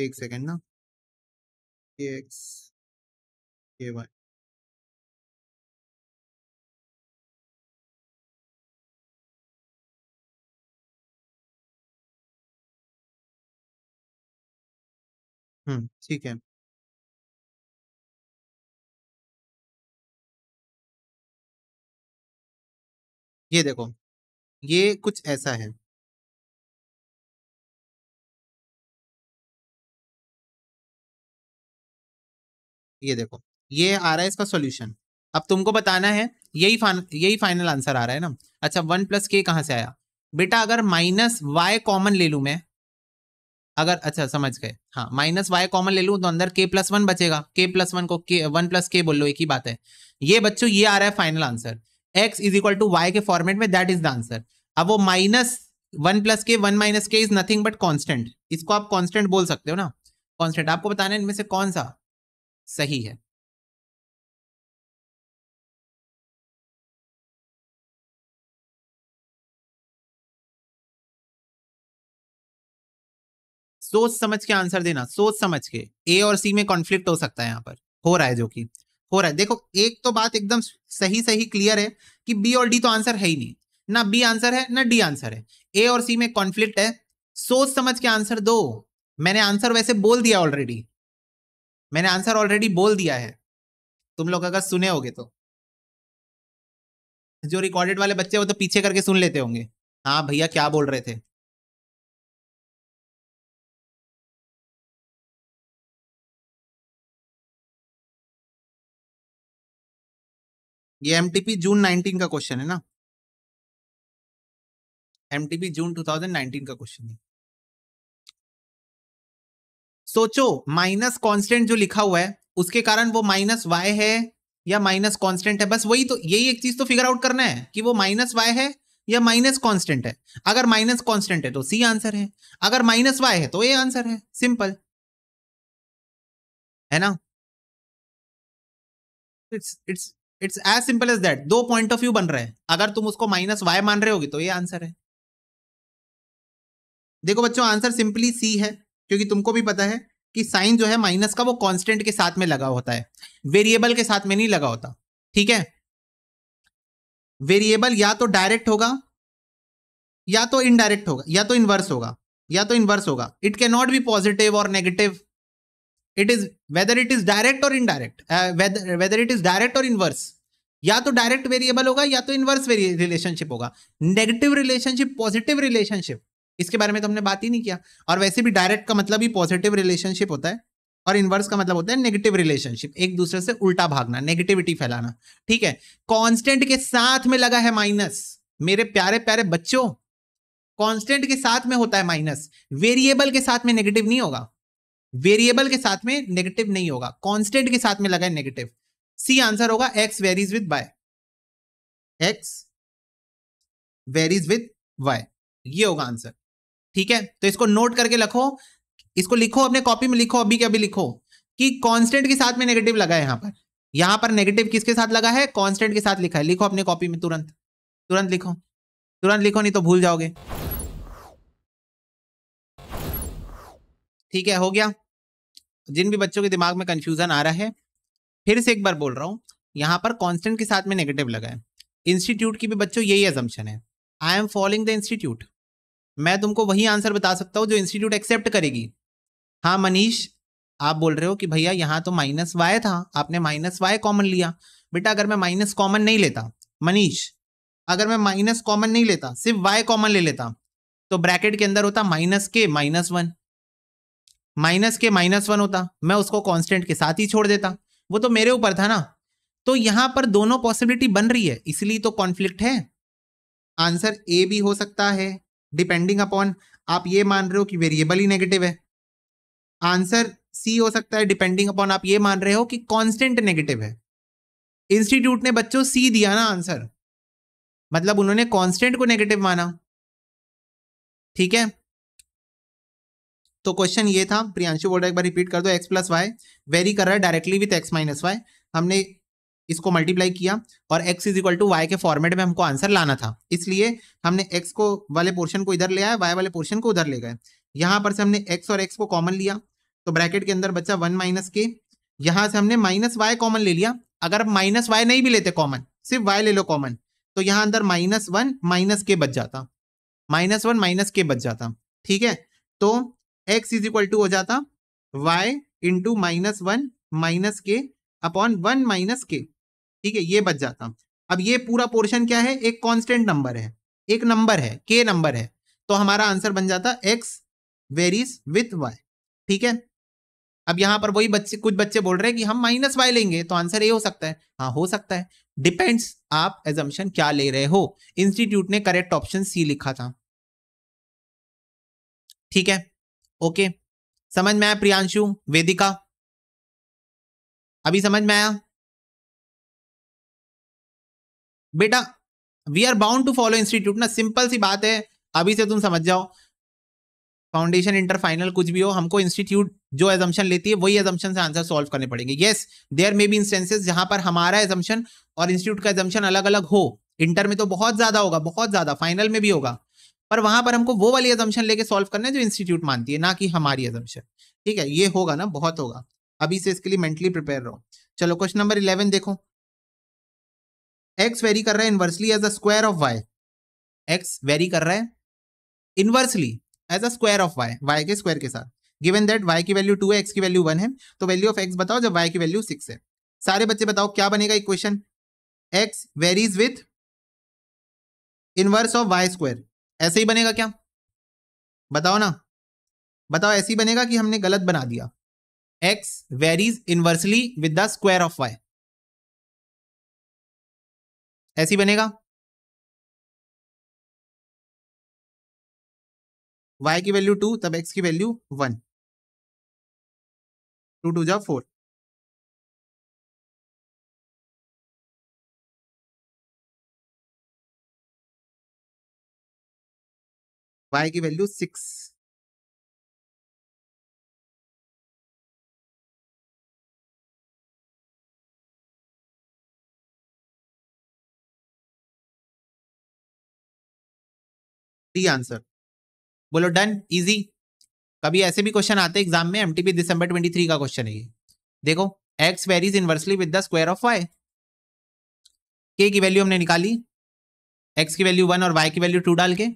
एक सेकेंड ना के एक्स के वाई हम्म ठीक है ये देखो ये कुछ ऐसा है ये देखो ये आ रहा है इसका सॉल्यूशन अब तुमको बताना है यही यही फाइनल आंसर आ रहा है ना अच्छा वन प्लस के कहां से आया बेटा अगर माइनस वाई कॉमन ले लू मैं अगर अच्छा समझ गए हाँ माइनस वाई कॉमन ले लू तो अंदर के प्लस वन बचेगा के प्लस वन को के वन प्लस के बोल लो एक ही बात है ये बच्चों ये आ रहा है final answer x is equal to y के फॉर्मेट में दैट इज द आंसर अब वो minus one plus k one minus के इज नथिंग बट कॉन्स्टेंट इसको आप कॉन्स्टेंट बोल सकते हो ना कॉन्स्टेंट आपको बताना इनमें से कौन सा सही है सोच समझ के आंसर देना सोच समझ के ए और सी में कॉन्फ्लिक्ट हो सकता है यहां पर हो रहा है जो कि हो रहा है देखो एक तो बात एकदम सही सही क्लियर है कि बी और डी तो आंसर है ही नहीं ना बी आंसर है ना डी आंसर है ए और सी में कॉन्फ्लिक्ट है सोच समझ के आंसर दो मैंने आंसर वैसे बोल दिया ऑलरेडी मैंने आंसर ऑलरेडी बोल दिया है तुम लोग अगर सुने होगे तो जो रिकॉर्डेड वाले बच्चे वो तो पीछे करके सुन लेते होंगे हाँ भैया क्या बोल रहे थे ये एमटीपी जून 19 का क्वेश्चन है ना एमटीपी जून 2019 का क्वेश्चन है सोचो माइनस कांस्टेंट जो लिखा हुआ है उसके कारण वो माइनस वाई है या माइनस कांस्टेंट है बस वही तो यही एक चीज तो फिगर आउट करना है कि वो माइनस वाई है या माइनस कांस्टेंट है अगर माइनस कांस्टेंट है तो सी आंसर है अगर माइनस वाई है तो ए आंसर है सिंपल है ना it's it's it's as simple as that दो पॉइंट ऑफ व्यू बन रहे हैं अगर तुम उसको माइनस वाई मान रहे होगी तो ये आंसर है देखो बच्चों आंसर सिंपली सी है क्योंकि तुमको भी पता है कि साइन जो है माइनस का वो कांस्टेंट के साथ में लगा होता है वेरिएबल के साथ में नहीं लगा होता ठीक है वेरिएबल या तो डायरेक्ट होगा या तो इनडायरेक्ट होगा या तो इनवर्स होगा या तो इनवर्स होगा it can not be positive और negative it is whether it is direct और indirect whether it is direct और इनवर्स या तो डायरेक्ट वेरिएबल होगा या तो इनवर्स रिलेशनशिप होगा नेगेटिव रिलेशनशिप पॉजिटिव रिलेशनशिप इसके बारे में तो हमने बात ही नहीं किया और वैसे भी डायरेक्ट का मतलब ही पॉजिटिव रिलेशनशिप होता है और इनवर्स का मतलब होता है नेगेटिव रिलेशनशिप एक दूसरे से उल्टा भागना नेगेटिविटी फैलाना ठीक है कॉन्स्टेंट के साथ में लगा है माइनस मेरे प्यारे प्यारे बच्चों कॉन्स्टेंट के साथ में होता है माइनस वेरिएबल के साथ में नेगेटिव नहीं होगा वेरिएबल के साथ में नेगेटिव नहीं होगा कॉन्स्टेंट के साथ में लगा है नेगेटिव सी आंसर होगा x varies with y x varies with y ये होगा आंसर ठीक है तो इसको नोट करके लिखो इसको लिखो अपने कॉपी में लिखो अभी के अभी लिखो कि कांस्टेंट के साथ में नेगेटिव लगा है यहां पर यहां पर नेगेटिव किसके साथ लगा है कांस्टेंट के साथ लिखा है लिखो अपने कॉपी में तुरंत तुरंत लिखो तुरंत लिखो नहीं तो भूल जाओगे ठीक है हो गया जिन भी बच्चों के दिमाग में कंफ्यूजन आ रहा है फिर से एक बार बोल रहा हूँ यहाँ पर कॉन्स्टेंट के साथ में नेगेटिव लगा है इंस्टीट्यूट की भी बच्चों यही एजम्पन है I am following the institute मैं तुमको वही आंसर बता सकता हूँ जो इंस्टीट्यूट एक्सेप्ट करेगी हाँ मनीष आप बोल रहे हो कि भैया यहाँ तो माइनस वाई था आपने माइनस वाई कॉमन लिया बेटा अगर मैं माइनस कॉमन नहीं लेता मनीष अगर मैं माइनस कॉमन नहीं लेता सिर्फ वाई कॉमन ले लेता तो ब्रैकेट के अंदर होता minus k minus one minus k minus one होता मैं उसको कांस्टेंट के साथ ही छोड़ देता वो तो मेरे ऊपर था ना तो यहां पर दोनों पॉसिबिलिटी बन रही है इसलिए तो कॉन्फ्लिक्ट है आंसर ए भी हो सकता है डिपेंडिंग अपॉन आप ये मान रहे हो कि वेरिएबल ही नेगेटिव है आंसर सी हो सकता है डिपेंडिंग अपॉन आप ये मान रहे हो कि कॉन्स्टेंट नेगेटिव है इंस्टीट्यूट ने बच्चों सी दिया ना आंसर मतलब उन्होंने कॉन्स्टेंट को नेगेटिव माना ठीक है तो क्वेश्चन ये था प्रियांशु बोल रहा है एक बार रिपीट कर दो एक्स प्लस वाई वेरी कर रहा है directly with x minus y हमने इसको मल्टीप्लाई किया और x is equal to y के फॉर्मेट में हमको आंसर लाना था इसलिए हमने एक्स को वाले पोर्शन को इधर ले आया वाई वाले पोर्शन को उधर ले गए यहाँ पर से हमने एक्स और एक्स को कॉमन लिया तो ब्रैकेट के अंदर बच्चा वन माइनस के यहाँ से हमने माइनस वाई कॉमन ले लिया अगर आप माइनस वाई नहीं भी लेते कॉमन सिर्फ वाई ले लो कॉमन तो यहाँ अंदर माइनस वन माइनस के बच जाता माइनस वन माइनस के बच जाता ठीक है तो एक्स इज इक्वल टू हो जाता y into minus one minus k upon one minus k ठीक है ये बच जाता अब ये पूरा पोर्शन क्या है एक कांस्टेंट नंबर है एक नंबर है के नंबर है तो हमारा आंसर बन जाता एक्स वेरीज विथ वाई ठीक है अब यहां पर वही बच्चे कुछ बच्चे बोल रहे हैं कि हम माइनस वाई लेंगे तो आंसर ये हो सकता है हाँ हो सकता है डिपेंड्स आप एजम्पन क्या ले रहे हो इंस्टीट्यूट ने करेक्ट ऑप्शन सी लिखा था ठीक है ओके समझ में आया प्रियांशु वेदिका अभी समझ में आया बेटा we are bound to follow institute ना सिंपल सी बात है अभी से तुम समझ जाओ फाउंडेशन इंटर फाइनल कुछ भी हो हमको इंस्टीट्यूट जो एजम्पन लेती है वही एजम्पन से आंसर सॉल्व करने पड़ेंगे yes there may be instances जहां पर हमारा एजम्पन और इंस्टीट्यूट का एजम्पन अलग अलग हो इंटर में तो बहुत ज्यादा होगा बहुत ज्यादा फाइनल में भी होगा पर वहां पर हमको वो वाली एजम्पन लेके सॉल्व करना है जो इंस्टीट्यूट मानती है ना कि हमारी एजम्पन ठीक है ये होगा ना बहुत होगा अभी से इसके लिए मेंटली प्रिपेयर रहो चलो क्वेश्चन नंबर इलेवन देखो एक्स वेरी कर रहा है inversely as a square of y x vary कर रहा है inversely as a square of y y के स्क्वायर के साथ गिवन दैट वाई की वैल्यू टू है एक्स की वैल्यू वन है तो वैल्यू ऑफ एक्स बताओ जब वाई की वैल्यू सिक्स है सारे बच्चे बताओ क्या बनेगा equation x varies with inverse of y square ऐसे ही बनेगा क्या बताओ ना बताओ ऐसे ही बनेगा कि हमने गलत बना दिया x varies inversely with the square of y ऐसी बनेगा y की वैल्यू टू तब x की वैल्यू वन टू टू जा फोर वाई की वैल्यू सिक्स आंसर बोलो डन इजी कभी ऐसे भी क्वेश्चन आते हैं एग्जाम में एमटीपी दिसंबर 23 का क्वेश्चन है ये देखो x varies inversely with the square of y k की वैल्यू हमने निकाली एक्स की वैल्यू वन और वाई की वैल्यू टू डाल के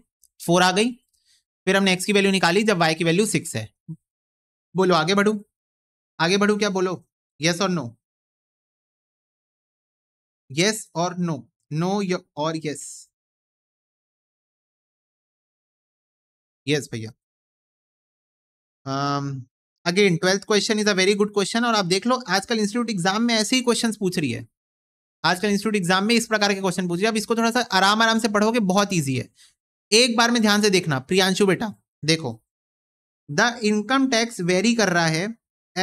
फोर आ गई फिर हमने एक्स की वैल्यू निकाली जब वाई की वैल्यू सिक्स है बोलो आगे बढ़ू आगे बढ़ू क्या बोलो यस और नो यस और नो नो और यस यस भैया again twelfth question is a very good question और आप देख लो आजकल इंस्टीट्यूट एग्जाम में ऐसे ही क्वेश्चन पूछ रही है आजकल इंस्टीट्यूट एग्जाम में इस प्रकार के क्वेश्चन पूछ रही है आप इसको थोड़ा सा आराम आराम से पढ़ोगे बहुत ईजी है एक बार में ध्यान से देखना प्रियांशु बेटा देखो द इनकम टैक्स वेरी कर रहा है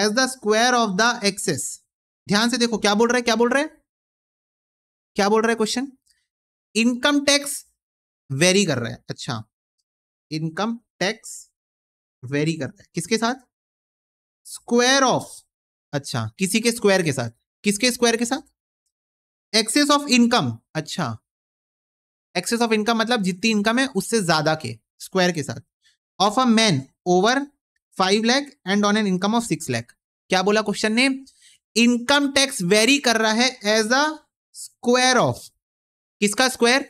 as the square of the excess ध्यान से देखो क्या बोल रहे क्या बोल है क्या बोल रहा है क्वेश्चन इनकम टैक्स वेरी कर रहा है अच्छा इनकम टैक्स वेरी कर रहा है किसके साथ स्क्वायर ऑफ अच्छा किसी के स्क्वायर के साथ किसके स्क्वायर के साथ एक्सेस ऑफ इनकम अच्छा एक्सेस ऑफ इनकम मतलब जितनी इनकम है उससे ज्यादा के स्क्वायर के साथ of a man over five lakh and on an income of six lakh क्या बोला क्वेश्चन ने इनकम टैक्स वेरी कर रहा है एज अ स्क्वायर ऑफ किसका square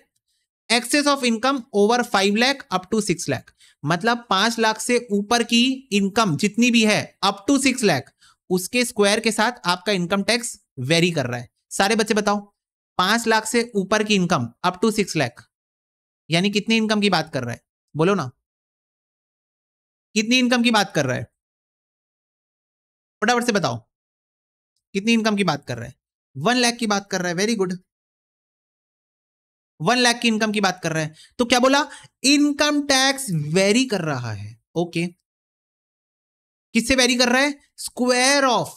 excess of income over five lakh up to six lakh मतलब पांच लाख से ऊपर की इनकम जितनी भी है अप टू सिक्स लैख उसके स्क्वायर के साथ आपका इनकम टैक्स वेरी कर रहा है सारे बच्चे बताओ पांच लाख से ऊपर की income up to six lakh यानी कितनी इनकम की बात कर रहा है बोलो ना कितनी इनकम की बात कर रहा है फटाफट से बताओ कितनी इनकम की बात कर रहा है वन लाख की बात कर रहा है वेरी गुड वन लाख की इनकम की बात कर रहा है तो क्या बोला इनकम टैक्स वेरी कर रहा है ओके okay. किससे वेरी कर रहा है स्क्वायर ऑफ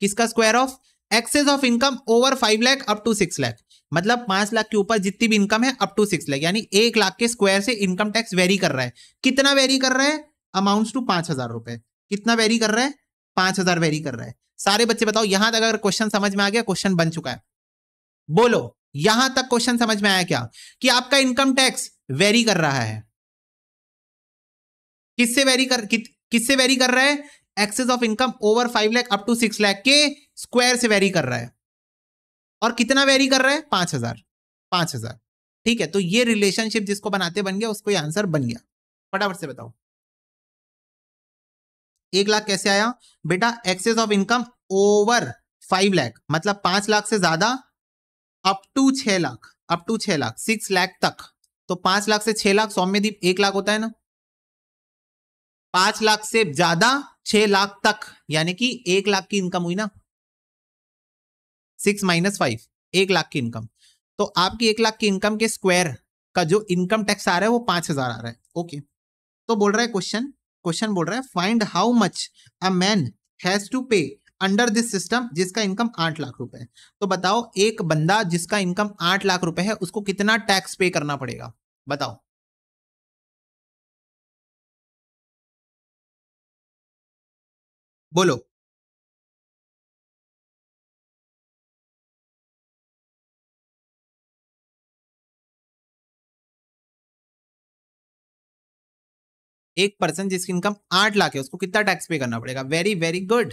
किसका square of excess of income over five lakh up to six lakh मतलब पांच लाख के ऊपर जितनी भी इनकम है अप टू सिक्स लैख यानी एक लाख के स्क्वायर से इनकम टैक्स वेरी कर रहा है कितना वेरी कर रहा है अमाउंट टू पांच हजार रुपए कितना वेरी कर रहा है पांच हजार वेरी कर रहा है सारे बच्चे बताओ यहां तक अगर क्वेश्चन समझ में आ गया क्वेश्चन बन चुका है बोलो यहां तक क्वेश्चन समझ में आया क्या कि आपका इनकम टैक्स वेरी कर रहा है किससे वेरी कर कि, किससे वेरी कर रहा है excess of income over five lakh up to six lakh के स्क्वायर से वेरी कर रहा है और कितना वेरी कर रहा है पांच हजार पांच हजार ठीक है तो ये रिलेशनशिप जिसको बनाते बन गया उसको ये आंसर बन गया फटाफट से बताओ एक लाख कैसे आया बेटा excess of income over five lakh मतलब पांच लाख से ज्यादा अप टू छ लाख अप टू छ लाख सिक्स लाख तक तो पांच लाख से छह लाख सौम्य दीप एक लाख होता है ना पांच लाख से ज्यादा छह लाख तक यानी कि एक लाख की इनकम हुई ना सिक्स माइनस फाइव एक लाख की इनकम तो आपकी एक लाख की इनकम के स्क्वायर का जो इनकम टैक्स आ रहा है वो पांच हजार आ रहा है ओके तो बोल रहा है क्वेश्चन क्वेश्चन बोल रहा है find how much a man has to pay under this system जिसका इनकम आठ लाख रुपए है तो बताओ एक बंदा जिसका इनकम आठ लाख रुपए है उसको कितना टैक्स पे करना पड़ेगा बताओ बोलो एक पर्सन जिसकी इनकम आठ लाख है उसको कितना टैक्स पे करना पड़ेगा वेरी वेरी गुड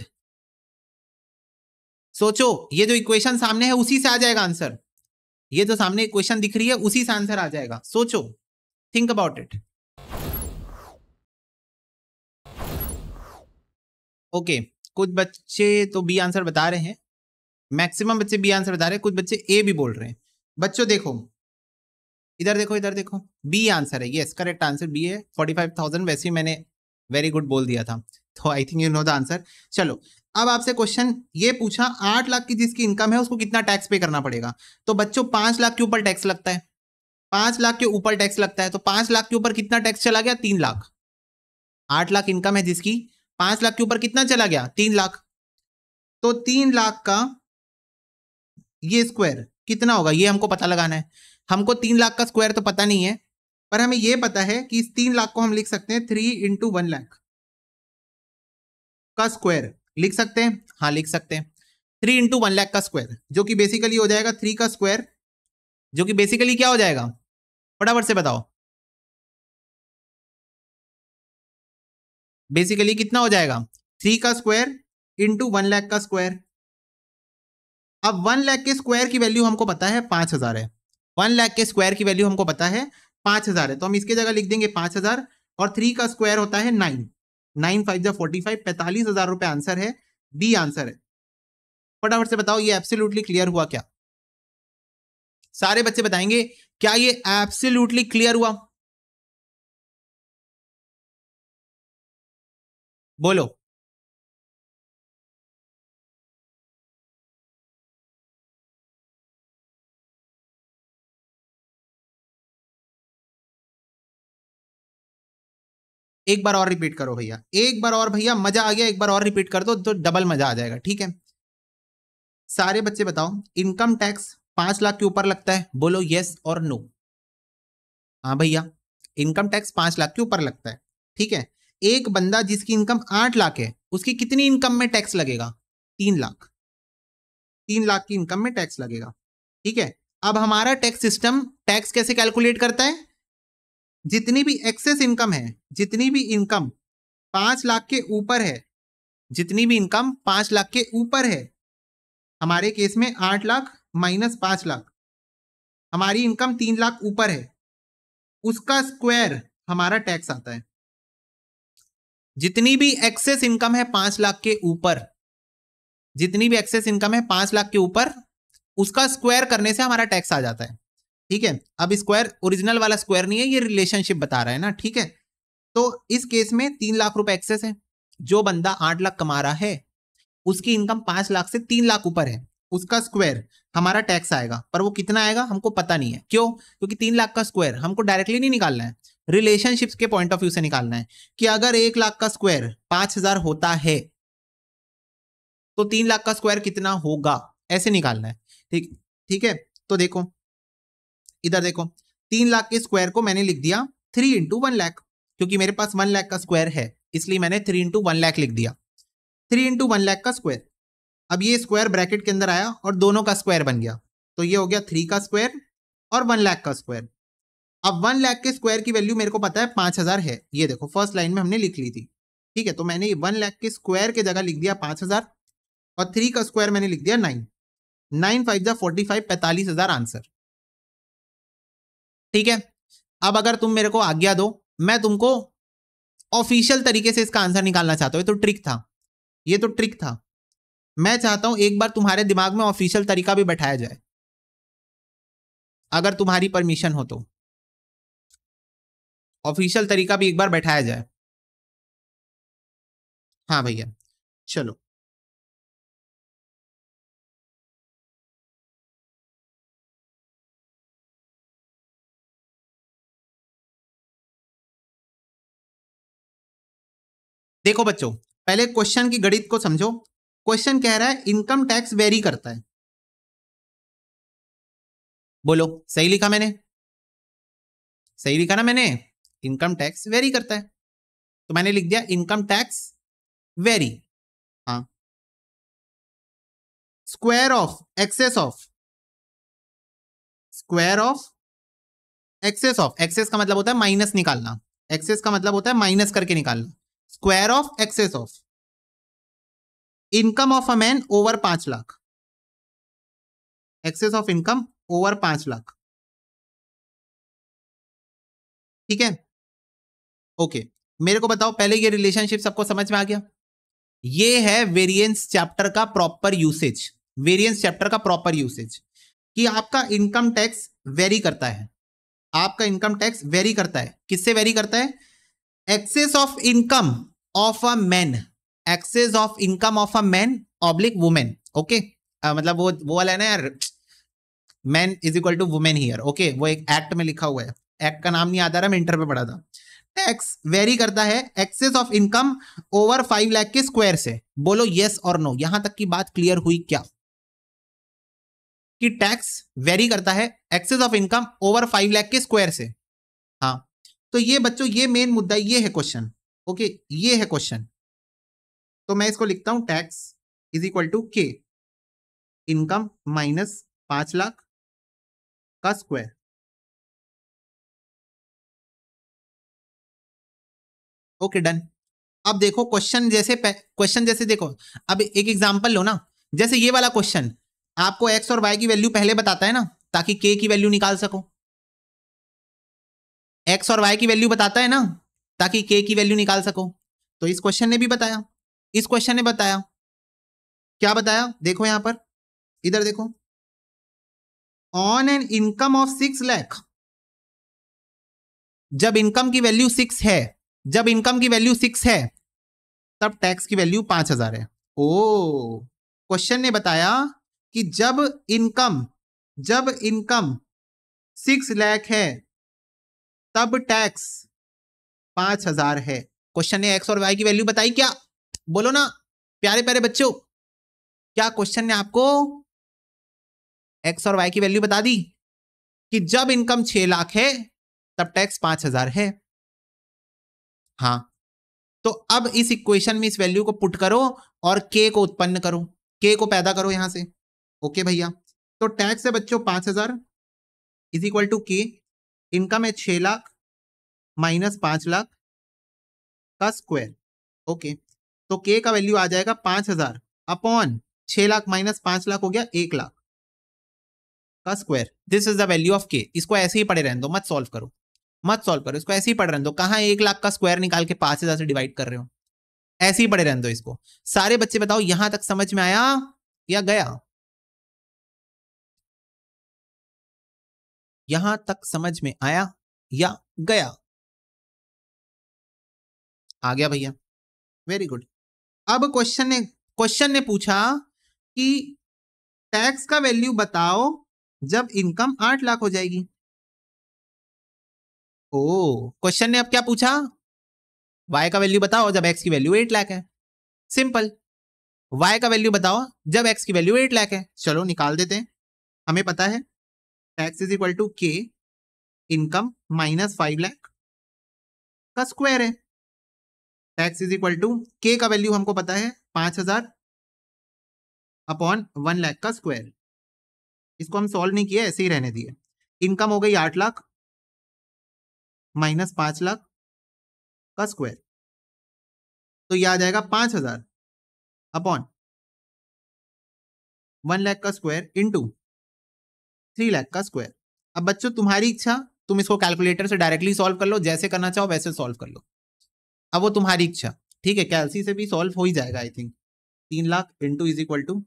सोचो ये जो इक्वेशन सामने है उसी से आ जाएगा आंसर ये जो सामने इक्वेशन दिख रही है उसी से आंसर आ जाएगा सोचो थिंक अबाउट इट ओके कुछ बच्चे तो बी आंसर बता रहे हैं मैक्सिमम बच्चे बी आंसर बता रहे हैं कुछ बच्चे ए भी बोल रहे हैं बच्चों देखो इधर देखो इधर देखो बी आंसर है यस करेक्ट आंसर बी है फोर्टी फाइव थाउजेंड वैसे ही मैंने वेरी गुड बोल दिया था तो I think you know the answer चलो अब आपसे क्वेश्चन ये पूछा आठ लाख की जिसकी इनकम है उसको कितना टैक्स पे करना पड़ेगा तो बच्चों पांच लाख के ऊपर टैक्स लगता है पांच लाख के ऊपर टैक्स लगता है तो पांच लाख के ऊपर कितना टैक्स चला गया तीन लाख आठ लाख इनकम है जिसकी पांच लाख के ऊपर कितना चला गया तीन लाख तो तीन लाख का ये स्क्वायर कितना होगा ये हमको पता लगाना है हमको तीन लाख का स्क्वायर तो पता नहीं है पर हमें यह पता है कि इस तीन लाख को हम लिख सकते हैं थ्री इंटू वन लाख का स्क्वायर लिख सकते हैं हाँ लिख सकते हैं थ्री इंटू वन लाख का स्क्वायर जो कि बेसिकली हो जाएगा थ्री का स्क्वायर जो कि बेसिकली क्या हो जाएगा फटाफट से बताओ बेसिकली कितना हो जाएगा थ्री का स्क्वायर इंटू वन लैख का स्क्वायर अब वन लैख के स्क्वायर की वैल्यू हमको पता है पांच हजार है वन लाख के स्क्वायर की वैल्यू हमको पता है पांच हज़ार है तो हम इसके जगह लिख देंगे पांच हज़ार और थ्री का स्क्वायर होता है नाइन नाइन फाइव जो फोर्टी फाइव पैंतालीस हज़ार रुपए आंसर है बी आंसर है फटाफट से बताओ ये एब्सोल्युटली क्लियर हुआ क्या सारे बच्चे बताएंगे क्या ये एब्सोल्युटली क्लियर हुआ बोलो एक बार और रिपीट करो भैया एक बार और भैया मजा आ गया एक बार और रिपीट कर दो तो डबल मजा आ जाएगा ठीक है सारे बच्चे बताओ इनकम टैक्स पांच लाख के ऊपर लगता है बोलो यस और नो हाँ भैया इनकम टैक्स पांच लाख के ऊपर लगता है ठीक है एक बंदा जिसकी इनकम आठ लाख है उसकी कितनी इनकम में टैक्स लगेगा तीन लाख तीन लाख की इनकम में टैक्स लगेगा ठीक है अब हमारा टैक्स सिस्टम टैक्स कैसे कैलकुलेट करता है जितनी भी एक्सेस इनकम है जितनी भी इनकम पाँच लाख के ऊपर है जितनी भी इनकम पाँच लाख के ऊपर है हमारे केस में आठ लाख माइनस पाँच लाख हमारी इनकम तीन लाख ऊपर है उसका स्क्वायर हमारा टैक्स आता है जितनी भी एक्सेस इनकम है पाँच लाख के ऊपर जितनी भी एक्सेस इनकम है पाँच लाख के ऊपर उसका स्क्वायर करने से हमारा टैक्स आ जाता है ठीक है अब स्क्वायर ओरिजिनल वाला स्क्वायर नहीं है ये रिलेशनशिप बता रहा है ना ठीक है तो इस केस में तीन लाख रुपए एक्सेस है जो बंदा आठ लाख कमा रहा है उसकी इनकम पांच लाख से तीन लाख ऊपर है उसका स्क्वायर हमारा टैक्स आएगा पर वो कितना आएगा हमको पता नहीं है क्यों क्योंकि तीन लाख का स्क्वायर हमको डायरेक्टली नहीं निकालना है रिलेशनशिप के पॉइंट ऑफ व्यू से निकालना है कि अगर एक लाख का स्क्वायर पांच हजार होता है तो तीन लाख का स्क्वायर कितना होगा ऐसे निकालना है ठीक ठीक है तो देखो इधर देखो तीन लाख के स्क्वायर को मैंने लिख दिया थ्री इंटू वन लैख क्योंकि मेरे पास वन लाख का स्क्वायर है इसलिए मैंने थ्री इंटू वन लैख लिख दिया थ्री इंटू वन लैख का स्क्वायर अब ये स्क्वायर ब्रैकेट के अंदर आया और दोनों का स्क्वायर बन गया तो ये हो गया थ्री का स्क्वायर और वन लैख का स्क्वायर अब वन लैख के स्क्वायर की वैल्यू मेरे को पता है पाँच हज़ार है ये देखो फर्स्ट लाइन में हमने लिख ली थी ठीक है तो मैंने वन लैख के स्क्वायर के जगह लिख दिया पाँच हज़ार और थ्री का स्क्वायर मैंने लिख दिया नाइन नाइन फाइव जा फोर्टी फाइव पैंतालीस हज़ार आंसर ठीक है अब अगर तुम मेरे को आज्ञा दो मैं तुमको ऑफिशियल तरीके से इसका आंसर निकालना चाहता हूँ ये तो ट्रिक था ये तो ट्रिक था मैं चाहता हूं एक बार तुम्हारे दिमाग में ऑफिशियल तरीका भी बैठाया जाए अगर तुम्हारी परमिशन हो तो ऑफिशियल तरीका भी एक बार बैठाया जाए हाँ भैया चलो देखो बच्चों पहले क्वेश्चन की गणित को समझो क्वेश्चन कह रहा है इनकम टैक्स वेरी करता है बोलो सही लिखा मैंने सही लिखा ना मैंने इनकम टैक्स वेरी करता है तो मैंने लिख दिया इनकम टैक्स वेरी हाँ square of excess of square of excess of excess का मतलब होता है माइनस निकालना एक्सेस का मतलब होता है माइनस करके निकालना square of excess of income of a man over पांच lakh excess of income over पांच लाख ठीक है ओके मेरे को बताओ पहले ये रिलेशनशिप सबको समझ में आ गया ये है वेरिएंस चैप्टर का प्रॉपर यूसेज वेरिएंस चैप्टर का प्रॉपर यूसेज कि आपका इनकम टैक्स वेरी करता है आपका इनकम टैक्स वेरी करता है किससे वेरी करता है excess of income of a man excess of income of a man oblique women okay मतलब वो वो वाला है ना यार man is equal to women here okay वो एक एक्ट में लिखा हुआ है एक्ट का नाम नहीं आता रहा मैं इंटर पे पढ़ा था टैक्स वेरी करता है excess of income over five lakh के स्क्वायर से बोलो यस और नो यहां तक की बात क्लियर हुई क्या कि टैक्स वेरी करता है excess of income over five lakh के स्क्वायर से तो ये बच्चों ये मेन मुद्दा ये है क्वेश्चन ओके ये है क्वेश्चन तो मैं इसको लिखता हूं tax is equal to k income minus पांच लाख का स्क्वायर ओके डन अब देखो क्वेश्चन जैसे क्वेश्चन जैसे देखो अब एक एग्जांपल लो ना जैसे ये वाला क्वेश्चन आपको एक्स और वाई की वैल्यू पहले बताता है ना ताकि के की वैल्यू निकाल सको एक्स और वाई की वैल्यू बताता है ना ताकि के की वैल्यू निकाल सको तो इस क्वेश्चन ने भी बताया इस क्वेश्चन ने बताया क्या बताया देखो यहां पर इधर देखो on an income of six lakh जब इनकम की वैल्यू सिक्स है जब इनकम की वैल्यू सिक्स है तब टैक्स की वैल्यू पांच हजार है ओ क्वेश्चन ने बताया कि जब इनकम जब इनकम सिक्स लैख है तब टैक्स पांच हजार है क्वेश्चन ने एक्स और वाई की वैल्यू बताई क्या बोलो ना प्यारे प्यारे बच्चों क्या क्वेश्चन ने आपको एक्स और वाई की वैल्यू बता दी कि जब इनकम छह लाख है तब टैक्स पांच हजार है हाँ तो अब इस इक्वेशन में इस वैल्यू को पुट करो और के को उत्पन्न करो के को पैदा करो यहां से ओके भैया तो टैक्स है बच्चों पांच हजार is equal to k income है छह लाख माइनस पांच लाख का स्क्वायर ओके तो के का वैल्यू आ जाएगा पांच हज़ार अपॉन छह लाख माइनस पांच लाख हो गया एक लाख का square this is the value of k इसको ऐसे ही पड़े रहने दो मत सॉल्व करो मत सॉल्व करो इसको ऐसे ही पढ़ रहे दो कहा एक लाख का स्क्वायर निकाल के पांच हज़ार से डिवाइड कर रहे हो ऐसे ही पढ़े रहने दो इसको सारे बच्चे बताओ यहां तक समझ में आया या गया यहां तक समझ में आया या गया आ गया भैया वेरी गुड अब क्वेश्चन ने क्वेश्चन ने पूछा कि टैक्स का वैल्यू बताओ जब इनकम आठ लाख हो जाएगी ओ क्वेश्चन ने अब क्या पूछा वाई का वैल्यू बताओ जब एक्स की वैल्यू एट लाख है सिंपल वाई का वैल्यू बताओ जब एक्स की वैल्यू एट लाख है चलो निकाल देते हैं हमें पता है x is equal to k income minus five lakh का स्क्वायर है एक्स इज इक्वल टू के का वैल्यू हमको पता है पांच हजार अपॉन वन लैख का स्क्वायर इसको हम सॉल्व नहीं किया ऐसे ही रहने दिए इनकम हो गई आठ लाख माइनस पांच लाख का स्क्वायर तो यह आ जाएगा पांच हजार अपॉन वन लाख का स्क्वायर इनटू थ्री लैख का स्क्वायर अब बच्चों तुम्हारी इच्छा तुम इसको कैलकुलेटर से डायरेक्टली सॉल्व कर लो जैसे करना चाहो वैसे सॉल्व कर लो अब वो तुम्हारी इच्छा ठीक है कैलसी से भी सॉल्व हो ही जाएगा आई थिंक तीन lakh into is equal to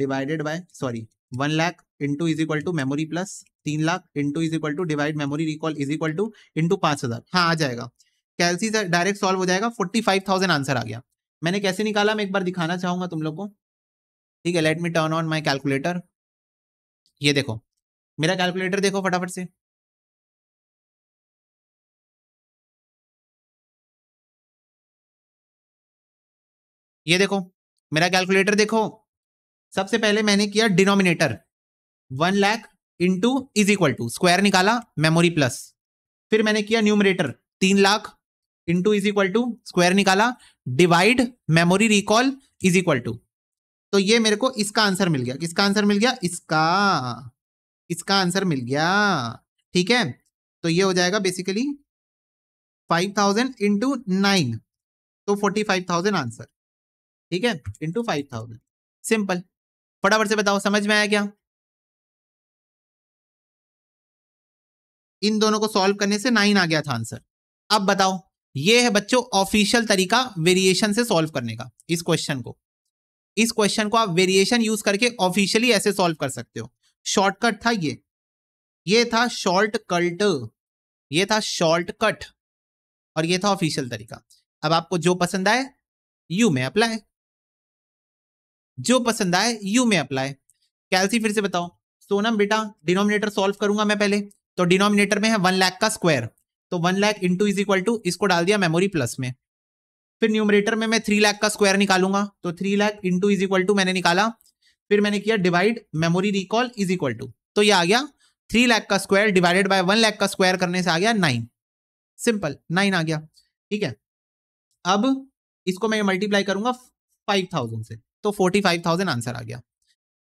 divided by sorry one lakh into is equal to memory plus तीन lakh into is equal to divide memory recall is equal to into पांच हज़ार हाँ आ जाएगा कैलसी से डायरेक्ट सॉल्व हो जाएगा फोर्टी फाइव थाउजेंड आंसर आ गया मैंने कैसे निकाला मैं एक बार दिखाना चाहूंगा तुम लोग को ठीक है let me turn on my calculator ये देखो मेरा कैलकुलेटर देखो फटाफट से ये देखो मेरा कैलकुलेटर देखो सबसे पहले मैंने किया denominator one lakh into is equal to square निकाला मेमोरी प्लस फिर मैंने किया न्यूमरेटर तीन lakh into is equal to square निकाला divide memory recall is equal to तो ये मेरे को इसका आंसर मिल गया किसका आंसर मिल गया इसका इसका आंसर मिल गया ठीक है तो ये हो जाएगा basically five thousand into nine तो फोर्टी फाइव थाउजेंड आंसर ठीक है इंटू फाइव थाउजेंड सिंपल फटाफट से बताओ समझ में आया क्या इन दोनों को सॉल्व करने से नाइन आ गया था आंसर अब बताओ ये है बच्चों ऑफिशियल तरीका वेरिएशन से सॉल्व करने का इस क्वेश्चन को इस क्वेश्चन को आप वेरिएशन यूज करके ऑफिशियली ऐसे सॉल्व कर सकते हो शॉर्टकट था ये ये था शॉर्ट कट ये था शॉर्टकट और ये था ऑफिशियल तरीका अब आपको जो पसंद आए यू में अप्लाई जो पसंद आए यू में अप्लाई कैलसी फिर से बताओ सोनम बेटा डिनोमिनेटर सॉल्व करूंगा मैं पहले तो डिनोमिनेटर में है वन लाख का स्क्वायर तो one lakh into is equal to इसको डाल दिया मेमोरी प्लस में फिर न्यूमरेटर में मैं थ्री लाख का स्क्वायर निकालूंगा तो three lakh into is equal to मैंने निकाला फिर मैंने किया divide memory recall is equal to तो ये आ गया थ्री लाख का square divided by one lakh का स्क्वायर करने से आ गया नाइन सिंपल नाइन आ गया ठीक है अब इसको मैं मल्टीप्लाई करूंगा फाइव थाउजेंड से तो फोर्टी फाइव थाउजेंड आंसर आ गया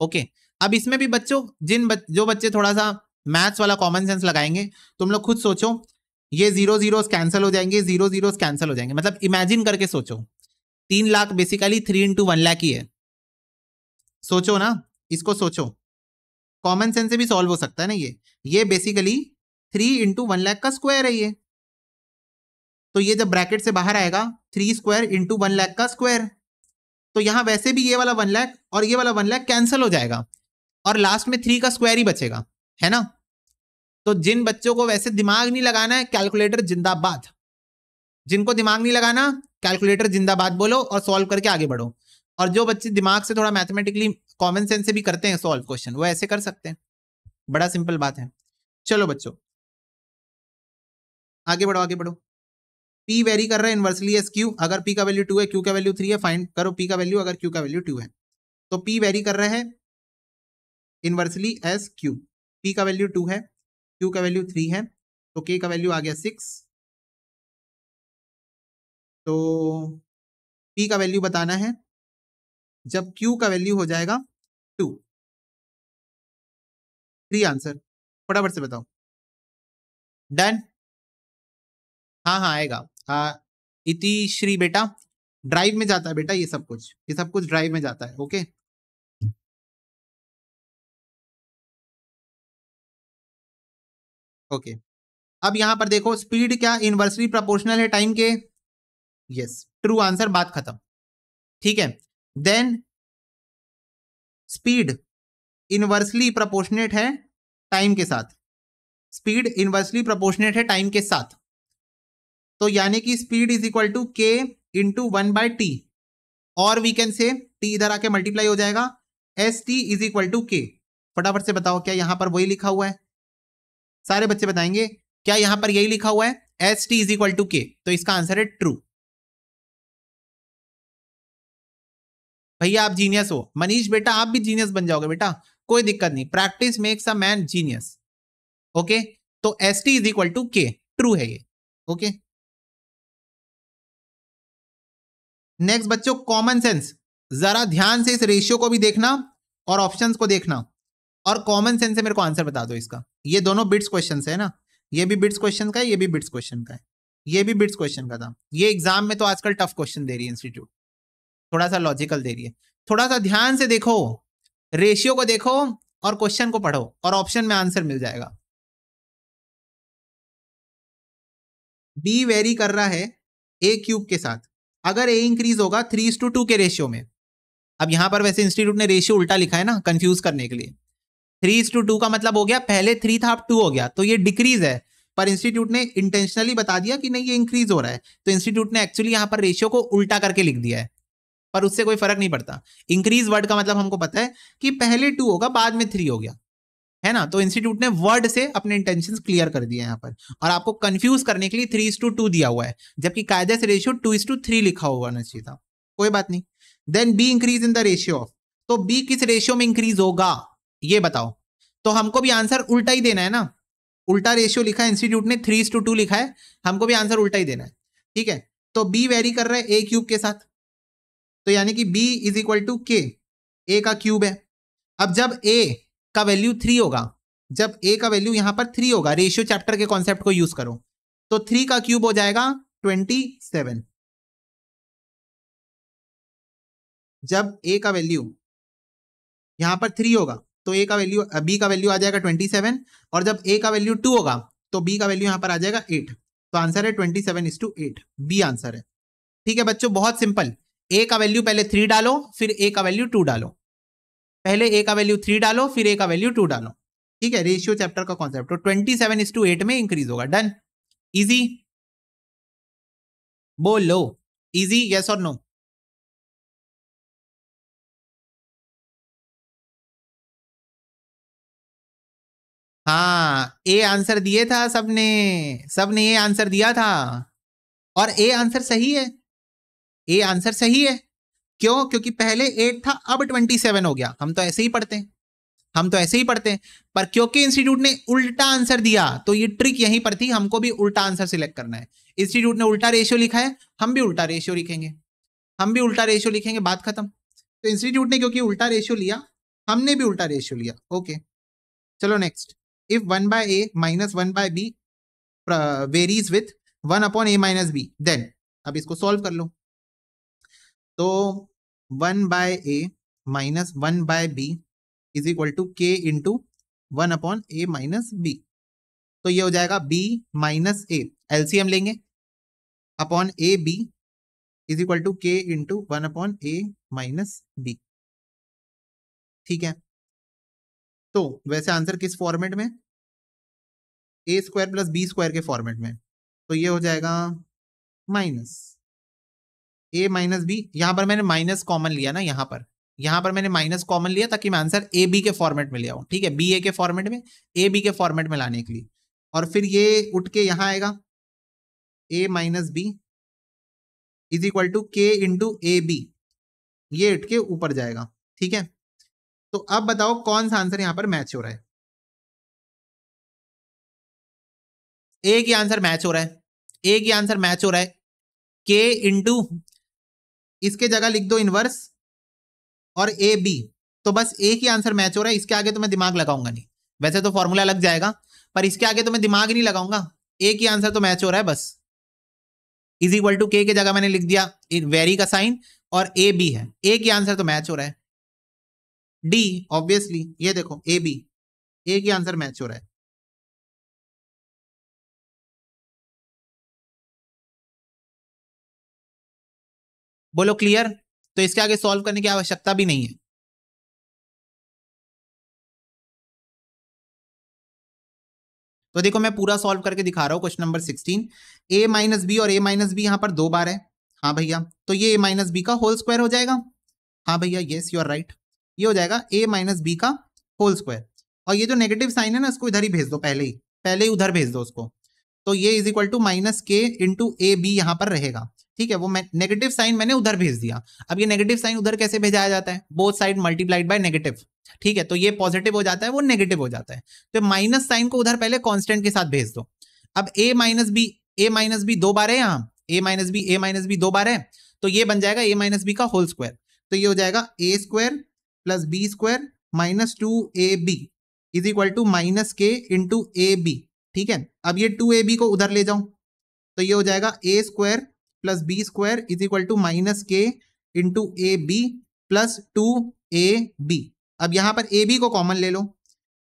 ओके अब इसमें भी बच्चों जिन बच, जो बच्चे थोड़ा सा मैथ्स वाला कॉमन सेंस लगाएंगे तुम लोग खुद सोचो ये जीरो जीरो कैंसिल हो जाएंगे जीरो जीरो कैंसिल हो जाएंगे मतलब इमेजिन करके सोचो तीन lakh basically three into one lakh ही है सोचो ना इसको सोचो कॉमन सेंस से भी सॉल्व हो सकता है ना ये ये basically three into one lakh का स्क्वायर है ये तो ये जब ब्रैकेट से बाहर आएगा three square into one lakh का स्क्वायर तो यहां वैसे भी ये वाला वन लाख और ये वाला वन लाख कैंसिल हो जाएगा और लास्ट में थ्री का स्क्वायर ही बचेगा है ना तो जिन बच्चों को वैसे दिमाग नहीं लगाना है कैलकुलेटर जिंदाबाद जिनको दिमाग नहीं लगाना कैलकुलेटर जिंदाबाद बोलो और सॉल्व करके आगे बढ़ो और जो बच्चे दिमाग से थोड़ा मैथमेटिकली कॉमन सेंस से भी करते हैं सॉल्व क्वेश्चन वो ऐसे कर सकते हैं बड़ा सिंपल बात है चलो बच्चों आगे बढ़ो आगे बढ़ो पी वेरी कर रहा है इनवर्सली एस क्यू अगर पी का वैल्यू टू है क्यू का वैल्यू थ्री है फाइंड करो पी का वैल्यू अगर क्यू का वैल्यू टू है तो पी वेरी कर रहा है इनवर्सली एस क्यू पी का वैल्यू टू है क्यू का वैल्यू थ्री है तो के का वैल्यू आ गया सिक्स तो पी का वैल्यू बताना है जब क्यू का वैल्यू हो जाएगा टू थ्री आंसर फटाफट से बताओ डन हाँ हाँ आएगा आ, इति श्री बेटा ड्राइव में जाता है बेटा ये सब कुछ ये सब कुछ ड्राइव में जाता है ओके ओके अब यहां पर देखो स्पीड क्या इनवर्सली प्रोपोर्शनल है टाइम के यस ट्रू आंसर बात खत्म ठीक है देन स्पीड इनवर्सली प्रोपोर्शनेट है टाइम के साथ स्पीड इनवर्सली प्रोपोर्शनेट है टाइम के साथ तो यानी कि स्पीड इज इक्वल टू के इंटू वन बाय टी और वी कैन से टी इधर आके मल्टीप्लाई हो जाएगा s T is equal to k फटाफट से बताओ क्या यहां पर वही लिखा हुआ है सारे बच्चे बताएंगे क्या यहां पर यही लिखा हुआ है s T is equal to k तो इसका आंसर है ट्रू भैया आप जीनियस हो मनीष बेटा आप भी जीनियस बन जाओगे बेटा कोई दिक्कत नहीं practice makes a man genius okay तो s T is equal to k true है ये ओके नेक्स्ट बच्चों कॉमन सेंस जरा ध्यान से इस रेशियो को भी देखना और ऑप्शंस को देखना और कॉमन सेंस से मेरे को आंसर बता दो इसका ये दोनों बिट्स क्वेश्चन है ना ये भी बिट्स क्वेश्चन का है ये भी बिट्स क्वेश्चन का है ये भी बिट्स क्वेश्चन का था ये एग्जाम में तो आजकल टफ क्वेश्चन दे रही है इंस्टीट्यूट थोड़ा सा लॉजिकल दे रही है थोड़ा सा ध्यान से देखो रेशियो को देखो और क्वेश्चन को पढ़ो और ऑप्शन में आंसर मिल जाएगा बी वेरी कर रहा है ए क्यूब के साथ अगर ए इंक्रीज होगा थ्री टू टू के रेशियो में अब यहां पर वैसे इंस्टीट्यूट ने रेशियो उल्टा लिखा है ना कंफ्यूज करने के लिए थ्री इज टू टू का मतलब हो गया पहले थ्री था अब टू हो गया तो ये डिक्रीज है पर इंस्टीट्यूट ने इंटेंशनली बता दिया कि नहीं ये इंक्रीज हो रहा है तो इंस्टीट्यूट ने एक्चुअली यहाँ पर रेशियो को उल्टा करके लिख दिया है पर उससे कोई फर्क नहीं पड़ता इंक्रीज वर्ड का मतलब हमको पता है कि पहले टू होगा बाद में थ्री हो गया है ना तो इंस्टीट्यूट ने वर्ड से अपने इंटेंशन क्लियर कर दिया यहाँ पर और आपको कंफ्यूज करने के लिए थ्री इज टू टू दिया हुआ है जबकि कायदे से ratio two is to three लिखा हुआ होना चाहिए था कोई बात नहीं then B increase in the ratio तो बी किस रेशियो में इंक्रीज होगा ये बताओ तो हमको भी आंसर उल्टा ही देना है ना उल्टा रेशियो लिखा है इंस्टीट्यूट ने थ्री टू टू लिखा है हमको भी आंसर उल्टा ही देना है ठीक है तो बी वेरी कर रहा है ए क्यूब के साथ तो यानी कि B is equal to K ए का क्यूब है अब जब ए का वैल्यू थ्री होगा जब ए का वैल्यू यहां पर थ्री होगा रेशियो चैप्टर के कॉन्सेप्ट को यूज करो तो थ्री का क्यूब हो जाएगा ट्वेंटी सेवन जब ए का वैल्यू यहां पर थ्री होगा तो ए का वैल्यू बी का वैल्यू आ जाएगा ट्वेंटी सेवन और जब ए का वैल्यू टू होगा तो बी का वैल्यू यहाँ पर आ जाएगा एट तो आंसर है twenty seven is to eight B answer है ठीक है बच्चों बहुत सिंपल ए का वैल्यू पहले थ्री डालो फिर ए का वैल्यू टू डालो पहले ए का वैल्यू थ्री डालो फिर ए का वैल्यू टू डालो ठीक है रेशियो चैप्टर का कॉन्सेप्ट तो twenty seven is to eight में इंक्रीज होगा डन इजी बोलो इजी यस और नो हाँ ए आंसर दिए था सबने सबने ए आंसर दिया था और ए आंसर सही है ए आंसर सही है क्यों क्योंकि पहले एट था अब ट्वेंटी सेवन हो गया हम तो ऐसे ही पढ़ते हैं हम तो ऐसे ही पढ़ते हैं पर क्योंकि इंस्टीट्यूट ने उल्टा आंसर दिया तो ये ट्रिक यहीं पर थी हमको भी उल्टा आंसर सिलेक्ट करना है इंस्टीट्यूट ने उल्टा रेशियो लिखा है हम भी उल्टा रेशियो लिखेंगे हम भी उल्टा रेशियो लिखेंगे बात खत्म तो इंस्टीट्यूट ने क्योंकि उल्टा रेशियो लिया हमने भी उल्टा रेशियो लिया ओके चलो next if 1 by a minus 1 by b uh, varies with 1 upon a minus b then अब इसको सॉल्व कर लो तो 1 by a minus 1 by b is equal to के into one upon A minus B तो ये हो जाएगा b माइनस ए एलसीएम लेंगे upon A B is equal to के into one upon A minus B ठीक है तो वैसे आंसर किस फॉर्मेट में A square plus B square के फॉर्मेट में तो ये हो जाएगा माइनस ए माइनस बी यहां पर मैंने माइनस कॉमन लिया ना यहां पर यहां पर मैंने माइनस कॉमन लिया ताकि मैं आंसर ए बी के फॉर्मेट में ले आऊं ठीक है बी ए के फॉर्मेट में ए बी के फॉर्मेट में लाने के लिए और फिर ये उठ के यहां आएगा A minus B is equal to के इंटू ए बी ये उठ के ऊपर जाएगा ठीक है तो अब बताओ कौन सा आंसर यहां पर मैच हो रहा है एक ही आंसर मैच हो रहा है एक ही आंसर मैच हो रहा है के इंटू इसके जगह लिख दो इनवर्स और ए बी तो बस एक ही आंसर मैच हो रहा है इसके आगे तो मैं दिमाग लगाऊंगा नहीं वैसे तो फॉर्मूला लग जाएगा पर इसके आगे तो मैं दिमाग नहीं लगाऊंगा एक ही आंसर तो मैच हो रहा है बस इज इक्वल टू के जगह मैंने लिख दिया वेरी का साइन और ए बी है एक ही आंसर तो मैच हो रहा है डी ऑब्वियसली ये देखो ए बी ए की आंसर मैच हो रहा है बोलो क्लियर तो इसके आगे सॉल्व करने की आवश्यकता भी नहीं है तो देखो मैं पूरा सॉल्व करके दिखा रहा हूं question number sixteen A minus B और ए माइनस बी यहां पर दो बार है हाँ भैया तो ये ए माइनस बी का होल स्क्वायर हो जाएगा हाँ भैया येस यू आर राइट ये हो जाएगा ए माइनस बी का होल स्क्वायर और ये जो नेगेटिव साइन है ना इसको इधर ही भेज दो पहले ही पहले ही उधर भेज दो उसको तो ये is equal to minus K into A B यहाँ पर रहेगा ठीक है वो मैं नेगेटिव साइन मैंने उधर भेज दिया अब ये नेगेटिव साइन उधर कैसे भेजाया जाता है both side multiplied by negative ठीक है तो ये पॉजिटिव हो जाता है वो नेगेटिव हो जाता है तो माइनस साइन को उधर पहले कॉन्स्टेंट के साथ भेज दो अब A minus B A minus B दो बार है यहाँ A minus B A minus B दो बार है तो ये बन जाएगा ए माइनस बी का होल स्क्वायर तो ये हो जाएगा A square plus B square minus two A B is equal to minus K into A B ठीक है अब ये टू ए बी को उधर ले जाऊं तो ये हो जाएगा A square plus B square is equal to minus K into A B plus two A B अब यहां पर ए बी को कॉमन ले लो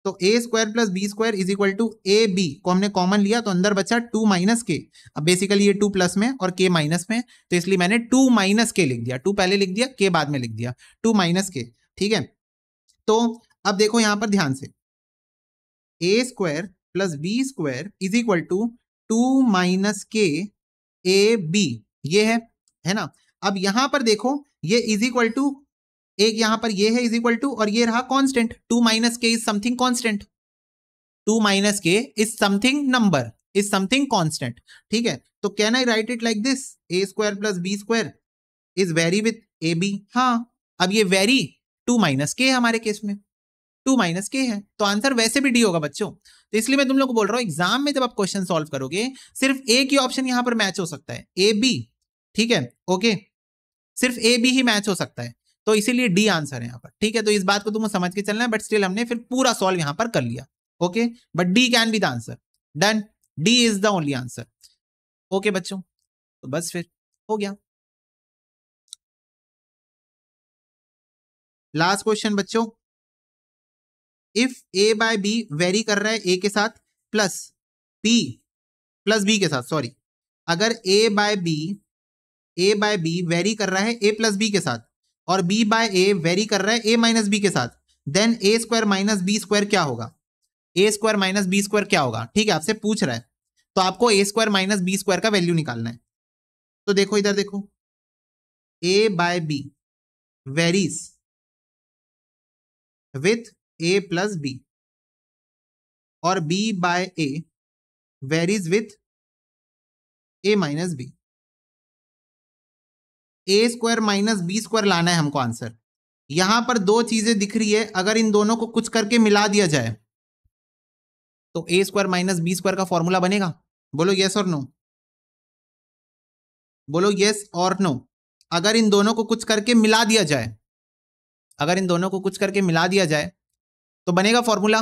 तो A square plus B square is equal to A B को हमने कॉमन लिया तो अंदर बचा टू माइनस के अब बेसिकली ये टू प्लस में और के माइनस में तो इसलिए मैंने टू माइनस के लिख दिया टू पहले लिख दिया के बाद में लिख दिया टू माइनस के ठीक है तो अब देखो यहां पर ध्यान से A square plus B square is equal to two minus K A B ये है है ना अब यहां पर देखो ये इज इक्वल टू एक यहां पर ये है इज इक्वल टू और ये रहा कांस्टेंट टू माइनस के is something constant two minus के is something number is something constant ठीक है तो can I write it like this A square plus B square is vary with A B हाँ अब ये वेरी टू माइनस के है हमारे केस में टू माइनस के है तो आंसर वैसे भी डी होगा बच्चों तो इसलिए मैं तुम लोग को बोल रहा हूँ एग्जाम में जब आप क्वेश्चन सोल्व करोगे सिर्फ ए की ऑप्शन यहाँ पर मैच हो सकता है ए बी ठीक है ओके सिर्फ ए बी ही मैच हो सकता है तो इसीलिए डी आंसर है यहाँ पर ठीक है तो इस बात को तुमको समझ के चलना है बट स्टिल हमने फिर पूरा सॉल्व यहाँ पर कर लिया okay but D can be the answer done D is the only answer okay बच्चों तो बस फिर हो गया लास्ट क्वेश्चन बच्चों if A by B vary कर रहा है ए के साथ प्लस बी प्लस बी के साथ सॉरी अगर A by B A by B vary कर रहा है ए प्लस बी के साथ और बी बाय ए वेरी कर रहा है ए माइनस बी के साथ then A square minus B square क्या होगा A square minus B square क्या होगा ठीक है आपसे पूछ रहा है तो आपको A square minus B square का वैल्यू निकालना है तो देखो इधर देखो A by B varies with A plus B और B by A varies with A minus B A square minus B square लाना है हमको आंसर यहां पर दो चीजें दिख रही है अगर इन दोनों को कुछ करके मिला दिया जाए तो A square minus B square का फॉर्मूला बनेगा बोलो यस और नो बोलो यस और नो अगर इन दोनों को कुछ करके मिला दिया जाए अगर इन दोनों को कुछ करके मिला दिया जाए तो बनेगा फॉर्मूला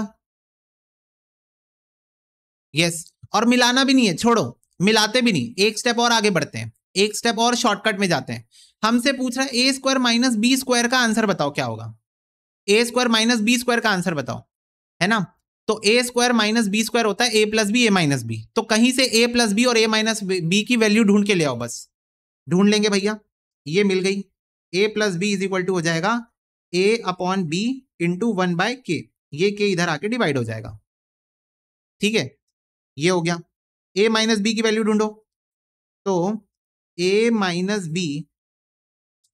यस और मिलाना भी नहीं है छोड़ो मिलाते भी नहीं एक स्टेप और आगे बढ़ते हैं एक स्टेप और शॉर्टकट में जाते हैं हमसे पूछ रहा है A square minus B square का आंसर बताओ क्या होगा A square minus B square का आंसर बताओ है ना तो A square minus B square होता है A plus B A minus B तो कहीं से ए प्लस बी और ए माइनस बी की वैल्यू ढूंढ के ले आओ बस ढूंढ लेंगे भैया ये मिल गई A plus B is equal to हो जाएगा A upon B into one by K ये के इधर आके डिवाइड हो जाएगा ठीक है ये हो गया ए माइनस बी की वैल्यू ढूंढो तो A minus B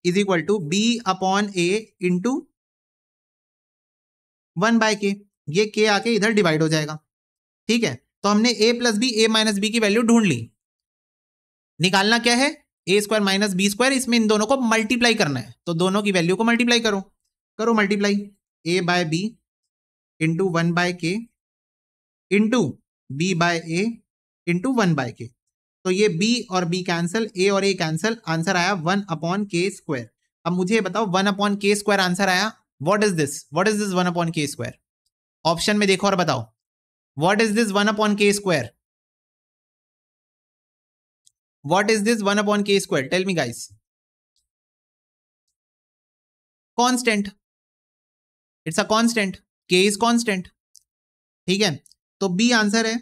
is equal to B upon A into one by K ये के आके इधर डिवाइड हो जाएगा ठीक है तो हमने A plus B A minus B की वैल्यू ढूंढ ली निकालना क्या है A square minus B square इसमें इन दोनों को मल्टीप्लाई करना है तो दोनों की वैल्यू को मल्टीप्लाई करो करो multiply A by B into one by K into B by A into one by K तो ये बी और बी कैंसिल ए और ए कैंसिल आंसर आया वन अपॉन के स्क्वायर अब मुझे बताओ one upon K square answer आया what is this what is this one upon K square option में देखो और बताओ what is this one upon K square what is this one upon K square tell me guys constant it's a constant K is constant ठीक है तो B answer है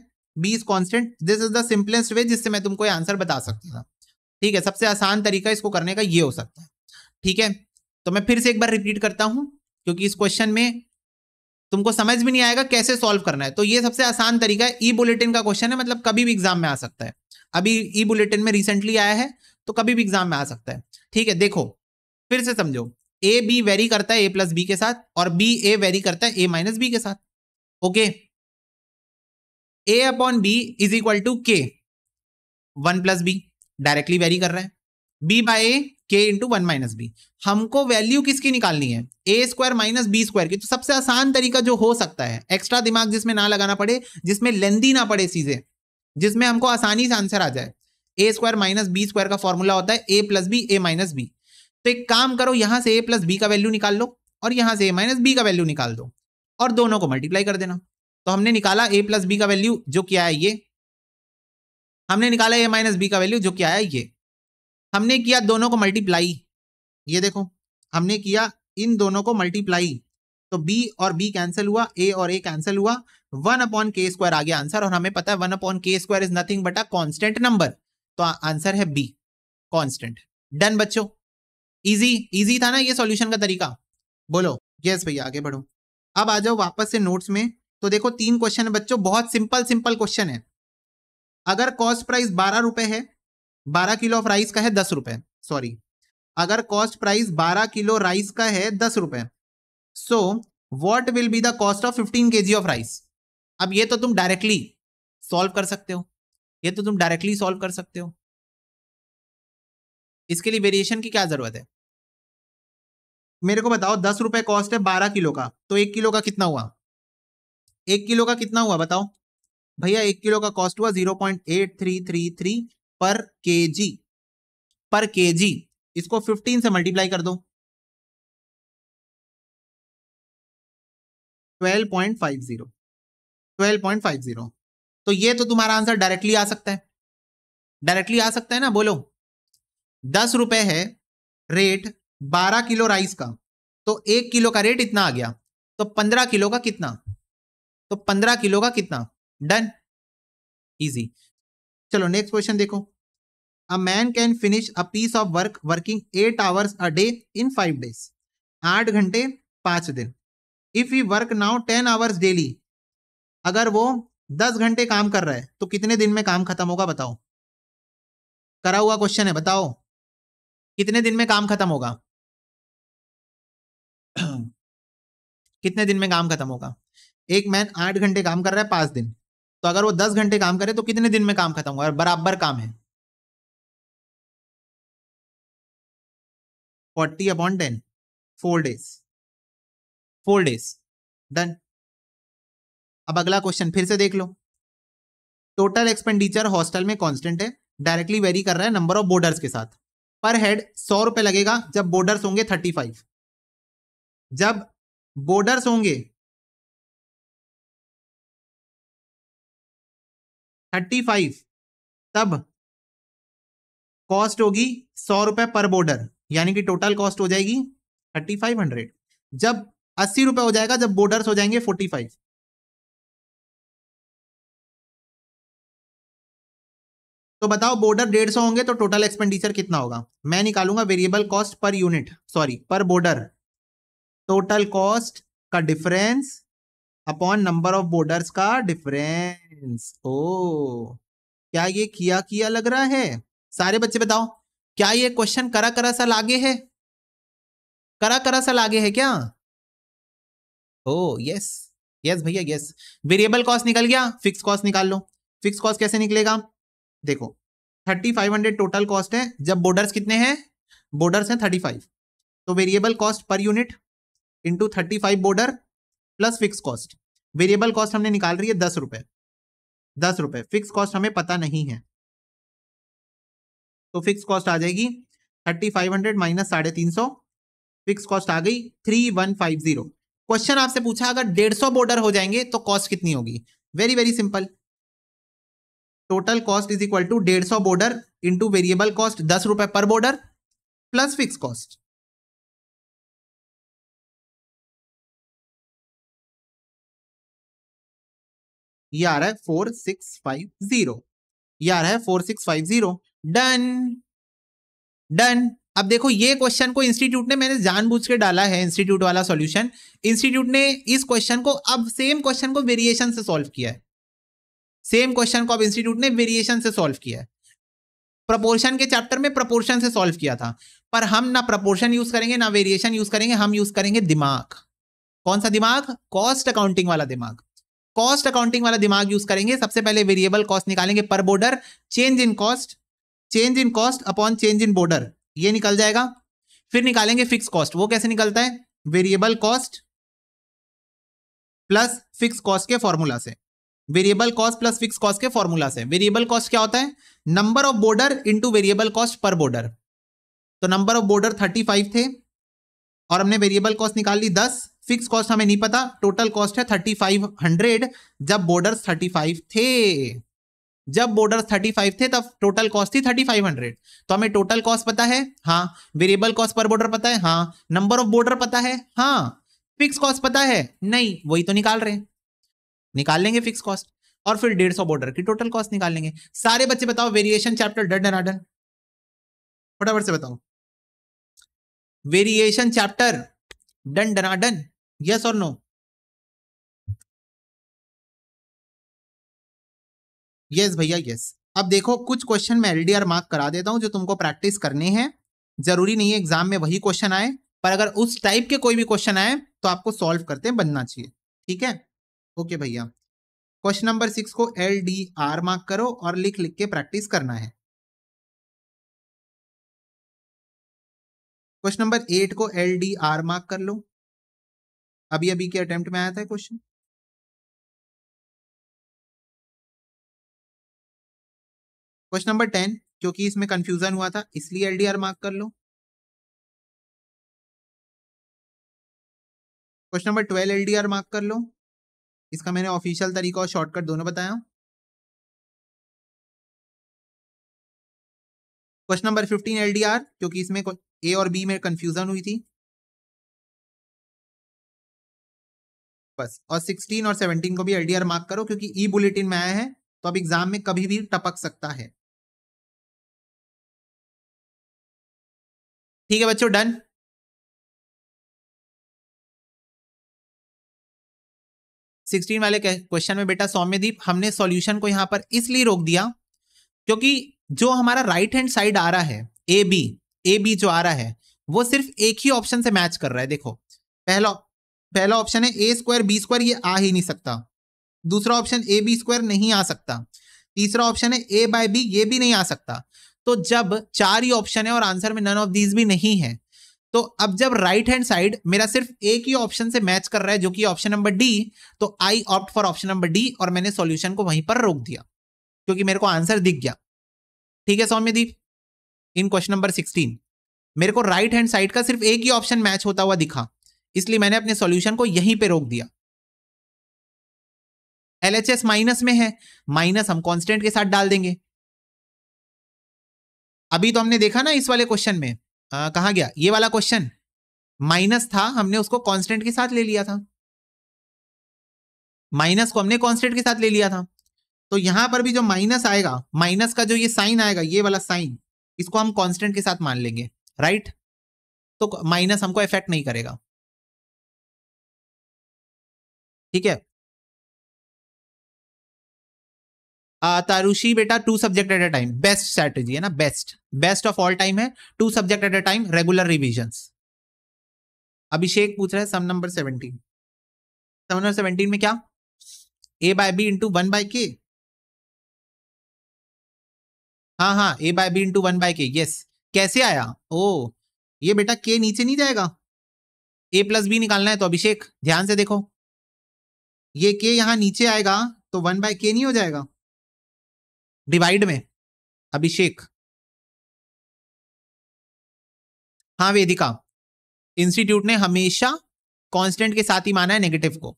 B is constant this is the simplest way जिससे मैं तुमको answer बता सकता था ठीक है सबसे आसान तरीका इसको करने का ये हो सकता है ठीक है तो मैं फिर से एक बार रिपीट करता हूँ क्योंकि इस क्वेश्चन में तुमको समझ भी नहीं आएगा कैसे सॉल्व करना है तो ये सबसे आसान तरीका है ई बुलेटिन का क्वेश्चन है मतलब कभी भी एग्जाम में आ सकता है अभी ई बुलेटिन में रिसेंटली आया है तो कभी भी एग्जाम में आ सकता है ठीक है देखो फिर से समझो ए बी वेरी करता है ए प्लस बी के साथ और बी ए वेरी करता है ए माइनस बी के साथ okay A upon B is equal to के one plus B directly vary कर रहा है B by A K into one minus B हमको वैल्यू किसकी निकालनी है A square minus B square की तो सबसे आसान तरीका जो हो सकता है एक्स्ट्रा दिमाग जिसमें ना लगाना पड़े जिसमें लेंदी ना पड़े चीजें जिसमें हमको आसानी से आंसर आ जाए A square minus B square का फॉर्मूला होता है A plus B A minus B तो एक काम करो यहां से ए प्लस बी का वैल्यू निकाल लो और यहां से ए माइनस बी का वैल्यू निकाल दो और दोनों को मल्टीप्लाई कर देना तो हमने निकाला ए प्लस बी का वैल्यू जो क्या है ये हमने निकाला ए माइनस बी का वैल्यू जो क्या है ये हमने किया दोनों को मल्टीप्लाई ये देखो हमने किया इन दोनों को मल्टीप्लाई तो बी और बी कैंसिल हुआ ए और ए कैंसिल हुआ वन अपॉन के स्क्वायर आ गया आंसर और हमें पता है one upon K square is nothing but a constant number तो आंसर है बी कॉन्स्टेंट डन बच्चों इजी इजी था ना ये सॉल्यूशन का तरीका बोलो यस भैया आगे बढ़ो अब आ जाओ वापस से नोट्स में तो देखो तीन क्वेश्चन है बच्चों बहुत सिंपल सिंपल क्वेश्चन है अगर कॉस्ट प्राइस बारह रुपए है बारह किलो ऑफ राइस का है दस रुपए सॉरी अगर कॉस्ट प्राइस बारह किलो राइस का है दस रुपए so what will be the cost of fifteen K G of rice अब ये तो तुम डायरेक्टली सॉल्व कर सकते हो ये तो तुम डायरेक्टली सॉल्व कर सकते हो इसके लिए वेरिएशन की क्या जरूरत है मेरे को बताओ दस रुपए कॉस्ट है बारह किलो का तो एक किलो का कितना हुआ एक किलो का कितना हुआ बताओ भैया एक किलो का कॉस्ट हुआ zero point eight three three three पर के जी पर के जी इसको फिफ्टीन से मल्टीप्लाई कर दो twelve point five zero twelve point five zero तो ये तो तुम्हारा आंसर डायरेक्टली आ सकता है डायरेक्टली आ सकता है ना बोलो दस रुपए है रेट बारह किलो राइस का तो एक किलो का रेट इतना आ गया तो पंद्रह किलो का कितना तो पंद्रह किलो का कितना डन इजी चलो नेक्स्ट क्वेश्चन देखो a man can finish a piece of work working eight hours a day in five days आठ घंटे पांच दिन if you work now ten hours daily अगर वो दस घंटे काम कर रहा है तो कितने दिन में काम खत्म होगा बताओ करा हुआ क्वेश्चन है बताओ कितने दिन में काम खत्म होगा कितने दिन में काम खत्म होगा एक मैन आठ घंटे काम कर रहा है पांच दिन तो अगर वो दस घंटे काम करे तो कितने दिन में काम खत्म होगा बराबर काम है forty upon ten four days four days done अब अगला क्वेश्चन फिर से देख लो टोटल एक्सपेंडिचर हॉस्टल में कांस्टेंट है डायरेक्टली वेरी कर रहा है नंबर ऑफ बोर्डर्स के साथ पर हेड सौ रुपए लगेगा जब बोर्डर्स होंगे थर्टी फाइव जब बॉर्डर्स होंगे थर्टी फाइव तब कॉस्ट होगी सौ रुपए पर बॉर्डर यानी कि टोटल कॉस्ट हो जाएगी थर्टी फाइव हंड्रेड जब अस्सी रुपए हो जाएगा जब बॉर्डर्स हो जाएंगे फोर्टी फाइव तो बताओ बॉर्डर डेढ़ सौ होंगे तो टोटल एक्सपेंडिचर कितना होगा मैं निकालूंगा variable cost per unit sorry per boarder total cost का difference upon number of boarders का डिफरेंस ओ oh, क्या ये किया किया लग रहा है सारे बच्चे बताओ क्या ये क्वेश्चन करा करा सा लागे है करा करा सा लागे है क्या ओ यस यस भैया यस वेरिएबल कॉस्ट निकल गया फिक्स कॉस्ट निकाल लो फिक्स कॉस्ट कैसे निकलेगा देखो thirty five hundred total cost है जब बोर्डर्स कितने हैं बोर्डर्स हैं थर्टी फाइव तो variable cost per unit into thirty five boarder plus fix cost variable cost हमने निकाल रही है दस रुपए दस रुपए फिक्स कॉस्ट हमें पता नहीं है तो फिक्स कॉस्ट आ जाएगी थर्टी फाइव हंड्रेड माइनस साढ़े तीन सौ फिक्स कॉस्ट आ गई three one five zero question आपसे पूछा अगर डेढ़ सौ बॉर्डर हो जाएंगे तो कॉस्ट कितनी होगी very very simple total cost is equal to डेढ़ सौ बॉर्डर इंटू वेरिएबल कॉस्ट दस रुपए पर बॉर्डर प्लस फिक्स कॉस्ट ये आ रहा है फोर सिक्स फाइव जीरो ये आ रहा है four six five zero done done अब देखो ये क्वेश्चन को इंस्टीट्यूट ने मैंने जानबूझ के डाला है इंस्टीट्यूट वाला सॉल्यूशन इंस्टीट्यूट ने इस क्वेश्चन को अब सेम क्वेश्चन को वेरिएशन से सॉल्व किया है सेम क्वेश्चन को अब इंस्टीट्यूट ने वेरिएशन से सॉल्व किया है प्रपोर्शन के चैप्टर में प्रपोर्शन से सॉल्व किया था पर हम ना प्रपोर्शन यूज करेंगे ना वेरिएशन यूज करेंगे हम यूज करेंगे दिमाग कौन सा दिमाग कॉस्ट अकाउंटिंग वाला दिमाग कॉस्ट अकाउंटिंग वाला दिमाग यूज करेंगे सबसे पहले वेरिएबल कॉस्ट निकालेंगे per boarder change in cost change in cost upon change in boarder ये निकल जाएगा फिर निकालेंगे फिक्स कॉस्ट वो कैसे निकलता है variable cost plus fix cost के फॉर्मूला से variable cost plus fix cost के फॉर्मूला से वेरिएबल कॉस्ट क्या होता है number of boarder into variable cost पर बॉर्डर तो number of boarder thirty five थे और हमने वेरिएबल कॉस्ट निकाल ली दस फिक्स कॉस्ट हमें नहीं पता टोटल कॉस्ट है थर्टी फाइव हंड्रेड जब बॉर्डर्स थर्टी फाइव थे जब बॉर्डर्स थर्टी फाइव थे तब टोटल कॉस्ट थी थर्टी फाइव हंड्रेड तो हमें टोटल कॉस्ट पता है हाँ वेरिएबल कॉस्ट पर बॉर्डर पता है हाँ नंबर ऑफ बॉर्डर पता है हाँ फिक्स कॉस्ट पता है नहीं वही तो निकाल रहे निकाल लेंगे फिक्स कॉस्ट और फिर डेढ़ सौ बॉर्डर की टोटल कॉस्ट निकाल लेंगे सारे बच्चे बताओ वेरिएशन चैप्टर डन एंड अडन फटाफट से बताओ वेरिएशन चैप्टर डन डनाडन यस और नो यस भैया यस अब देखो कुछ क्वेश्चन मैं एलडीआर मार्क करा देता हूं जो तुमको प्रैक्टिस करने हैं जरूरी नहीं है एग्जाम में वही क्वेश्चन आए पर अगर उस टाइप के कोई भी क्वेश्चन आए तो आपको सॉल्व करते बनना चाहिए ठीक है ओके भैया क्वेश्चन नंबर सिक्स को एल डी आर मार्क करो और लिख लिख के प्रैक्टिस करना है क्वेश्चन नंबर एट को एल डी आर मार्क कर लो अभी अभी के अटेम्प्ट में आया था क्वेश्चन क्वेश्चन नंबर टेन क्योंकि इसमें कंफ्यूजन हुआ था इसलिए एलडीआर मार्क कर लो question number twelve LDR mark कर लो इसका मैंने ऑफिशियल तरीका और शॉर्टकट दोनों बताया क्वेश्चन नंबर फिफ्टीन एलडीआर क्योंकि इसमें ए और बी में कंफ्यूजन हुई थी बस और 16 और 17 को भी एलडीआर मार्क करो क्योंकि ई बुलेटिन में आया है तो अब एग्जाम में कभी भी टपक सकता है ठीक है बच्चों डन सिक्सटीन वाले क्वेश्चन में बेटा सौम्यदीप हमने सॉल्यूशन को यहां पर इसलिए रोक दिया क्योंकि जो हमारा राइट हैंड साइड आ रहा है ए बी ए बी जो आ रहा है वो सिर्फ एक ही ऑप्शन से मैच कर रहा है देखो पहला पहला ऑप्शन है ए स्क्वायर बी स्क्वायर ये आ ही नहीं सकता दूसरा ऑप्शन ए बी स्क्वायर नहीं आ सकता तीसरा ऑप्शन है ए बाय बी ये भी नहीं आ सकता तो जब चार ही ऑप्शन है और आंसर में नन ऑफ दीज भी नहीं है तो अब जब राइट हैंड साइड मेरा सिर्फ एक ही ऑप्शन से मैच कर रहा है जो कि ऑप्शन नंबर डी तो I opt for option number D और मैंने सॉल्यूशन को वहीं पर रोक दिया क्योंकि मेरे को आंसर दिख गया ठीक है Soumyadeep in question number sixteen मेरे को राइट हैंड साइड का सिर्फ एक ही ऑप्शन मैच होता हुआ दिखा इसलिए मैंने अपने सॉल्यूशन को यहीं पे रोक दिया एलएचएस माइनस में है माइनस हम कांस्टेंट के साथ डाल देंगे अभी तो हमने देखा ना इस वाले क्वेश्चन में आ, कहा गया ये वाला क्वेश्चन माइनस था हमने उसको कॉन्स्टेंट के साथ ले लिया था माइनस को हमने कॉन्स्टेंट के साथ ले लिया था तो यहां पर भी जो माइनस आएगा माइनस का जो ये साइन आएगा ये वाला साइन इसको हम कांस्टेंट के साथ मान लेंगे राइट तो माइनस हमको इफेक्ट नहीं करेगा ठीक है तारुषी बेटा two subject at a time best strategy है ना best best of all time है two subject at a time regular revision Abhishek पूछ रहा है sum number seventeen sum number seventeen में क्या A by B into one by K हाँ हाँ A by B into one by K yes कैसे आया ओ ये बेटा के नीचे नहीं जाएगा ए प्लस बी निकालना है तो अभिषेक ध्यान से देखो ये के यहाँ नीचे आएगा तो वन बाय के नहीं हो जाएगा डिवाइड में अभिषेक हाँ वेदिका इंस्टीट्यूट ने हमेशा कांस्टेंट के साथ ही माना है नेगेटिव को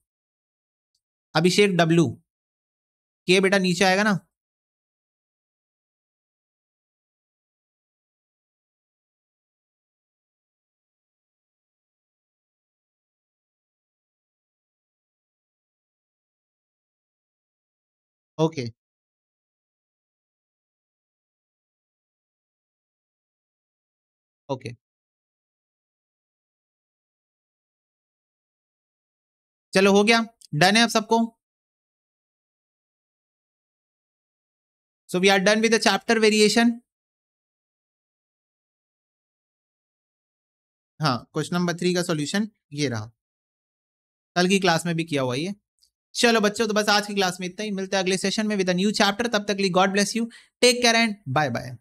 अभिषेक डब्ल्यू के बेटा नीचे आएगा ना Okay ओके। चलो हो गया, डन है आप सबको? So we are done with the chapter variation हाँ, क्वेश्चन नंबर थ्री का सॉल्यूशन ये रहा। कल की क्लास में भी किया हुआ ये। चलो बच्चों तो बस आज की क्लास में इतना ही मिलते हैं अगले सेशन में विद अ न्यू चैप्टर तब तक लिए God bless you take care and bye bye